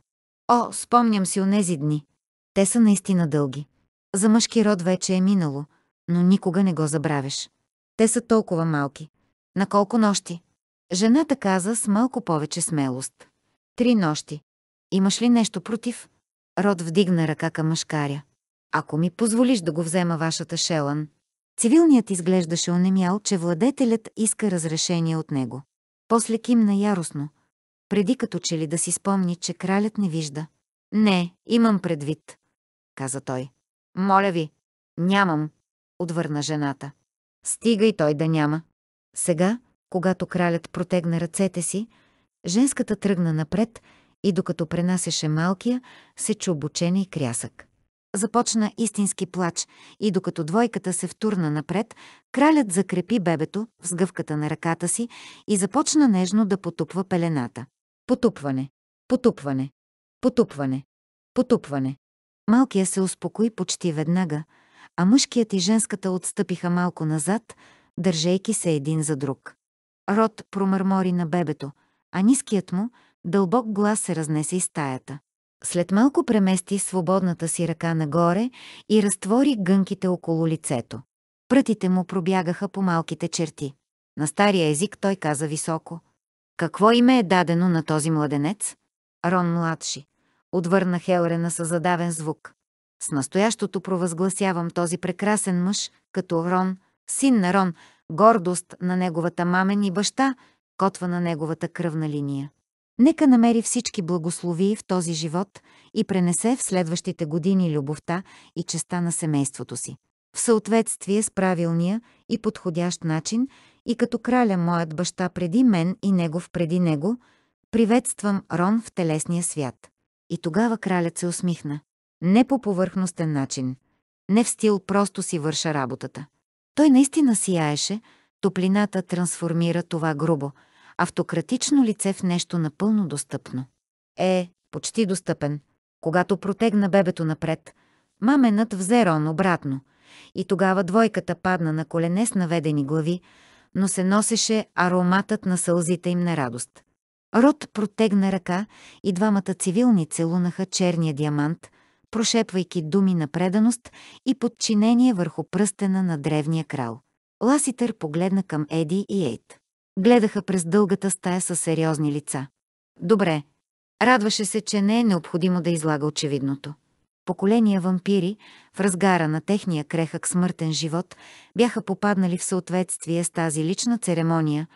Speaker 1: О, спомням си онези дни. Те са наистина дълги. За мъжки род вече е минало, но никога не го забравяш. Те са толкова малки. На колко нощи? Жената каза с малко повече смелост. Три нощи. Имаш ли нещо против? Род вдигна ръка към мъжкаря. Ако ми позволиш да го взема вашата Шелън. Цивилният изглеждаше онемял, че владетелят иска разрешение от него. После кимна яростно, преди като че ли да си спомни, че кралят не вижда. Не, имам предвид, каза той. Моля ви, нямам, отвърна жената. Стига и той да няма. Сега, когато кралят протегна ръцете си, женската тръгна напред и докато пренасеше малкия, се чу бучене и крясък. Започна истински плач и докато двойката се втурна напред, кралят закрепи бебето в сгъвката на ръката си и започна нежно да потупва пелената. Потупване, потупване, потупване, потупване. Малкия се успокои почти веднага, а мъжкият и женската отстъпиха малко назад, държейки се един за друг. Род промърмори на бебето, а ниският му, дълбок глас се разнесе из стаята. След малко премести свободната си ръка нагоре и разтвори гънките около лицето. Прътите му пробягаха по малките черти. На стария език той каза високо. «Какво име е дадено на този младенец?» «Рон младши», отвърна Хелрена със задавен звук. С настоящото провъзгласявам този прекрасен мъж, като Рон, син на Рон, гордост на неговата мамен и баща, котва на неговата кръвна линия. Нека намери всички благослови в този живот и пренесе в следващите години любовта и честа на семейството си. В съответствие с правилния и подходящ начин и като краля моят баща преди мен и негов преди него, приветствам Рон в телесния свят. И тогава кралят се усмихна. Не по повърхностен начин. Не в стил просто си върша работата. Той наистина сияеше, топлината трансформира това грубо, автократично лице в нещо напълно достъпно. Е, почти достъпен. Когато протегна бебето напред, маменът взе Рон обратно. И тогава двойката падна на колене с наведени глави, но се носеше ароматът на сълзите им на радост. Род протегна ръка и двамата цивилни целунаха черния диамант – прошепвайки думи на преданост и подчинение върху пръстена на древния крал. Ласитър погледна към Еди и Ейт. Гледаха през дългата стая със сериозни лица. Добре. Радваше се, че не е необходимо да излага очевидното. Поколения вампири, в разгара на техния крехък смъртен живот, бяха попаднали в съответствие с тази лична церемония,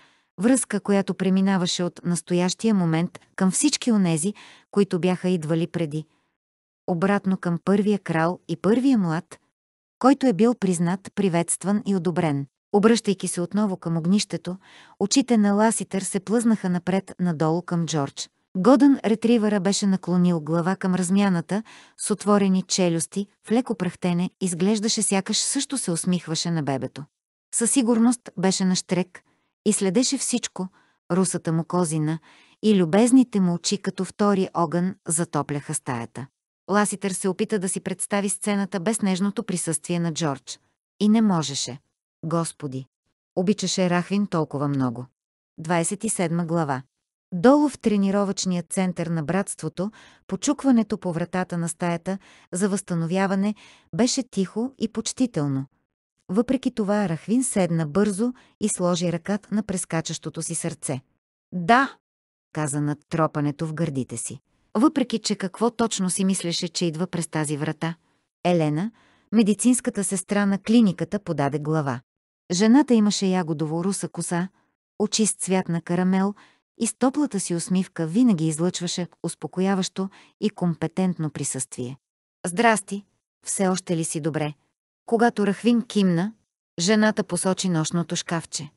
Speaker 1: връзка, която преминаваше от настоящия момент към всички онези, които бяха идвали преди, обратно към първия крал и първия млад, който е бил признат, приветстван и одобрен. Обръщайки се отново към огнището, очите на Ласитър се плъзнаха напред-надолу към Джордж. Годън ретривъра беше наклонил глава към размяната, с отворени челюсти, в леко прахтене, изглеждаше сякаш също се усмихваше на бебето. Със сигурност беше на штрек и следеше всичко, русата му козина и любезните му очи като втори огън затопляха стаята. Ласитър се опита да си представи сцената без нежното присъствие на Джордж. И не можеше. Господи! Обичаше Рахвин толкова много. 27 глава. Долу в тренировъчния център на братството, почукването по вратата на стаята за възстановяване беше тихо и почтително. Въпреки това Рахвин седна бързо и сложи ръкат на прескачащото си сърце. «Да!» каза над тропането в гърдите си въпреки че какво точно си мислеше, че идва през тази врата. Елена, медицинската сестра на клиниката, подаде глава. Жената имаше ягодово руса коса, очи с цвят на карамел и с топлата си усмивка винаги излъчваше успокояващо и компетентно присъствие. «Здрасти! Все още ли си добре?» Когато Рахвин кимна, жената посочи нощното шкафче.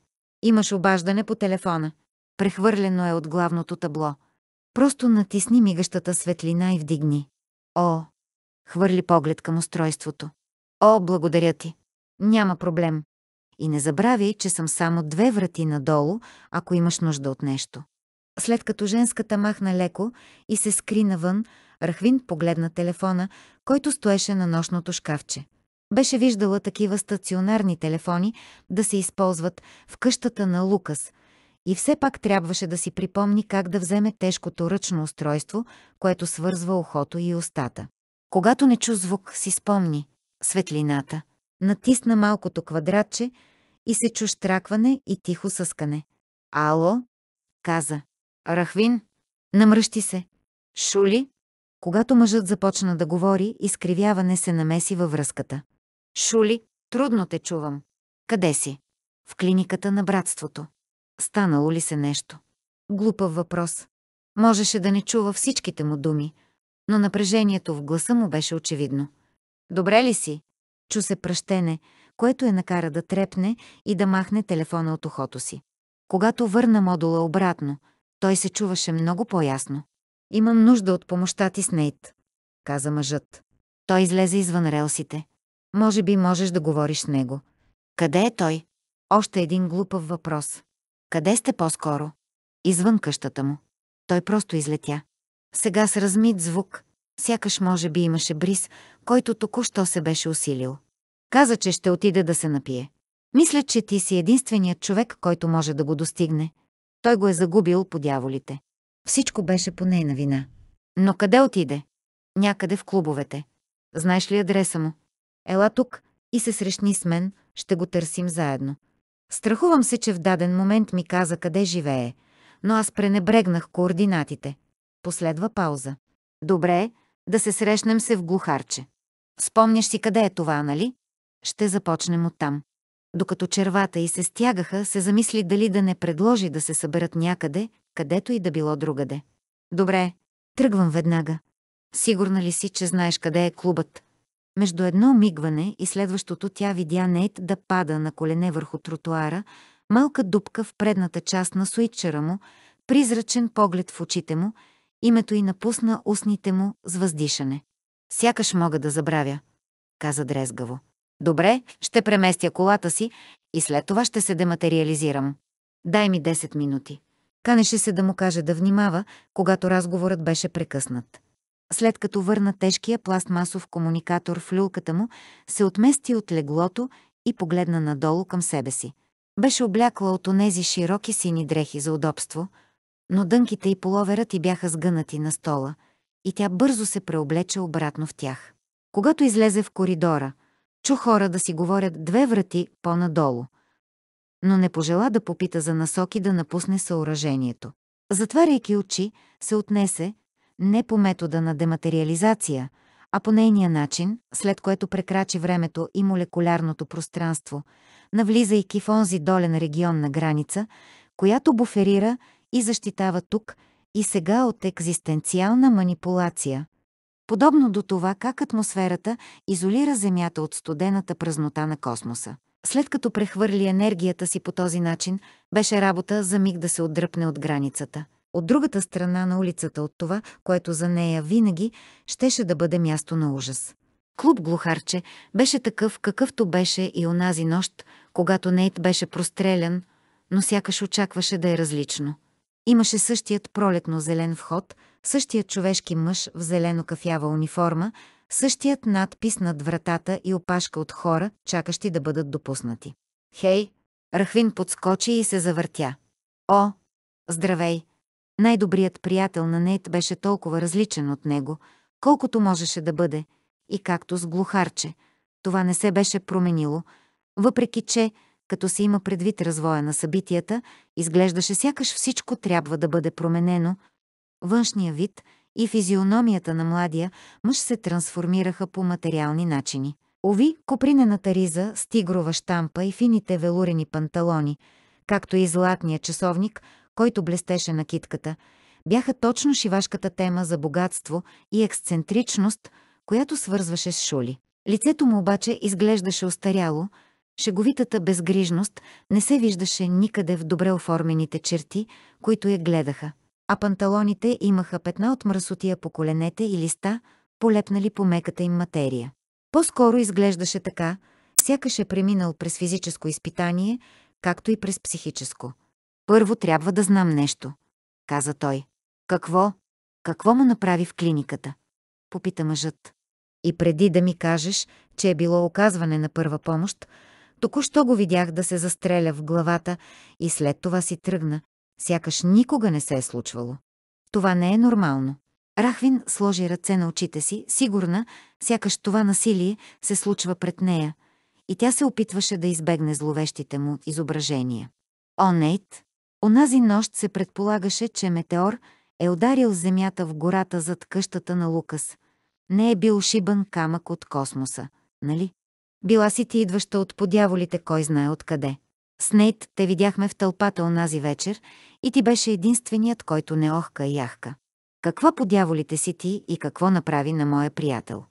Speaker 1: «Имаш обаждане по телефона. Прехвърлено е от главното табло». Просто натисни мигащата светлина и вдигни. О! Хвърли поглед към устройството. О, благодаря ти. Няма проблем. И не забравяй, че съм само две врати надолу, ако имаш нужда от нещо. След като женската махна леко и се скри навън, Рахвин погледна телефона, който стоеше на нощното шкафче. Беше виждала такива стационарни телефони да се използват в къщата на Лукас – и все пак трябваше да си припомни как да вземе тежкото ръчно устройство, което свързва ухото и устата. Когато не чу звук, си спомни светлината. Натисна малкото квадратче и се чу штракване и тихо съскане. Ало? каза. Рахвин? Намръщи се. Шули? Когато мъжът започна да говори, изкривяване се намеси във връзката. Шули, трудно те чувам. Къде си? В клиниката на братството. Станало ли се нещо? Глупав въпрос. Можеше да не чува всичките му думи, но напрежението в гласа му беше очевидно. Добре ли си? Чу се пръщене, което я накара да трепне и да махне телефона от ухото си. Когато върна модула обратно, той се чуваше много по-ясно. Имам нужда от помощта ти, Снейт, каза мъжът. Той излезе извън релсите. Може би можеш да говориш с него. Къде е той? Още един глупав въпрос. Къде сте по-скоро? Извън къщата му. Той просто излетя. Сега с размит звук, сякаш може би имаше бриз, който току-що се беше усилил. Каза, че ще отиде да се напие. Мисля, че ти си единственият човек, който може да го достигне. Той го е загубил по дяволите. Всичко беше по нейна вина. Но къде отиде? Някъде в клубовете. Знаеш ли адреса му? Ела тук и се срещни с мен, ще го търсим заедно. Страхувам се, че в даден момент ми каза къде живее, но аз пренебрегнах координатите. Последва пауза. Добре, да се срещнем се в глухарче. Спомняш си къде е това, нали? Ще започнем оттам. Докато червата и се стягаха, се замисли дали да не предложи да се съберат някъде, където и да било другаде. Добре, тръгвам веднага. Сигурна ли си, че знаеш къде е клубът? Между едно мигване и следващото тя видя Нейт да пада на колене върху тротуара, малка дупка в предната част на суитчера му, призрачен поглед в очите му, името й напусна устните му с въздишане. «Сякаш мога да забравя», каза дрезгаво. «Добре, ще преместя колата си и след това ще се дематериализирам. Дай ми 10 минути». Канеше се да му каже да внимава, когато разговорът беше прекъснат. След като върна тежкия пластмасов комуникатор в люлката му, се отмести от леглото и погледна надолу към себе си. Беше облякла от онези широки сини дрехи за удобство, но дънките и половерът й бяха сгънати на стола и тя бързо се преоблече обратно в тях. Когато излезе в коридора, чу хора да си говорят две врати по-надолу, но не пожела да попита за насоки да напусне съоръжението. Затваряйки очи, се отнесе, не по метода на дематериализация, а по нейния начин, след което прекрачи времето и молекулярното пространство, навлизайки в онзи долен регион на граница, която буферира и защитава тук и сега от екзистенциална манипулация. Подобно до това как атмосферата изолира Земята от студената празнота на космоса. След като прехвърли енергията си по този начин, беше работа за миг да се отдръпне от границата – от другата страна на улицата от това, което за нея винаги щеше да бъде място на ужас. Клуб Глухарче беше такъв, какъвто беше и онази нощ, когато Нейт беше прострелян, но сякаш очакваше да е различно. Имаше същият пролетно-зелен вход, същият човешки мъж в зелено-кафява униформа, същият надпис над вратата и опашка от хора, чакащи да бъдат допуснати. «Хей!» Рахвин подскочи и се завъртя. «О! Здравей!» Най-добрият приятел на Нейт беше толкова различен от него, колкото можеше да бъде, и както с глухарче. Това не се беше променило, въпреки че, като се има предвид развоя на събитията, изглеждаше сякаш всичко трябва да бъде променено. Външния вид и физиономията на младия мъж се трансформираха по материални начини. Ови, копринената риза с тигрова штампа и фините велурени панталони, както и златния часовник – който блестеше на китката, бяха точно шивашката тема за богатство и ексцентричност, която свързваше с Шули. Лицето му обаче изглеждаше остаряло, шеговитата безгрижност не се виждаше никъде в добре оформените черти, които я гледаха, а панталоните имаха петна от мръсотия по коленете и листа, полепнали по меката им материя. По-скоро изглеждаше така, сякаш е преминал през физическо изпитание, както и през психическо. Първо трябва да знам нещо, каза той. Какво? Какво му направи в клиниката? Попита мъжът. И преди да ми кажеш, че е било оказване на първа помощ, току-що го видях да се застреля в главата и след това си тръгна, сякаш никога не се е случвало. Това не е нормално. Рахвин сложи ръце на очите си, сигурна, сякаш това насилие се случва пред нея, и тя се опитваше да избегне зловещите му изображения. О, Нейт, Онази нощ се предполагаше, че метеор е ударил земята в гората зад къщата на Лукас. Не е бил шибан камък от космоса, нали? Била си ти идваща от подяволите, кой знае откъде. С Нейт те видяхме в тълпата онази вечер и ти беше единственият, който не охка и яхка. Каква подяволите си ти и какво направи на моя приятел?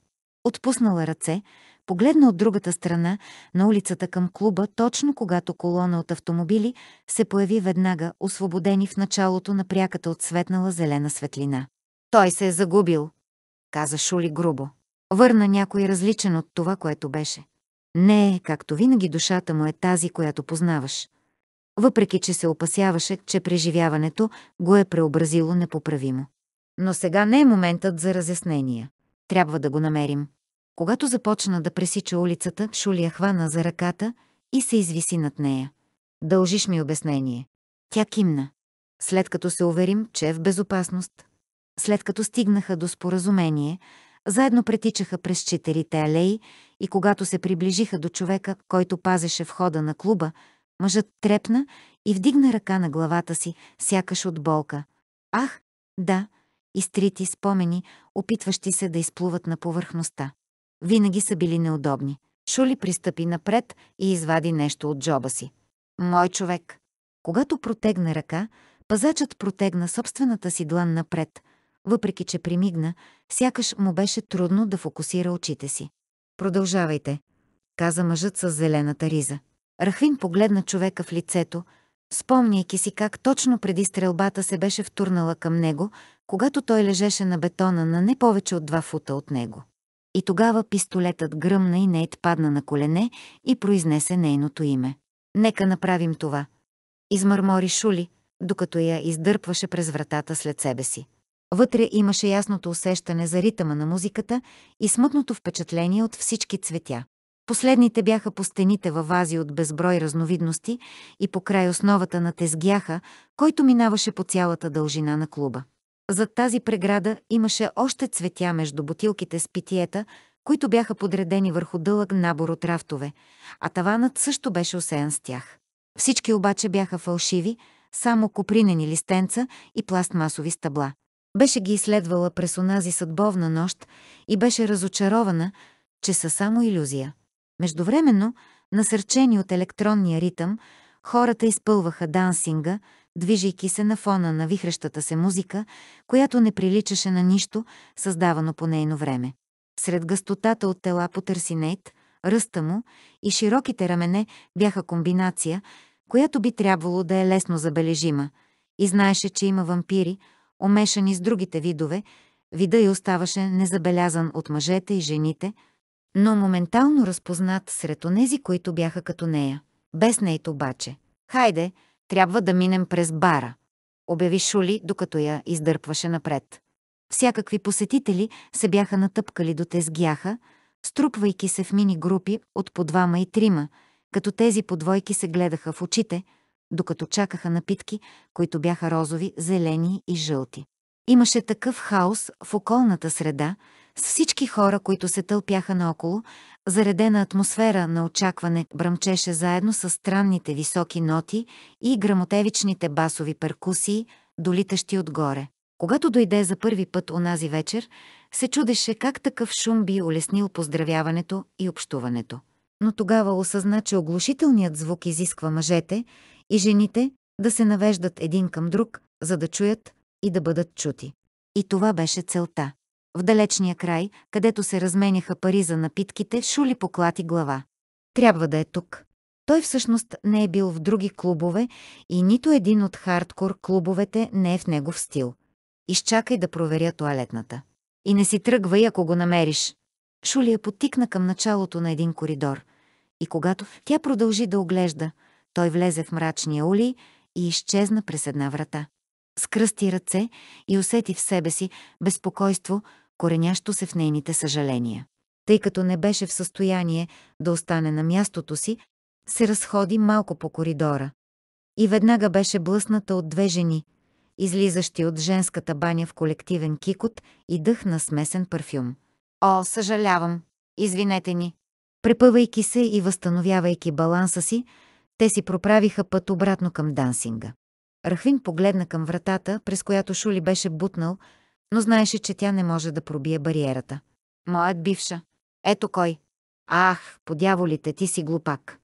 Speaker 1: Отпуснала ръце, Погледна от другата страна, на улицата към клуба, точно когато колона от автомобили се появи веднага, освободени в началото на пряката отсветнала зелена светлина. Той се е загубил, каза Шули грубо. Върна някой различен от това, което беше. Не е, както винаги душата му е тази, която познаваш. Въпреки, че се опасяваше, че преживяването го е преобразило непоправимо. Но сега не е моментът за разяснения. Трябва да го намерим. Когато започна да пресича улицата, Шулия хвана за ръката и се извиси над нея. Дължиш ми обяснение. Тя кимна. След като се уверим, че е в безопасност, след като стигнаха до споразумение, заедно претичаха през четирите алеи и когато се приближиха до човека, който пазеше входа на клуба, мъжът трепна и вдигна ръка на главата си, сякаш от болка. Ах, да, изтрити спомени, опитващи се да изплуват на повърхността винаги са били неудобни. Шули пристъпи напред и извади нещо от джоба си. Мой човек. Когато протегна ръка, пазачът протегна собствената си длан напред, въпреки че примигна, сякаш му беше трудно да фокусира очите си. Продължавайте, каза мъжът с зелената риза. Рахвин погледна човека в лицето, спомняйки си как точно преди стрелбата се беше втурнала към него, когато той лежеше на бетона на не повече от два фута от него и тогава пистолетът гръмна и Нейт падна на колене и произнесе нейното име. Нека направим това. Измърмори Шули, докато я издърпваше през вратата след себе си. Вътре имаше ясното усещане за ритъма на музиката и смътното впечатление от всички цветя. Последните бяха по стените във вази от безброй разновидности и по край основата на тезгяха, който минаваше по цялата дължина на клуба. Зад тази преграда имаше още цветя между бутилките с питиета, които бяха подредени върху дълъг набор от рафтове, а таванът също беше осеян с тях. Всички обаче бяха фалшиви, само копринени листенца и пластмасови стъбла. Беше ги изследвала през онази съдбовна нощ и беше разочарована, че са само иллюзия. Междувременно, насърчени от електронния ритъм, хората изпълваха дансинга, движейки се на фона на вихрещата се музика, която не приличаше на нищо, създавано по нейно време. Сред гъстотата от тела потърси Нейт, ръста му и широките рамене бяха комбинация, която би трябвало да е лесно забележима, и знаеше, че има вампири, омешани с другите видове, вида и оставаше незабелязан от мъжете и жените, но моментално разпознат сред онези, които бяха като нея. Без нейт обаче. Хайде, трябва да минем през бара. Обяви Шули, докато я издърпваше напред. Всякакви посетители се бяха натъпкали до тезгяха, струпвайки се в мини групи от по двама и трима, като тези подвойки се гледаха в очите, докато чакаха напитки, които бяха розови, зелени и жълти. Имаше такъв хаос в околната среда, с всички хора, които се тълпяха наоколо, заредена атмосфера на очакване бръмчеше заедно с странните високи ноти и грамотевичните басови перкусии, долитащи отгоре. Когато дойде за първи път онази вечер, се чудеше как такъв шум би улеснил поздравяването и общуването. Но тогава осъзна, че оглушителният звук изисква мъжете и жените да се навеждат един към друг, за да чуят и да бъдат чути. И това беше целта в далечния край, където се разменяха пари за напитките, Шули поклати глава. Трябва да е тук. Той всъщност не е бил в други клубове и нито един от хардкор клубовете не е в негов стил. Изчакай да проверя туалетната. И не си тръгвай, ако го намериш. Шули я потикна към началото на един коридор. И когато тя продължи да оглежда, той влезе в мрачния улей и изчезна през една врата. Скръсти ръце и усети в себе си безпокойство, коренящо се в нейните съжаления. Тъй като не беше в състояние да остане на мястото си, се разходи малко по коридора. И веднага беше блъсната от две жени, излизащи от женската баня в колективен кикот и дъх на смесен парфюм. О, съжалявам! Извинете ни! Препъвайки се и възстановявайки баланса си, те си проправиха път обратно към дансинга. Рахвин погледна към вратата, през която Шули беше бутнал, но знаеше, че тя не може да пробие бариерата. Моят бивша. Ето кой. Ах, подяволите, ти си глупак.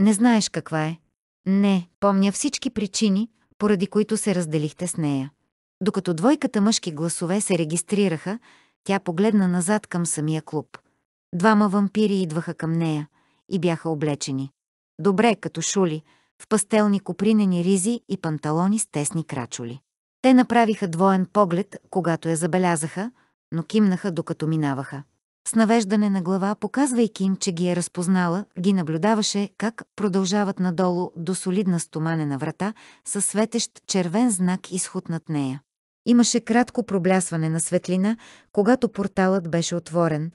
Speaker 1: Не знаеш каква е. Не, помня всички причини, поради които се разделихте с нея. Докато двойката мъжки гласове се регистрираха, тя погледна назад към самия клуб. Двама вампири идваха към нея и бяха облечени. Добре, като шули, в пастелни копринени ризи и панталони с тесни крачули. Те направиха двоен поглед, когато я забелязаха, но кимнаха докато минаваха. С навеждане на глава, показвайки им, че ги е разпознала, ги наблюдаваше как продължават надолу до солидна стоманена врата със светещ червен знак изход над нея. Имаше кратко проблясване на светлина, когато порталът беше отворен,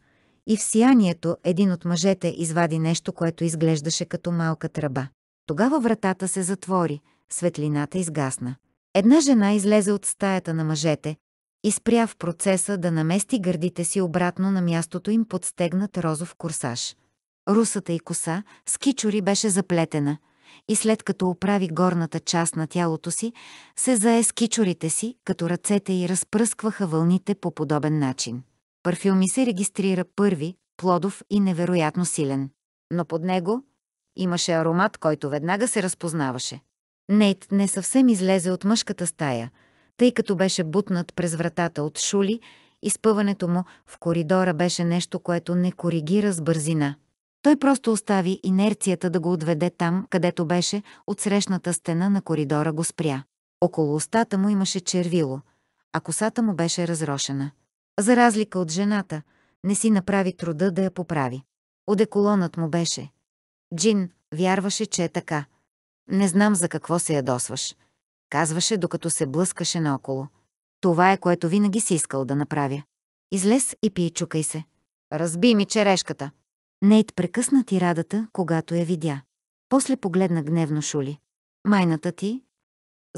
Speaker 1: и в сиянието един от мъжете извади нещо, което изглеждаше като малка тръба. Тогава вратата се затвори, светлината изгасна. Една жена излезе от стаята на мъжете и спря в процеса да намести гърдите си обратно на мястото им подстегнат розов курсаж. Русата и коса с кичори беше заплетена и след като оправи горната част на тялото си, се зае с кичорите си, като ръцете й разпръскваха вълните по подобен начин. Парфюми се регистрира първи, плодов и невероятно силен. Но под него имаше аромат, който веднага се разпознаваше. Нейт не съвсем излезе от мъжката стая, тъй като беше бутнат през вратата от Шули и спъването му в коридора беше нещо, което не коригира с бързина. Той просто остави инерцията да го отведе там, където беше, от срещната стена на коридора го спря. Около устата му имаше червило, а косата му беше разрошена. За разлика от жената, не си направи труда да я поправи. Одеколонът му беше. Джин вярваше, че е така. Не знам за какво се ядосваш. Казваше, докато се блъскаше наоколо. Това е, което винаги си искал да направя. Излез и пи и чукай се. Разби ми черешката. Нейт прекъсна ти радата, когато я видя. После погледна гневно Шули. Майната ти?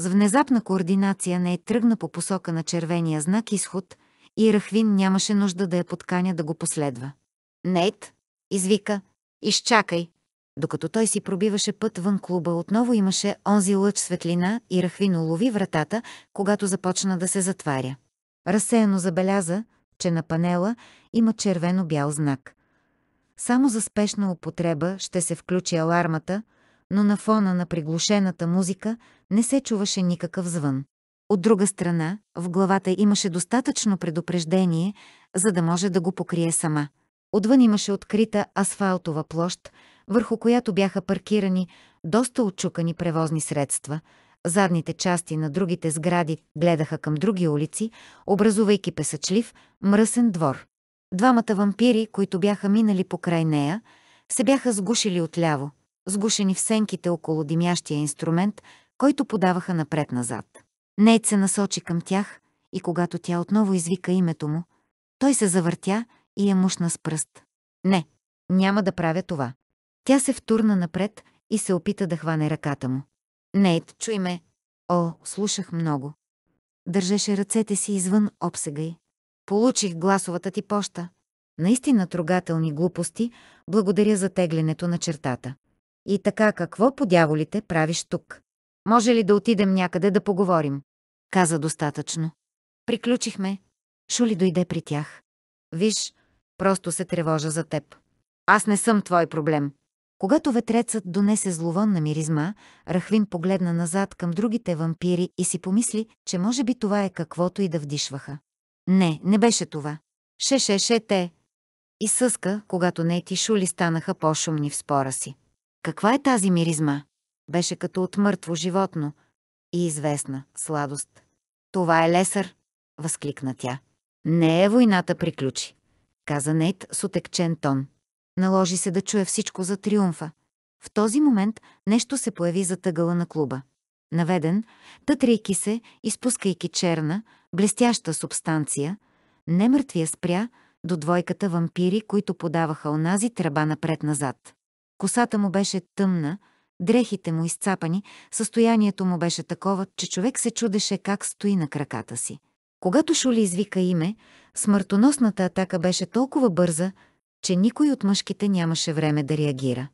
Speaker 1: С внезапна координация Нейт тръгна по посока на червения знак изход и Рахвин нямаше нужда да я подканя да го последва. Нейт, извика, изчакай докато той си пробиваше път вън клуба, отново имаше онзи лъч светлина и рахвино лови вратата, когато започна да се затваря. Разсеяно забеляза, че на панела има червено-бял знак. Само за спешна употреба ще се включи алармата, но на фона на приглушената музика не се чуваше никакъв звън. От друга страна, в главата имаше достатъчно предупреждение, за да може да го покрие сама. Отвън имаше открита асфалтова площ, върху която бяха паркирани доста отчукани превозни средства, задните части на другите сгради гледаха към други улици, образувайки песъчлив, мръсен двор. Двамата вампири, които бяха минали покрай нея, се бяха сгушили отляво, сгушени в сенките около димящия инструмент, който подаваха напред-назад. Нейт се насочи към тях и когато тя отново извика името му, той се завъртя и я мушна с пръст. Не, няма да правя това. Тя се втурна напред и се опита да хване ръката му. Нейт, чуй ме. О, слушах много. Държеше ръцете си извън обсега й. Получих гласовата ти поща. Наистина трогателни глупости, благодаря за теглянето на чертата. И така какво по дяволите правиш тук? Може ли да отидем някъде да поговорим? Каза достатъчно. Приключихме. Шули дойде при тях. Виж, просто се тревожа за теб. Аз не съм твой проблем. Когато ветрецът донесе зловонна миризма, Рахвин погледна назад към другите вампири и си помисли, че може би това е каквото и да вдишваха. Не, не беше това. Ше-ше-ше те. И съска, когато Нейт Шули станаха по-шумни в спора си. Каква е тази миризма? Беше като от мъртво животно. И известна сладост. Това е лесър, възкликна тя. Не е войната приключи, каза Нейт с отекчен тон. Наложи се да чуя всичко за триумфа. В този момент нещо се появи за тъгъла на клуба. Наведен, тътрейки се, изпускайки черна, блестяща субстанция, немъртвия спря до двойката вампири, които подаваха онази тръба напред-назад. Косата му беше тъмна, дрехите му изцапани, състоянието му беше такова, че човек се чудеше как стои на краката си. Когато Шули извика име, смъртоносната атака беше толкова бърза, че никой от мъжките нямаше време да реагира.